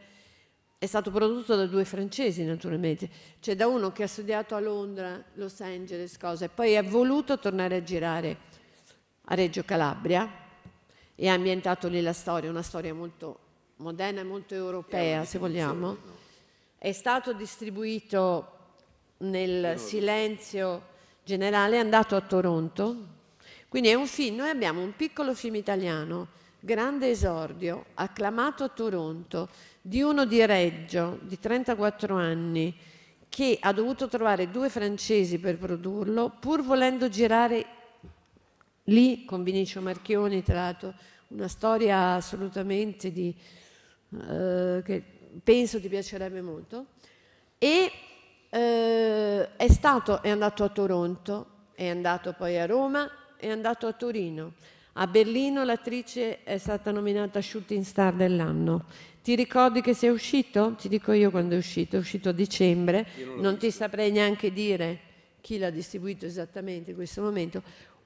È stato prodotto da due francesi, naturalmente, cioè da uno che ha studiato a Londra, Los Angeles, cosa, e poi ha voluto tornare a girare a Reggio Calabria, e ha ambientato lì la storia, una storia molto moderna e molto europea, se vogliamo. È stato distribuito nel silenzio generale, è andato a Toronto. Quindi è un film, noi abbiamo un piccolo film italiano, grande esordio, acclamato a Toronto, di uno di Reggio, di 34 anni, che ha dovuto trovare due francesi per produrlo, pur volendo girare lì con Vinicio Marchioni, tra l'altro una storia assolutamente di, eh, che penso ti piacerebbe molto. E eh, è, stato, è andato a Toronto, è andato poi a Roma, è andato a Torino. A Berlino l'attrice è stata nominata shooting star dell'anno. Ti ricordi che sei uscito? Ti dico io quando è uscito, è uscito a dicembre, non, non ti saprei neanche dire chi l'ha distribuito esattamente in questo momento.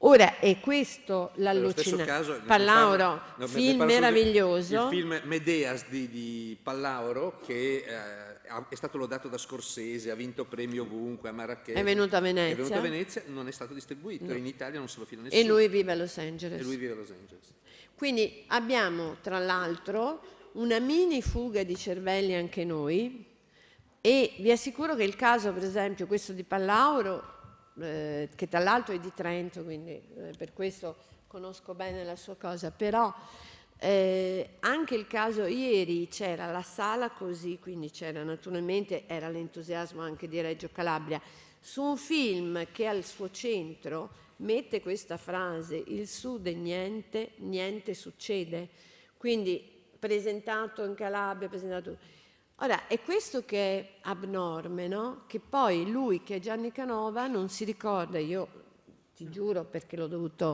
Ora è questo l'allucinazione. Pallauro, parlo, film meraviglioso. il film Medeas di, di Pallauro che eh, è stato lodato da Scorsese, ha vinto premi ovunque, a Marrakech. È venuto a Venezia. È venuto a Venezia, non è stato distribuito, no. in Italia non se lo fila nessuno. E lui vive a Los Angeles. E lui vive a Los Angeles. Quindi abbiamo tra l'altro una mini fuga di cervelli anche noi e vi assicuro che il caso per esempio questo di Pallauro eh, che tra l'altro è di Trento, quindi eh, per questo conosco bene la sua cosa, però eh, anche il caso ieri c'era la sala così, quindi c'era naturalmente, era l'entusiasmo anche di Reggio Calabria, su un film che al suo centro mette questa frase, il sud è niente, niente succede, quindi presentato in Calabria, presentato Ora, è questo che è abnorme, no? Che poi lui, che è Gianni Canova, non si ricorda, io ti mm. giuro perché l'ho dovuto,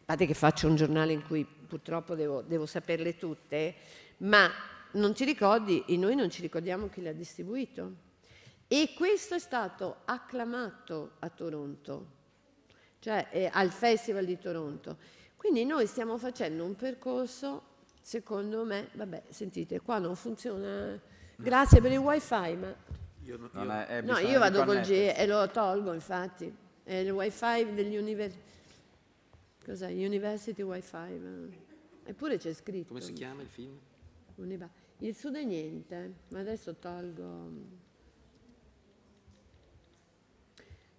a parte che faccio un giornale in cui purtroppo devo, devo saperle tutte, ma non ti ricordi e noi non ci ricordiamo chi l'ha distribuito. E questo è stato acclamato a Toronto, cioè eh, al Festival di Toronto. Quindi noi stiamo facendo un percorso, secondo me, vabbè, sentite, qua non funziona Grazie per il wifi, ma... Io, non, io... È, è no, io eh, vado col G e lo tolgo, infatti. È il wifi degli universi... Cos'è? University wifi. fi Eppure c'è scritto. Come si chiama il film? Univa. Il sud è niente, ma adesso tolgo.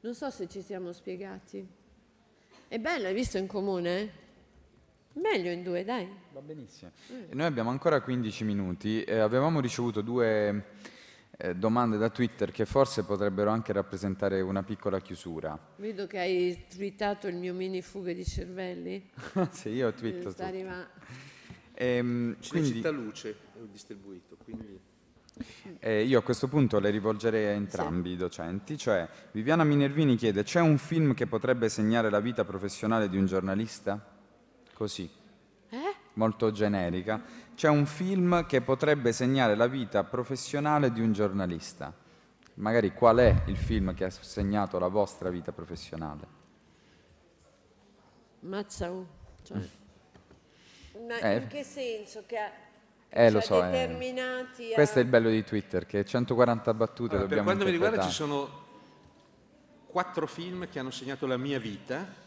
Non so se ci siamo spiegati. È bello, hai visto in comune? Meglio in due, dai. Va benissimo. Mm. Noi abbiamo ancora 15 minuti. Eh, avevamo ricevuto due eh, domande da Twitter che forse potrebbero anche rappresentare una piccola chiusura. Vedo che hai twittato il mio mini fuga di cervelli. sì, io ho twittato. Sta arrivando. Ehm, quindi... Città Luce ho distribuito, quindi... Eh, io a questo punto le rivolgerei a entrambi sì. i docenti, cioè Viviana Minervini chiede c'è un film che potrebbe segnare la vita professionale di un giornalista? così, eh? molto generica, c'è un film che potrebbe segnare la vita professionale di un giornalista. Magari qual è il film che ha segnato la vostra vita professionale? Mazza cioè. mm. no, eh. In che senso? Che ha, eh, lo cioè, so, eh. determinati... Eh. A... Questo è il bello di Twitter, che 140 battute allora, dobbiamo Per quanto mi riguarda ci sono quattro film che hanno segnato la mia vita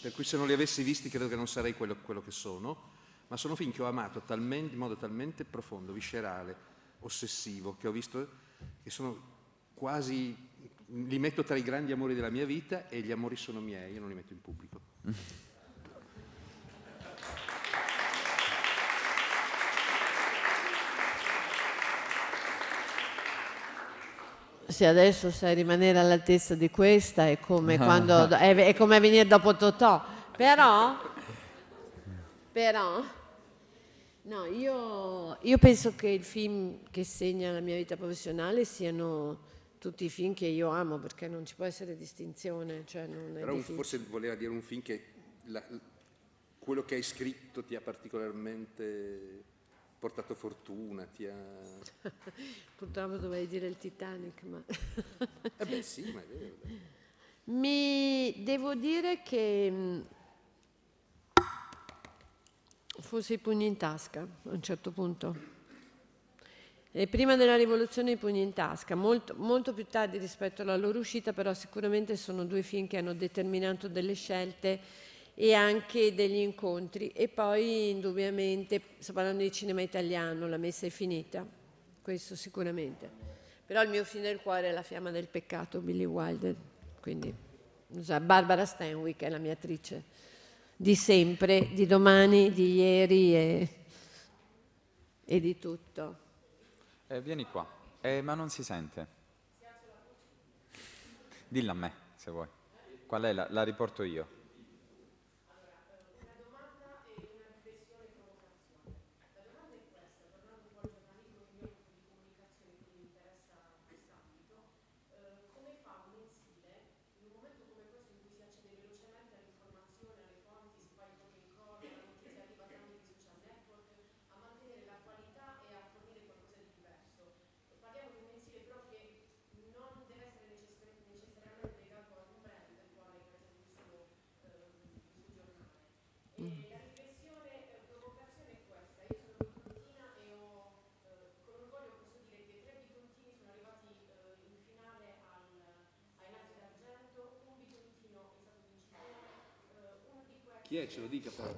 per cui se non li avessi visti credo che non sarei quello, quello che sono, ma sono film che ho amato talmente, in modo talmente profondo, viscerale, ossessivo, che ho visto che sono quasi, li metto tra i grandi amori della mia vita e gli amori sono miei, io non li metto in pubblico. se adesso sai rimanere all'altezza di questa è come, ah. quando, è, è come venire dopo Totò, però, però no, io, io, penso che il film che segna la mia vita professionale siano tutti i film che io amo perché non ci può essere distinzione. Cioè però difficile. forse voleva dire un film che la, quello che hai scritto ti ha particolarmente portato fortuna, ti ha... Purtroppo dovevi dire il Titanic, ma... eh beh sì, ma è vero. Dai. Mi devo dire che mm, forse i pugni in tasca a un certo punto. E prima della rivoluzione i pugni in tasca, molto, molto, più tardi rispetto alla loro uscita, però sicuramente sono due film che hanno determinato delle scelte e anche degli incontri e poi indubbiamente, sto parlando di cinema italiano, la messa è finita, questo sicuramente. Però il mio fine del cuore è la fiamma del peccato, Billy Wilder, quindi Barbara Stanwyck è la mia attrice di sempre, di domani, di ieri e, e di tutto. Eh, vieni qua, eh, ma non si sente. Dilla a me se vuoi. Qual è la, la riporto io. ce lo dica però.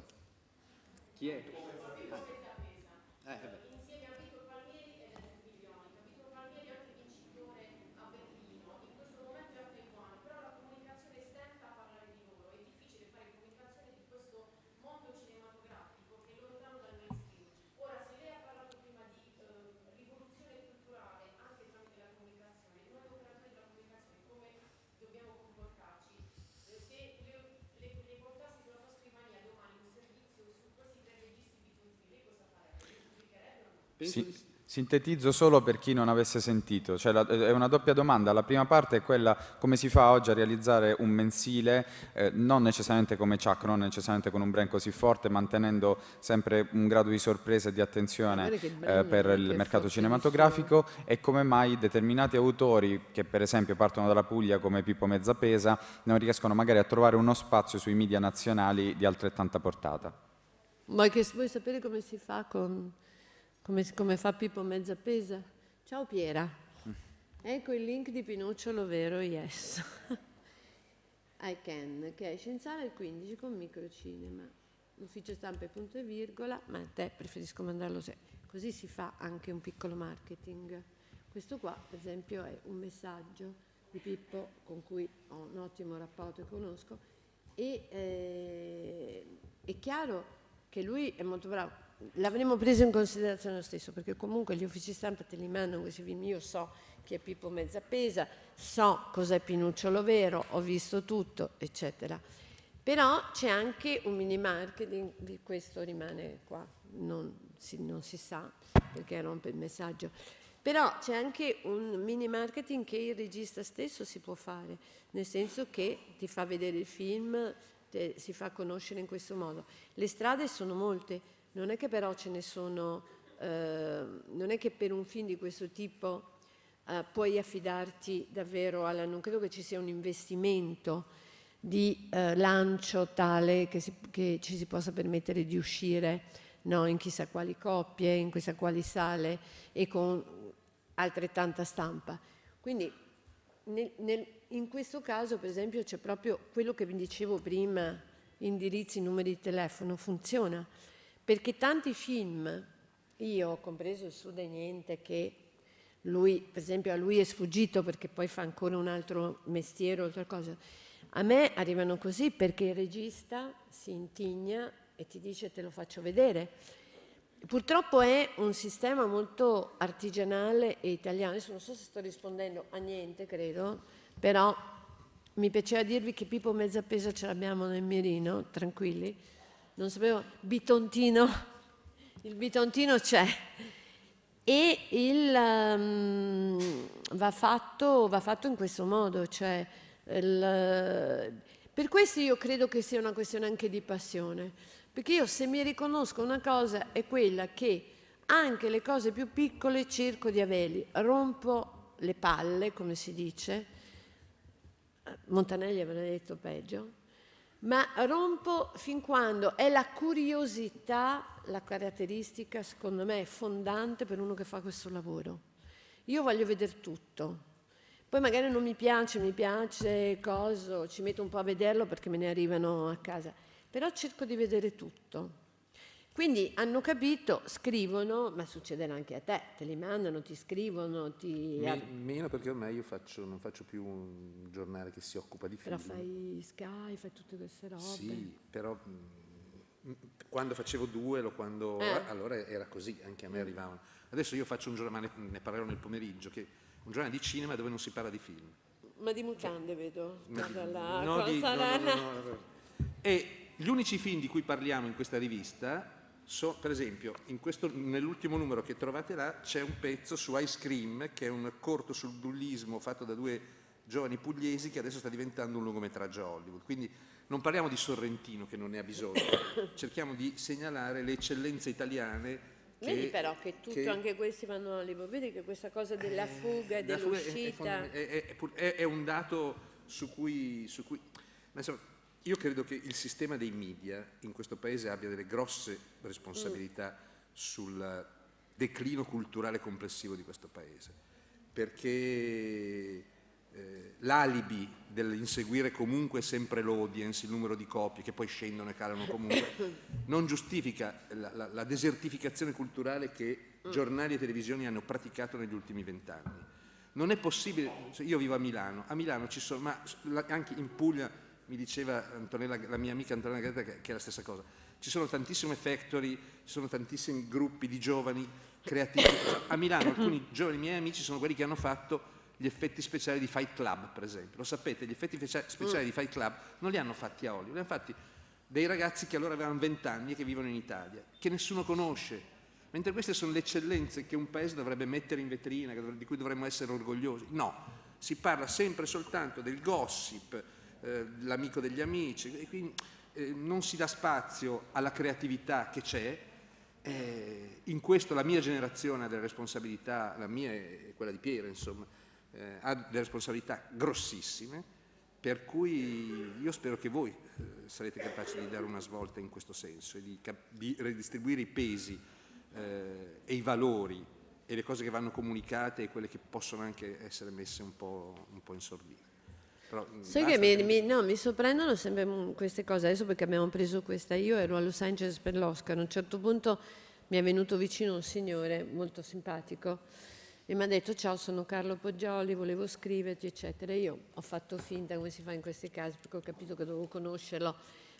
Sì, di... Sintetizzo solo per chi non avesse sentito, cioè la, è una doppia domanda. La prima parte è quella come si fa oggi a realizzare un mensile, eh, non necessariamente come Chuck, non necessariamente con un brand così forte, mantenendo sempre un grado di sorpresa e di attenzione eh, per il mercato cinematografico e come mai determinati autori che per esempio partono dalla Puglia come Pippo Mezzapesa non riescono magari a trovare uno spazio sui media nazionali di altrettanta portata. Ma che vuoi sapere come si fa con come, come fa Pippo Mezza Pesa. Ciao Piera. Mm. Ecco il link di Pinuccio Vero, yes. I can, che è Scienziale 15 con microcinema. L'ufficio stampa è punto e virgola, ma a te preferisco mandarlo se. Così si fa anche un piccolo marketing. Questo qua, per esempio, è un messaggio di Pippo con cui ho un ottimo rapporto e conosco. E eh, è chiaro che lui è molto bravo l'avremmo preso in considerazione lo stesso, perché comunque gli uffici stampa te li mandano questi film, io so chi è Pippo Mezzapesa, so cos'è Pinuccio Lovero, ho visto tutto, eccetera. Però c'è anche un mini marketing, di questo rimane qua, non si, non si sa perché rompe il messaggio. Però c'è anche un mini marketing che il regista stesso si può fare, nel senso che ti fa vedere il film, te, si fa conoscere in questo modo. Le strade sono molte, non è che però ce ne sono, eh, non è che per un film di questo tipo eh, puoi affidarti davvero alla... Non credo che ci sia un investimento di eh, lancio tale che, si, che, ci si possa permettere di uscire no, in chissà quali coppie, in chissà quali sale e con altrettanta stampa. Quindi nel, nel, in questo caso, per esempio, c'è proprio quello che vi dicevo prima, indirizzi, numeri di telefono, funziona perché tanti film, io compreso il Sud e Niente, che lui, per esempio a lui è sfuggito perché poi fa ancora un altro mestiere, altra cosa, a me arrivano così perché il regista si intigna e ti dice te lo faccio vedere. Purtroppo è un sistema molto artigianale e italiano, adesso non so se sto rispondendo a niente, credo, però mi piaceva dirvi che Pippo Mezzapesa ce l'abbiamo nel mirino, tranquilli non sapevo, bitontino, il bitontino c'è e il, um, va, fatto, va, fatto, in questo modo, cioè, il, per questo io credo che sia una questione anche di passione, perché io se mi riconosco una cosa è quella che anche le cose più piccole cerco di averli, rompo le palle, come si dice, Montanelli avrebbe detto peggio, ma rompo fin quando è la curiosità la caratteristica, secondo me, fondante per uno che fa questo lavoro. Io voglio vedere tutto. Poi magari non mi piace, mi piace coso, ci metto un po' a vederlo perché me ne arrivano a casa, però cerco di vedere tutto. Quindi hanno capito, scrivono, ma succederà anche a te, te li mandano, ti scrivono, ti... Me, meno perché ormai io faccio, non faccio più un giornale che si occupa di film. Però fai Sky, fai tutte queste robe. Sì, però mm, quando facevo due, quando, eh. allora era così, anche a me arrivavano. Adesso io faccio un giornale, ne, parlerò nel pomeriggio, che un giornale di cinema dove non si parla di film. Ma di mutande vedo. no, di, E gli unici film di cui parliamo in questa rivista So, per esempio, nell'ultimo numero che trovate là c'è un pezzo su Ice Cream, che è un corto sul bullismo fatto da due giovani pugliesi che adesso sta diventando un lungometraggio a Hollywood. Quindi non parliamo di Sorrentino che non ne ha bisogno, cerchiamo di segnalare le eccellenze italiane. Che, Vedi però che tutto, che, anche questi vanno a Hollywood, vedi che questa cosa della eh, fuga, eh, dell'uscita... Fuga è, è, è, è, un dato su cui... Su cui ma insomma, io credo che il sistema dei media in questo paese abbia delle grosse responsabilità mm. sul declino culturale complessivo di questo paese, perché eh, l'alibi dell'inseguire comunque sempre l'audience, il numero di copie che poi scendono e calano comunque, non giustifica la, la, la desertificazione culturale che mm. giornali e televisioni hanno praticato negli ultimi vent'anni. Non è possibile, io vivo a Milano, a Milano ci sono, ma anche in Puglia mi diceva Antonella, la mia amica Antonella Greta che, che è la stessa cosa. Ci sono tantissime factory, ci sono tantissimi gruppi di giovani creativi. A Milano alcuni giovani miei amici sono quelli che hanno fatto gli effetti speciali di Fight Club, per esempio. Lo sapete, gli effetti speciali di Fight Club non li hanno fatti a olio, li hanno fatti dei ragazzi che allora avevano 20 anni e che vivono in Italia, che nessuno conosce. Mentre queste sono le eccellenze che un paese dovrebbe mettere in vetrina, di cui dovremmo essere orgogliosi. No, si parla sempre soltanto del gossip, eh, l'amico degli amici, e quindi eh, non si dà spazio alla creatività che c'è. Eh, in questo la mia generazione ha delle responsabilità, la mia e quella di Piero, insomma, eh, ha delle responsabilità grossissime, per cui io spero che voi eh, sarete capaci di dare una svolta in questo senso e di, cap- di redistribuire i pesi eh, e i valori e le cose che vanno comunicate e quelle che possono anche essere messe un po', un po in sordina. Però, mm, che mi, mi, no, mi sorprendono sempre queste cose, adesso perché abbiamo preso questa, io ero a Los Angeles per l'Oscar, a un certo punto mi è venuto vicino un signore molto simpatico e mi ha detto ciao sono Carlo Poggioli, volevo scriverti eccetera. Io ho fatto finta come si fa in questi casi perché ho capito che dovevo conoscerlo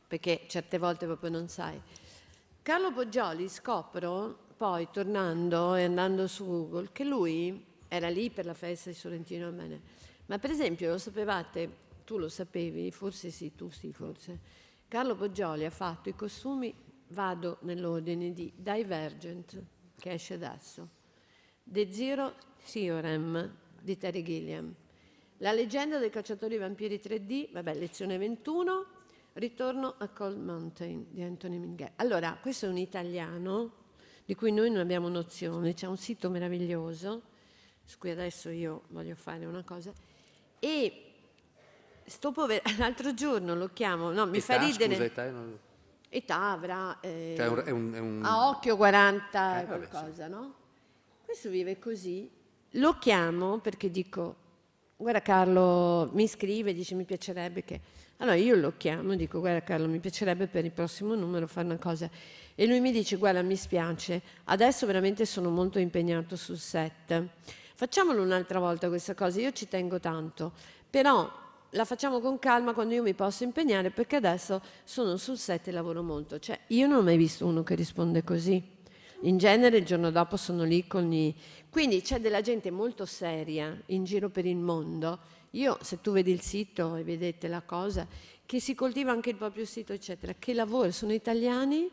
perché certe volte proprio non sai. Carlo Poggioli scopro poi tornando e andando su Google che lui era lì per la festa di Sorrentino Mene ma per esempio lo sapevate, tu lo sapevi, forse sì, tu sì, forse. Carlo Poggioli ha fatto i costumi, vado nell'ordine di Divergent, che esce adesso, The Zero Theorem di Terry Gilliam, La leggenda dei cacciatori vampiri 3D, vabbè, lezione 21, Ritorno a Cold Mountain di Anthony Minghè. Allora, questo è un italiano di cui noi non abbiamo nozione, c'è un sito meraviglioso su cui adesso io voglio fare una cosa e sto povero, l'altro giorno lo chiamo, no, mi età, fa ridere. Scusa, età, non... età avrà... Eh, cioè è un, è un, A occhio 40 eh, qualcosa, sì. no? Questo vive così. Lo chiamo perché dico, guarda Carlo, mi scrive, dice mi piacerebbe che... Allora io lo chiamo, dico guarda Carlo, mi piacerebbe per il prossimo numero fare una cosa. E lui mi dice guarda mi spiace, adesso veramente sono molto impegnato sul set Facciamolo un'altra volta questa cosa, io ci tengo tanto, però la facciamo con calma quando io mi posso impegnare perché adesso sono sul set e lavoro molto. Cioè, io non ho mai visto uno che risponde così. In genere il giorno dopo sono lì con i... Quindi c'è della gente molto seria in giro per il mondo. Io, se tu vedi il sito e vedete la cosa, che si coltiva anche il proprio sito, eccetera, che lavora, sono italiani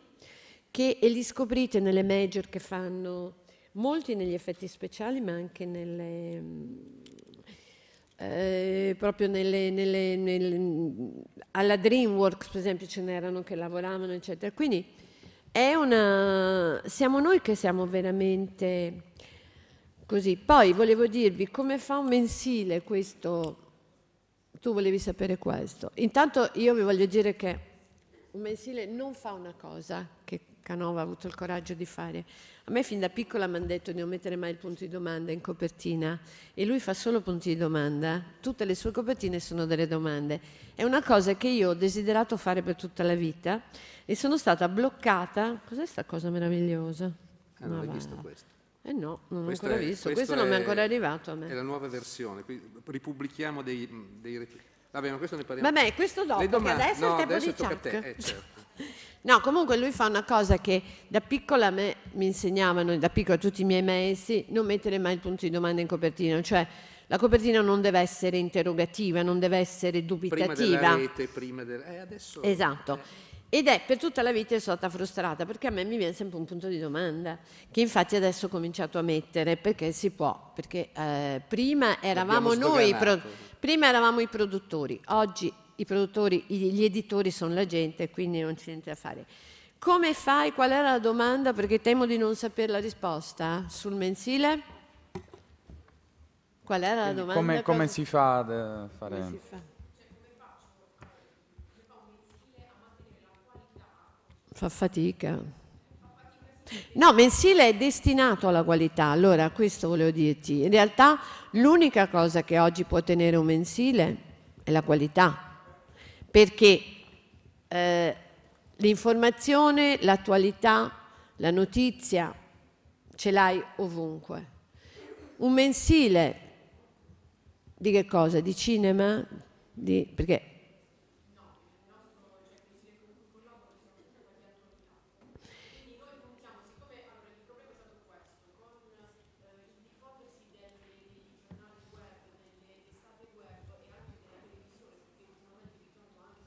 che, e li scoprite nelle major che fanno molti negli effetti speciali, ma anche nelle, mm, eh, proprio nelle, nelle, nelle, alla DreamWorks, per esempio, ce n'erano che lavoravano, eccetera. Quindi è una, siamo noi che siamo veramente così. Poi volevo dirvi come fa un mensile questo. Tu volevi sapere questo. Intanto io vi voglio dire che un mensile non fa una cosa che Canova ha avuto il coraggio di fare. A me fin da piccola mi hanno detto di non mettere mai il punto di domanda in copertina e lui fa solo punti di domanda, tutte le sue copertine sono delle domande. È una cosa che io ho desiderato fare per tutta la vita e sono stata bloccata. Cos'è questa cosa meravigliosa? Ah, non hai visto questo? Eh no, non l'ho ancora è, visto, questo, questo non è, mi è ancora arrivato a me. È la nuova versione, ripubblichiamo dei, dei... Vabbè, ma questo ne parliamo. Vabbè, questo dopo, domande, adesso no, è il tempo adesso di tocca a te, eh, certo. No, comunque lui fa una cosa che da piccola a me mi insegnavano, da piccola tutti i miei maestri, non mettere mai il punto di domanda in copertina, cioè la copertina non deve essere interrogativa, non deve essere dubitativa. Prima della rete, prima del... Eh, adesso... Esatto. Eh. Ed è per tutta la vita stata frustrata perché a me mi viene sempre un punto di domanda che infatti adesso ho cominciato a mettere perché si può, perché eh, prima eravamo noi, pro, prima eravamo i produttori, oggi i produttori, gli editori sono la gente, quindi non c'è niente da fare. Come fai? Qual era la domanda? Perché temo di non sapere la risposta sul mensile. Qual era la domanda? Come, come si fa a eh, fare? Come si fa? Cioè, fa fatica. No, mensile è destinato alla qualità, allora questo volevo dirti. In realtà l'unica cosa che oggi può tenere un mensile è la qualità perché eh, l'informazione, l'attualità, la notizia ce l'hai ovunque. Un mensile di che cosa? Di cinema? Di, perché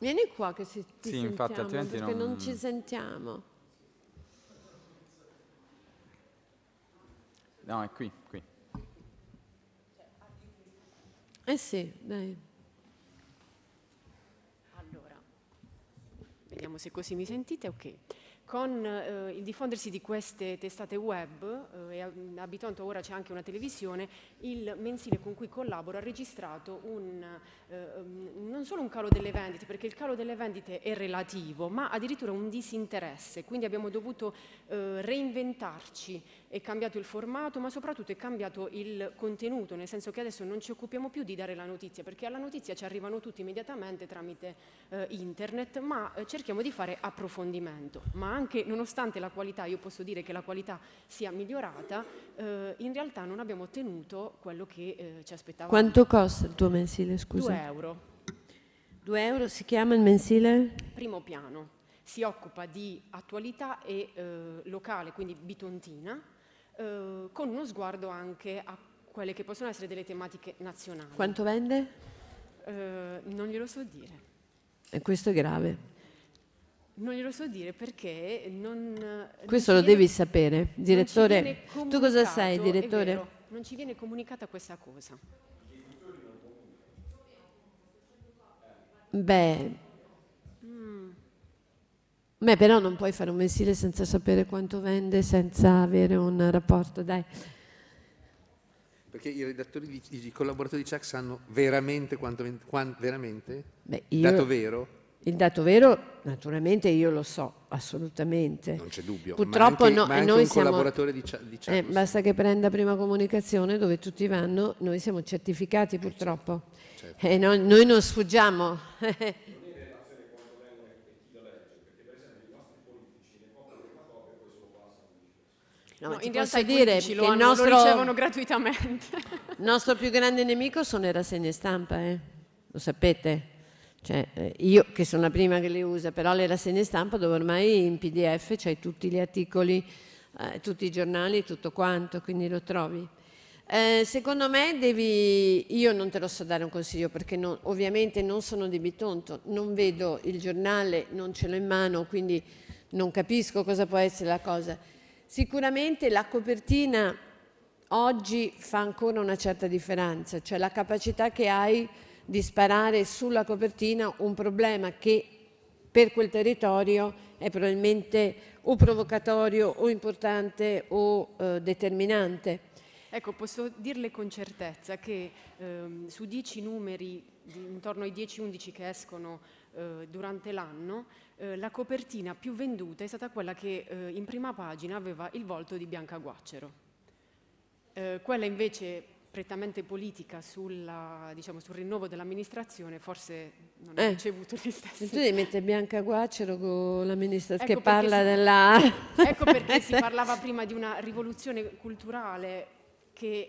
Vieni qua che si, ti sì, sentiamo, infatti, altrimenti perché non... non ci sentiamo. No, è qui, qui. Eh sì, dai. Allora, vediamo se così mi sentite, ok con eh, il diffondersi di queste testate web, eh, e abituando ora c'è anche una televisione, il mensile con cui collaboro ha registrato un, eh, ehm, non solo un calo delle vendite, perché il calo delle vendite è relativo, ma addirittura un disinteresse, quindi abbiamo dovuto eh, reinventarci è cambiato il formato, ma soprattutto è cambiato il contenuto, nel senso che adesso non ci occupiamo più di dare la notizia, perché alla notizia ci arrivano tutti immediatamente tramite eh, internet, ma eh, cerchiamo di fare approfondimento. Ma anche nonostante la qualità, io posso dire che la qualità sia migliorata, eh, in realtà non abbiamo ottenuto quello che eh, ci aspettavamo. Quanto costa il tuo mensile, scusa? 2 euro. 2 euro si chiama il mensile? Primo piano. Si occupa di attualità e eh, locale, quindi bitontina, eh, con uno sguardo anche a quelle che possono essere delle tematiche nazionali. Quanto vende? Eh, non glielo so dire. E questo è grave. Non glielo so dire perché non... Questo non lo viene, devi sapere, direttore. Tu cosa sai, direttore? Vero, non ci viene comunicata questa cosa. Beh, Beh, però non puoi fare un mensile senza sapere quanto vende, senza avere un rapporto, dai. Perché i redattori, di, i collaboratori di Chuck sanno veramente quanto, quanto veramente? Beh, io, dato vero? Il dato vero, naturalmente, io lo so, assolutamente. Non c'è dubbio. Purtroppo ma anche, no, ma anche noi un siamo, collaboratore di, di Chuck. Eh, basta che prenda prima comunicazione, dove tutti vanno, noi siamo certificati purtroppo. Certo. E eh, no, noi non sfuggiamo. No, no, in realtà dire che lo, hanno, nostro, lo ricevono gratuitamente. Il nostro più grande nemico sono le rassegne stampa, eh? lo sapete. Cioè, eh, io che sono la prima che le usa, però le rassegne stampa dove ormai in PDF c'è cioè tutti gli articoli, eh, tutti i giornali, tutto quanto, quindi lo trovi. Eh, secondo me devi, io non te lo so dare un consiglio perché non, ovviamente non sono di Bitonto, non vedo il giornale, non ce l'ho in mano, quindi non capisco cosa può essere la cosa. Sicuramente la copertina oggi fa ancora una certa differenza, cioè la capacità che hai di sparare sulla copertina un problema che per quel territorio è probabilmente o provocatorio o importante o eh, determinante. Ecco, posso dirle con certezza che ehm, su 10 numeri, intorno ai 10-11 che escono eh, durante l'anno, eh, la copertina più venduta è stata quella che eh, in prima pagina aveva il volto di Bianca Guaccero. Eh, quella invece prettamente politica sulla, diciamo, sul rinnovo dell'amministrazione forse non ha eh. ricevuto gli stessi. Tu devi mettere Bianca Guacero con l'amministrazione ecco che parla si, della... Ecco perché si parlava prima di una rivoluzione culturale che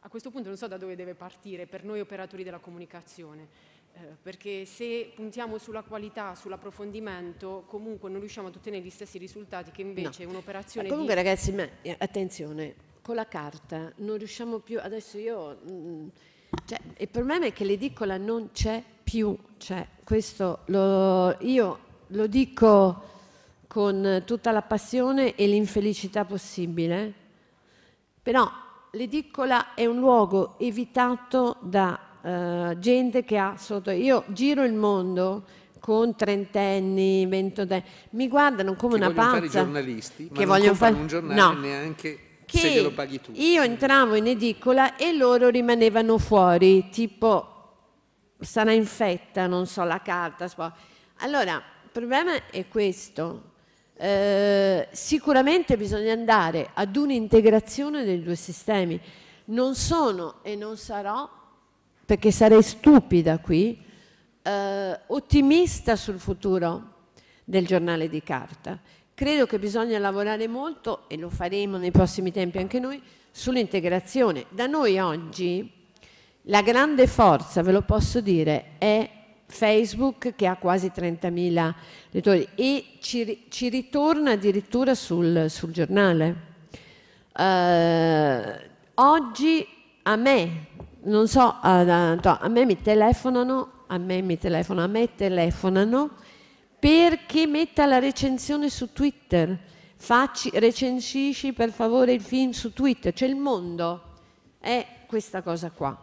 a questo punto non so da dove deve partire per noi operatori della comunicazione eh, perché se puntiamo sulla qualità, sull'approfondimento, comunque non riusciamo ad ottenere gli stessi risultati che invece no. un'operazione... Eh, comunque di... ragazzi, ma, eh, attenzione, con la carta non riusciamo più, adesso io... Mm, cioè, il problema è che l'edicola non c'è più, cioè, questo lo, io lo dico con tutta la passione e l'infelicità possibile, però l'edicola è un luogo evitato da eh, gente che ha sotto... Io giro il mondo con trentenni, ventodenni, mi guardano come che una pazza. Fare giornalisti, che vogliono fare un giornale no. neanche che se glielo paghi tu. Io entravo in edicola e loro rimanevano fuori, tipo sarà infetta, non so, la carta. Allora, il problema è questo. Eh, sicuramente bisogna andare ad un'integrazione dei due sistemi. Non sono e non sarò perché sarei stupida qui, eh, ottimista sul futuro del giornale di carta. Credo che bisogna lavorare molto, e lo faremo nei prossimi tempi anche noi, sull'integrazione. Da noi oggi la grande forza, ve lo posso dire, è Facebook che ha quasi 30.000 lettori e ci, ci ritorna addirittura sul, sul giornale. Eh, oggi a me non so, a me mi telefonano, a me mi telefonano, a me telefonano perché metta la recensione su Twitter. Facci, recensisci per favore il film su Twitter. Cioè il mondo è questa cosa qua.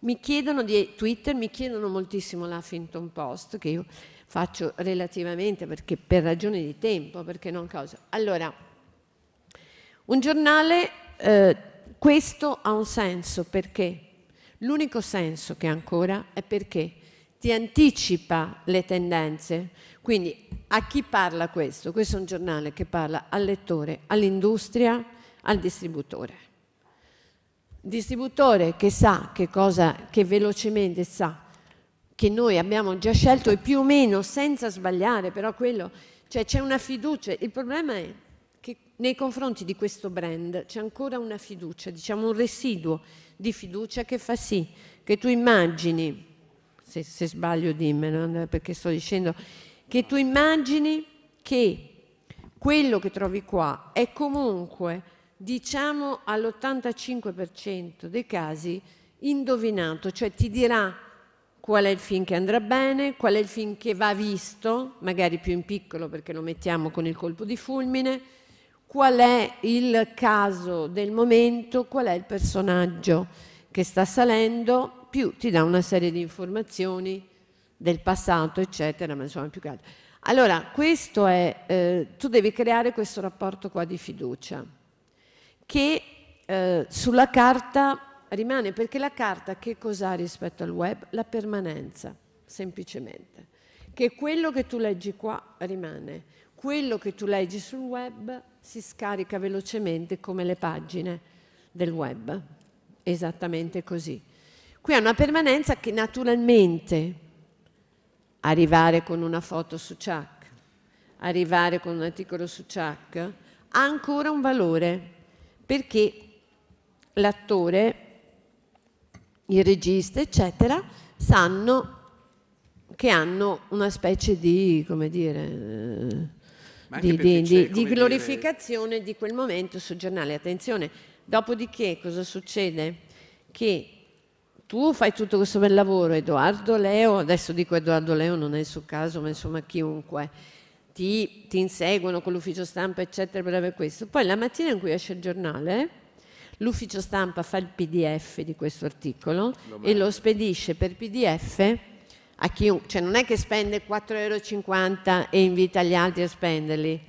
Mi chiedono di Twitter, mi chiedono moltissimo l'Huffington Post, che io faccio relativamente perché per ragioni di tempo, perché non causa. Allora, un giornale... Eh, questo ha un senso perché l'unico senso che ha ancora è perché ti anticipa le tendenze. Quindi a chi parla questo? Questo è un giornale che parla al lettore, all'industria, al distributore. Distributore che sa che cosa, che velocemente sa che noi abbiamo già scelto e più o meno senza sbagliare, però quello, cioè c'è una fiducia. Il problema è che nei confronti di questo brand c'è ancora una fiducia, diciamo un residuo di fiducia che fa sì che tu immagini, se, se sbaglio dimmelo eh, perché sto dicendo, che tu immagini che quello che trovi qua è comunque, diciamo all'85% dei casi, indovinato, cioè ti dirà qual è il film che andrà bene, qual è il film che va visto, magari più in piccolo perché lo mettiamo con il colpo di fulmine, qual è il caso del momento, qual è il personaggio che sta salendo, più ti dà una serie di informazioni del passato, eccetera, ma insomma più che altro. Allora, questo è, eh, tu devi creare questo rapporto qua di fiducia, che eh, sulla carta rimane, perché la carta che cos'ha rispetto al web? La permanenza, semplicemente. Che quello che tu leggi qua rimane, quello che tu leggi sul web si scarica velocemente come le pagine del web, esattamente così. Qui è una permanenza che naturalmente arrivare con una foto su Chuck, arrivare con un articolo su Chuck, ha ancora un valore perché l'attore, il regista, eccetera, sanno che hanno una specie di, come dire, di, di, di, glorificazione dire... di quel momento sul giornale. Attenzione, dopodiché cosa succede? Che tu fai tutto questo bel lavoro, Edoardo Leo, adesso dico Edoardo Leo, non è il suo caso, ma insomma chiunque, ti, ti inseguono con l'ufficio stampa, eccetera, per avere questo. Poi la mattina in cui esce il giornale, l'ufficio stampa fa il PDF di questo articolo lo e lo spedisce per PDF a chiunque, cioè non è che spende 4,50 euro e invita gli altri a spenderli,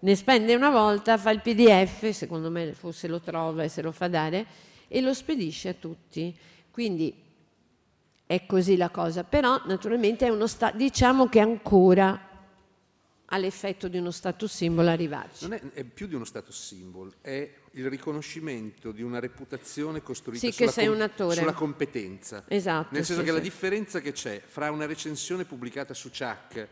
ne spende una volta, fa il PDF, secondo me forse lo trova e se lo fa dare, e lo spedisce a tutti. Quindi è così la cosa, però naturalmente è uno sta- diciamo che ancora all'effetto di uno status simbolo arrivarci. Non è, è più di uno status simbolo, è il riconoscimento di una reputazione costruita sì, sulla, com- sulla, competenza. Esatto. Nel senso sì, che sì. la differenza che c'è fra una recensione pubblicata su Chuck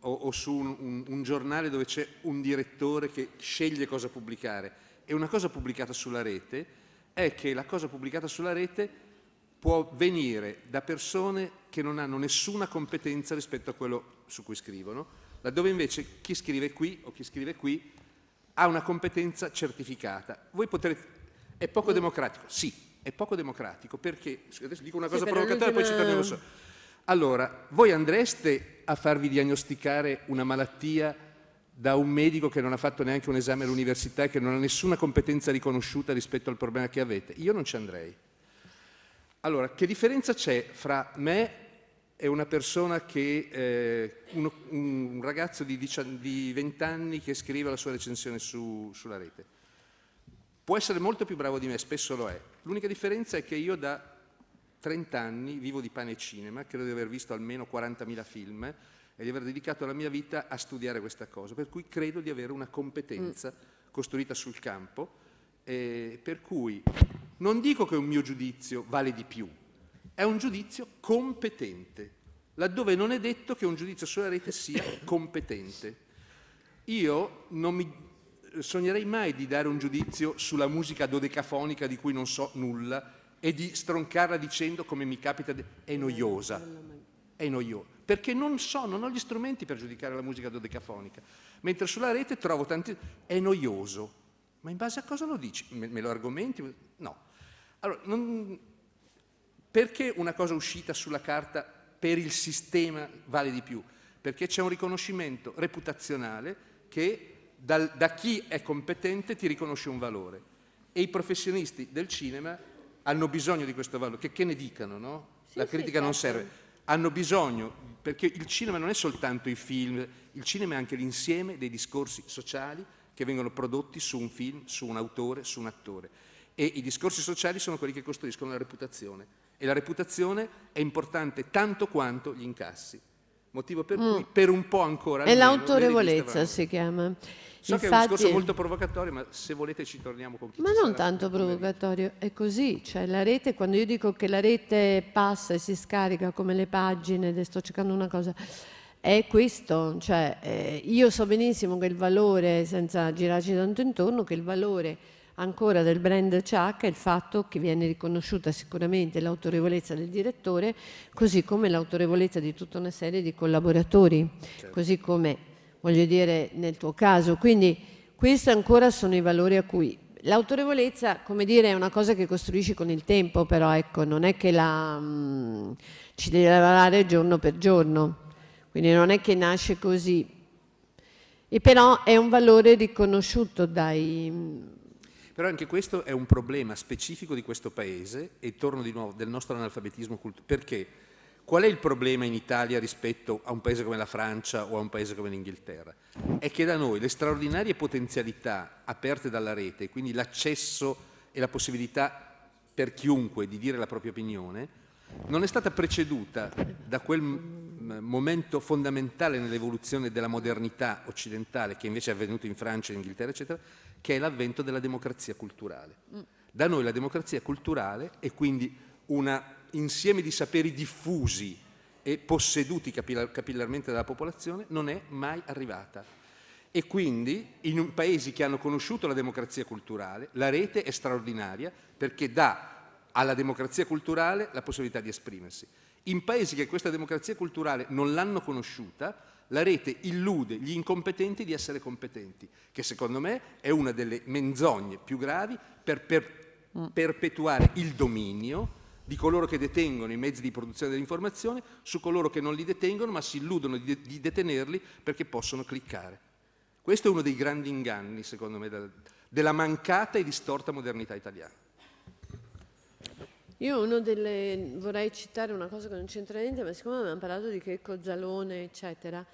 o, o su un, un, un, giornale dove c'è un direttore che sceglie cosa pubblicare e una cosa pubblicata sulla rete è che la cosa pubblicata sulla rete può venire da persone che non hanno nessuna competenza rispetto a quello su cui scrivono, laddove invece chi scrive qui o chi scrive qui ha una competenza certificata. Voi potrete... È poco mm. democratico? Sì, è poco democratico perché... Adesso dico una cosa sì, provocatoria e poi ci torniamo su. Allora, voi andreste a farvi diagnosticare una malattia da un medico che non ha fatto neanche un esame all'università e che non ha nessuna competenza riconosciuta rispetto al problema che avete? Io non ci andrei. Allora, che differenza c'è fra me è una persona che, eh, un, un, ragazzo di, 19, di, 20 anni che scrive la sua recensione su, sulla rete. Può essere molto più bravo di me, spesso lo è. L'unica differenza è che io da 30 anni vivo di pane e cinema, credo di aver visto almeno 40.000 film e di aver dedicato la mia vita a studiare questa cosa, per cui credo di avere una competenza mm. costruita sul campo, eh, per cui non dico che un mio giudizio vale di più, è un giudizio competente, laddove non è detto che un giudizio sulla rete sia competente. Io non mi eh, sognerei mai di dare un giudizio sulla musica dodecafonica di cui non so nulla e di stroncarla dicendo come mi capita, è noiosa, è noiosa, perché non so, non ho gli strumenti per giudicare la musica dodecafonica, mentre sulla rete trovo tanti, è noioso, ma in base a cosa lo dici? Me, me lo argomenti? No. Allora, non, perché una cosa uscita sulla carta per il sistema vale di più? Perché c'è un riconoscimento reputazionale che dal, da chi è competente ti riconosce un valore. E i professionisti del cinema hanno bisogno di questo valore, che, che ne dicano, no? La critica non certo. serve. Hanno bisogno, perché il cinema non è soltanto i film, il cinema è anche l'insieme dei discorsi sociali che vengono prodotti su un film, su un autore, su un attore. E i discorsi sociali sono quelli che costruiscono la reputazione e la reputazione è importante tanto quanto gli incassi. Motivo per mm. cui per un po' ancora... È l'autorevolezza si chiama. So Infatti, che è un discorso molto provocatorio, ma se volete ci torniamo con chi Ma non tanto provocatorio, è così. Cioè la rete, quando io dico che la rete passa e si scarica come le pagine, ed sto cercando una cosa, è questo. Cioè, eh, io so benissimo che il valore, senza girarci tanto intorno, che il valore ancora del brand Ciak è il fatto che viene riconosciuta sicuramente l'autorevolezza del direttore, così come l'autorevolezza di tutta una serie di collaboratori, certo. così come voglio dire nel tuo caso. Quindi questi ancora sono i valori a cui L'autorevolezza, come dire, è una cosa che costruisci con il tempo, però ecco, non è che la, mh, mm, ci devi lavorare giorno per giorno, quindi non è che nasce così. E però è un valore riconosciuto dai, mm, però anche questo è un problema specifico di questo Paese e torno di nuovo del nostro analfabetismo culturale. Perché? Qual è il problema in Italia rispetto a un paese come la Francia o a un paese come l'Inghilterra? È che da noi le straordinarie potenzialità aperte dalla rete, quindi l'accesso e la possibilità per chiunque di dire la propria opinione, non è stata preceduta da quel momento fondamentale nell'evoluzione della modernità occidentale che invece è avvenuto in Francia, in Inghilterra, eccetera, che è l'avvento della democrazia culturale. Mm. Da noi la democrazia culturale è quindi un insieme di saperi diffusi e posseduti capillarmente dalla popolazione, non è mai arrivata. E quindi in paesi che hanno conosciuto la democrazia culturale, la rete è straordinaria perché dà alla democrazia culturale la possibilità di esprimersi. In paesi che questa democrazia culturale non l'hanno conosciuta, la rete illude gli incompetenti di essere competenti, che secondo me è una delle menzogne più gravi per, per mm. perpetuare il dominio di coloro che detengono i mezzi di produzione dell'informazione su coloro che non li detengono ma si illudono di, di detenerli perché possono cliccare. Questo è uno dei grandi inganni, secondo me, della, della mancata e distorta modernità italiana. Io delle, vorrei citare una cosa che non c'entra niente, ma siccome abbiamo parlato di Checco Zalone, eccetera,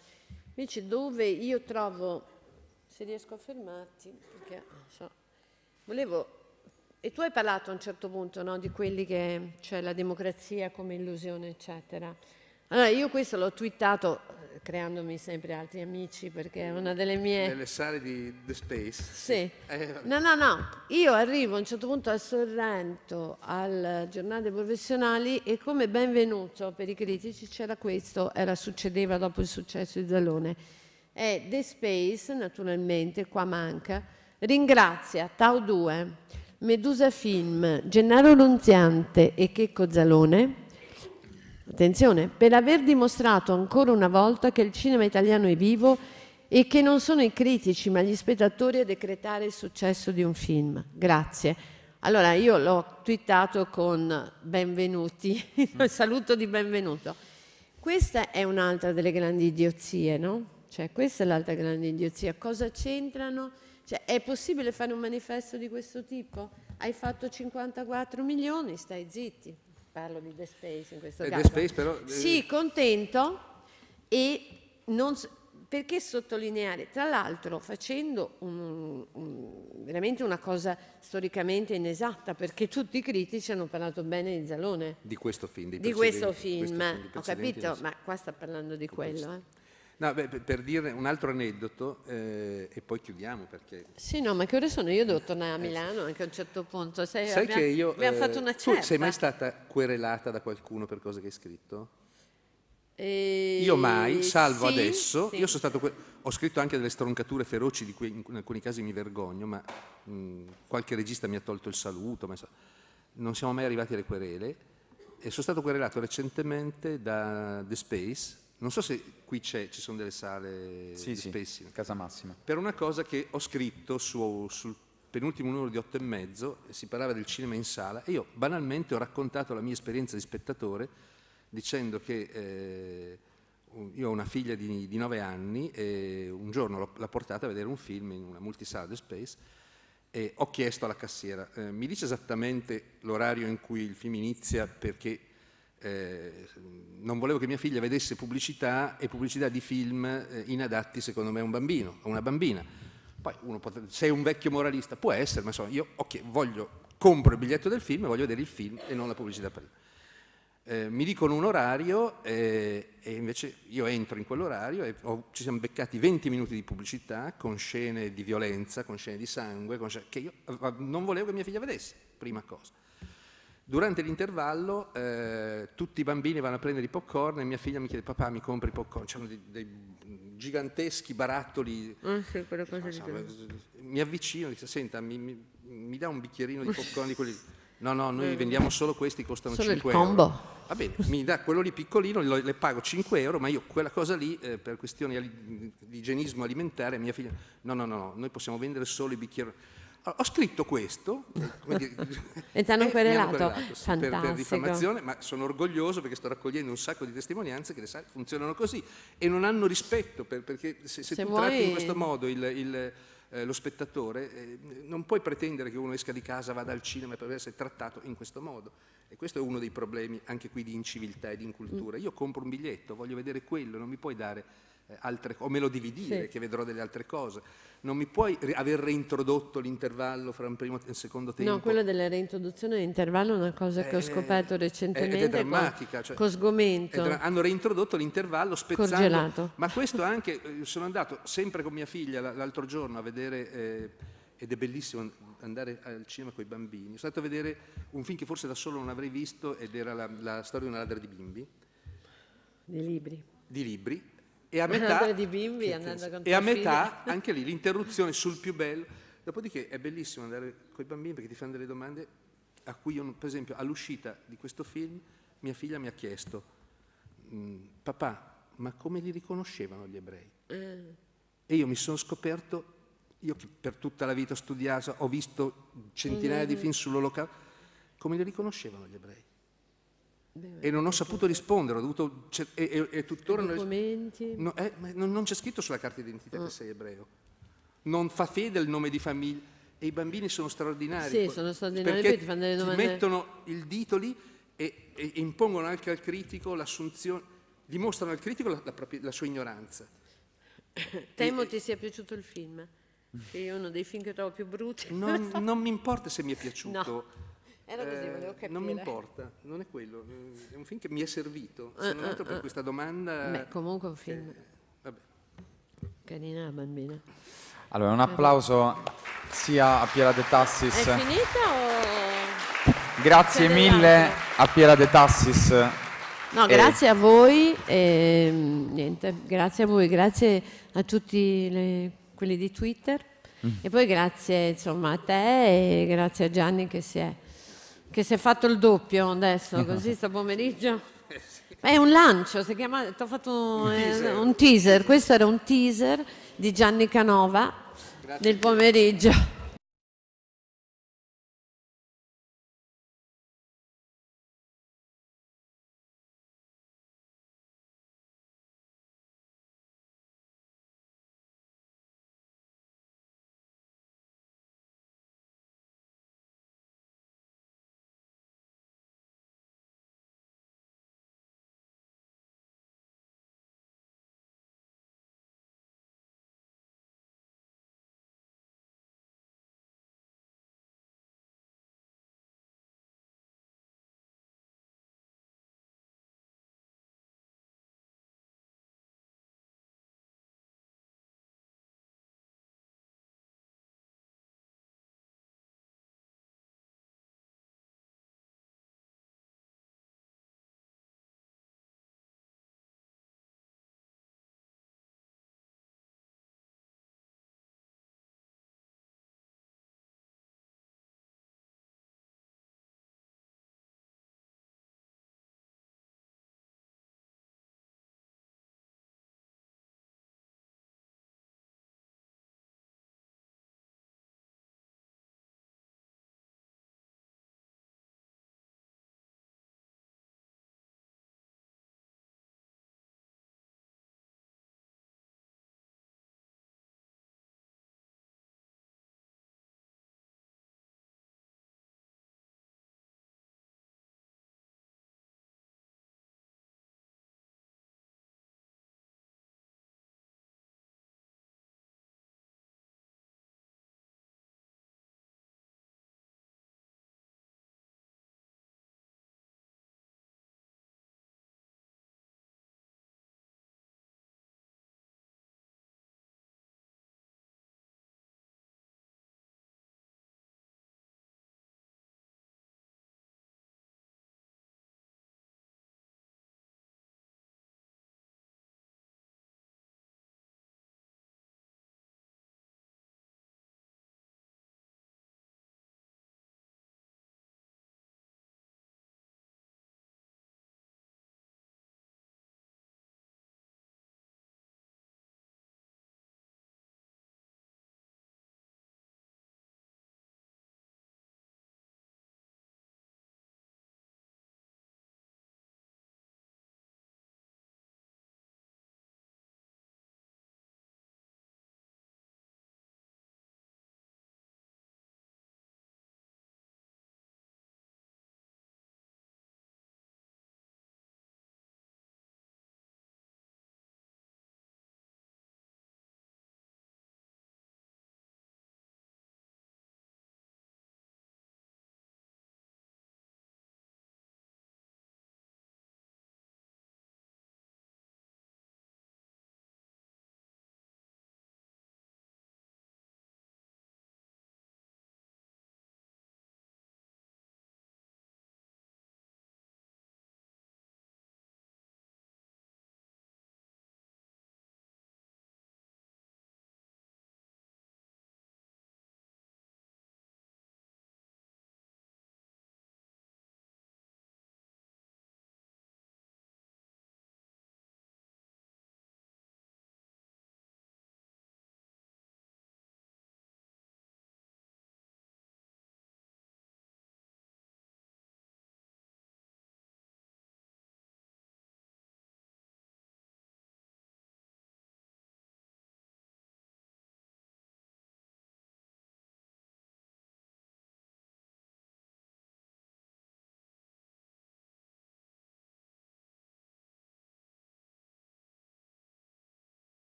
invece dove io trovo, se riesco a fermarti, perché non so, volevo, e tu hai parlato a un certo punto no, di quelli che, cioè la democrazia come illusione, eccetera. Allora io questo l'ho twittato creandomi sempre altri amici perché è una delle mie... Nelle sale di The Space. Sì. Eh, no, no, no. Io arrivo a un certo punto a Sorrento, al giornale professionali e come benvenuto per i critici c'era questo, era, succedeva dopo il successo di Zalone. E The Space, naturalmente, qua manca, ringrazia Tau 2, Medusa Film, Gennaro Lunziante e Checco Zalone Attenzione, per aver dimostrato ancora una volta che il cinema italiano è vivo e che non sono i critici ma gli spettatori a decretare il successo di un film. Grazie. Allora io l'ho twittato con benvenuti, il saluto di benvenuto. Questa è un'altra delle grandi idiozie, no? Cioè questa è l'altra grande idiozia. Cosa c'entrano? Cioè, è possibile fare un manifesto di questo tipo? Hai fatto 54 milioni, stai zitti parlo di The Space in questo eh, caso. The Space però... Eh, sì, contento e non, perché sottolineare? Tra l'altro facendo un, un, veramente una cosa storicamente inesatta, perché tutti i critici hanno parlato bene di Zalone. Di questo film. Di questo film, questo film ho capito, ma qua sta parlando di quello. Eh. No, beh, per dire un altro aneddoto eh, e poi chiudiamo perché... Sì, no, ma che ore sono? Io devo tornare a eh, Milano anche a un certo punto. Sei, Sai abbiamo, che io... Abbiamo eh, fatto una certa. Tu sei mai stata querelata da qualcuno per cose che hai scritto? E... Io mai, salvo sì, adesso. Sì. Io sono stato... Ho scritto anche delle stroncature feroci di cui in alcuni casi mi vergogno, ma mh, mm, qualche regista mi ha tolto il saluto. Ma non siamo mai arrivati alle querele. E sono stato querelato recentemente da The Space non so se qui ci sono delle sale sì, spessi. Sì, casa Massima. Per una cosa che ho scritto su, sul penultimo numero di otto e mezzo, si parlava del cinema in sala, e io banalmente ho raccontato la mia esperienza di spettatore dicendo che eh, io ho una figlia di, di nove anni e un giorno l'ho portata a vedere un film in una multisala The Space e ho chiesto alla cassiera, eh, mi dice esattamente l'orario in cui il film inizia perché eh, non volevo che mia figlia vedesse pubblicità e pubblicità di film eh, inadatti secondo me a un bambino, a una bambina. Poi uno potrebbe, sei un vecchio moralista, può essere, ma insomma io okay, voglio, compro il biglietto del film e voglio vedere il film e non la pubblicità prima. Eh, mi dicono un orario eh, e invece io entro in quell'orario e ho, ci siamo beccati 20 minuti di pubblicità con scene di violenza, con scene di sangue, scene che io eh, non volevo che mia figlia vedesse, prima cosa. Durante l'intervallo eh, tutti i bambini vanno a prendere i popcorn e mia figlia mi chiede papà mi compri i popcorn, c'erano dei, dei giganteschi barattoli. Oh, sì, insomma, diciamo, eh, mi avvicino e dice senta mi, mi, mi, dà un bicchierino di popcorn di quelli... No, no, noi vendiamo solo questi, costano solo 5 euro. Va bene, mi dà quello lì piccolino, le pago 5 euro, ma io quella cosa lì, eh, per questioni di igienismo alimentare, mia figlia, no, no, no, noi possiamo vendere solo i bicchieri ho scritto questo, dire, e ti hanno querelato, querelato per, per, diffamazione, ma sono orgoglioso perché sto raccogliendo un sacco di testimonianze che sai, funzionano così e non hanno rispetto per, perché se, se, se tu vuoi... tratti in questo modo il, il eh, lo spettatore, eh, non puoi pretendere che uno esca di casa, vada al cinema per essere trattato in questo modo. E questo è uno dei problemi anche qui di inciviltà e di incultura. Mm. Io compro un biglietto, voglio vedere quello, non mi puoi dare eh, altre cose, o me lo devi dire sì. che vedrò delle altre cose non mi puoi aver reintrodotto l'intervallo fra un primo e un secondo tempo. No, quella della reintroduzione dell'intervallo è una cosa che eh, ho scoperto recentemente. Ed è drammatica. Con, cioè, con sgomento. Dra- hanno reintrodotto l'intervallo spezzando. Corgelato. Ma questo anche, eh, sono andato sempre con mia figlia l'altro giorno a vedere... Eh, ed è bellissimo andare al cinema con i bambini. Sono andato a vedere un film che forse da solo non avrei visto ed era la, la storia di una ladra di bimbi. Di libri. Di libri, e a metà, di bimbi, andando con e a metà anche lì l'interruzione sul più bello. Dopodiché è bellissimo andare con i bambini perché ti fanno delle domande a cui io, per esempio, all'uscita di questo film, mia figlia mi ha chiesto, mm, papà, ma come li riconoscevano gli ebrei? Mm. E io mi sono scoperto, io che per tutta la vita ho studiato, ho visto centinaia mm. di film sull'olocausto, come li riconoscevano gli ebrei? e non ho saputo rispondere, ho dovuto, e, e, e tuttora documenti. Eh, non, è, non c'è scritto sulla carta d'identità oh. che mm. sei ebreo, non fa fede al nome di famiglia e i bambini sono straordinari. Sì, sono straordinari perché, ti fanno delle domande. Mettono il dito lì e, e impongono anche al critico l'assunzione, dimostrano al critico la, la, propria, la sua ignoranza. Temo ti sia piaciuto il film, che è uno dei film che trovo più brutti. Non, non mi importa se mi è piaciuto. No era così, eh, volevo capire. Non mi importa, non è quello. È un film che mi è servito, se non eh, altro per eh, eh. questa domanda. Beh, comunque un film. Che, vabbè. Carina la bambina. Allora, un applauso sia a Piera De Tassis. È finita o... Grazie mille a Piera De Tassis. No, grazie e... a voi, e, ehm, niente, grazie a voi, grazie a tutti le, quelli di Twitter mm. e poi grazie insomma a te e grazie a Gianni che si è che si è fatto il doppio adesso, eh. così sto pomeriggio. Eh, è un lancio, si chiama, ho fatto un, teaser. un teaser, questo era un teaser di Gianni Canova Grazie. del pomeriggio.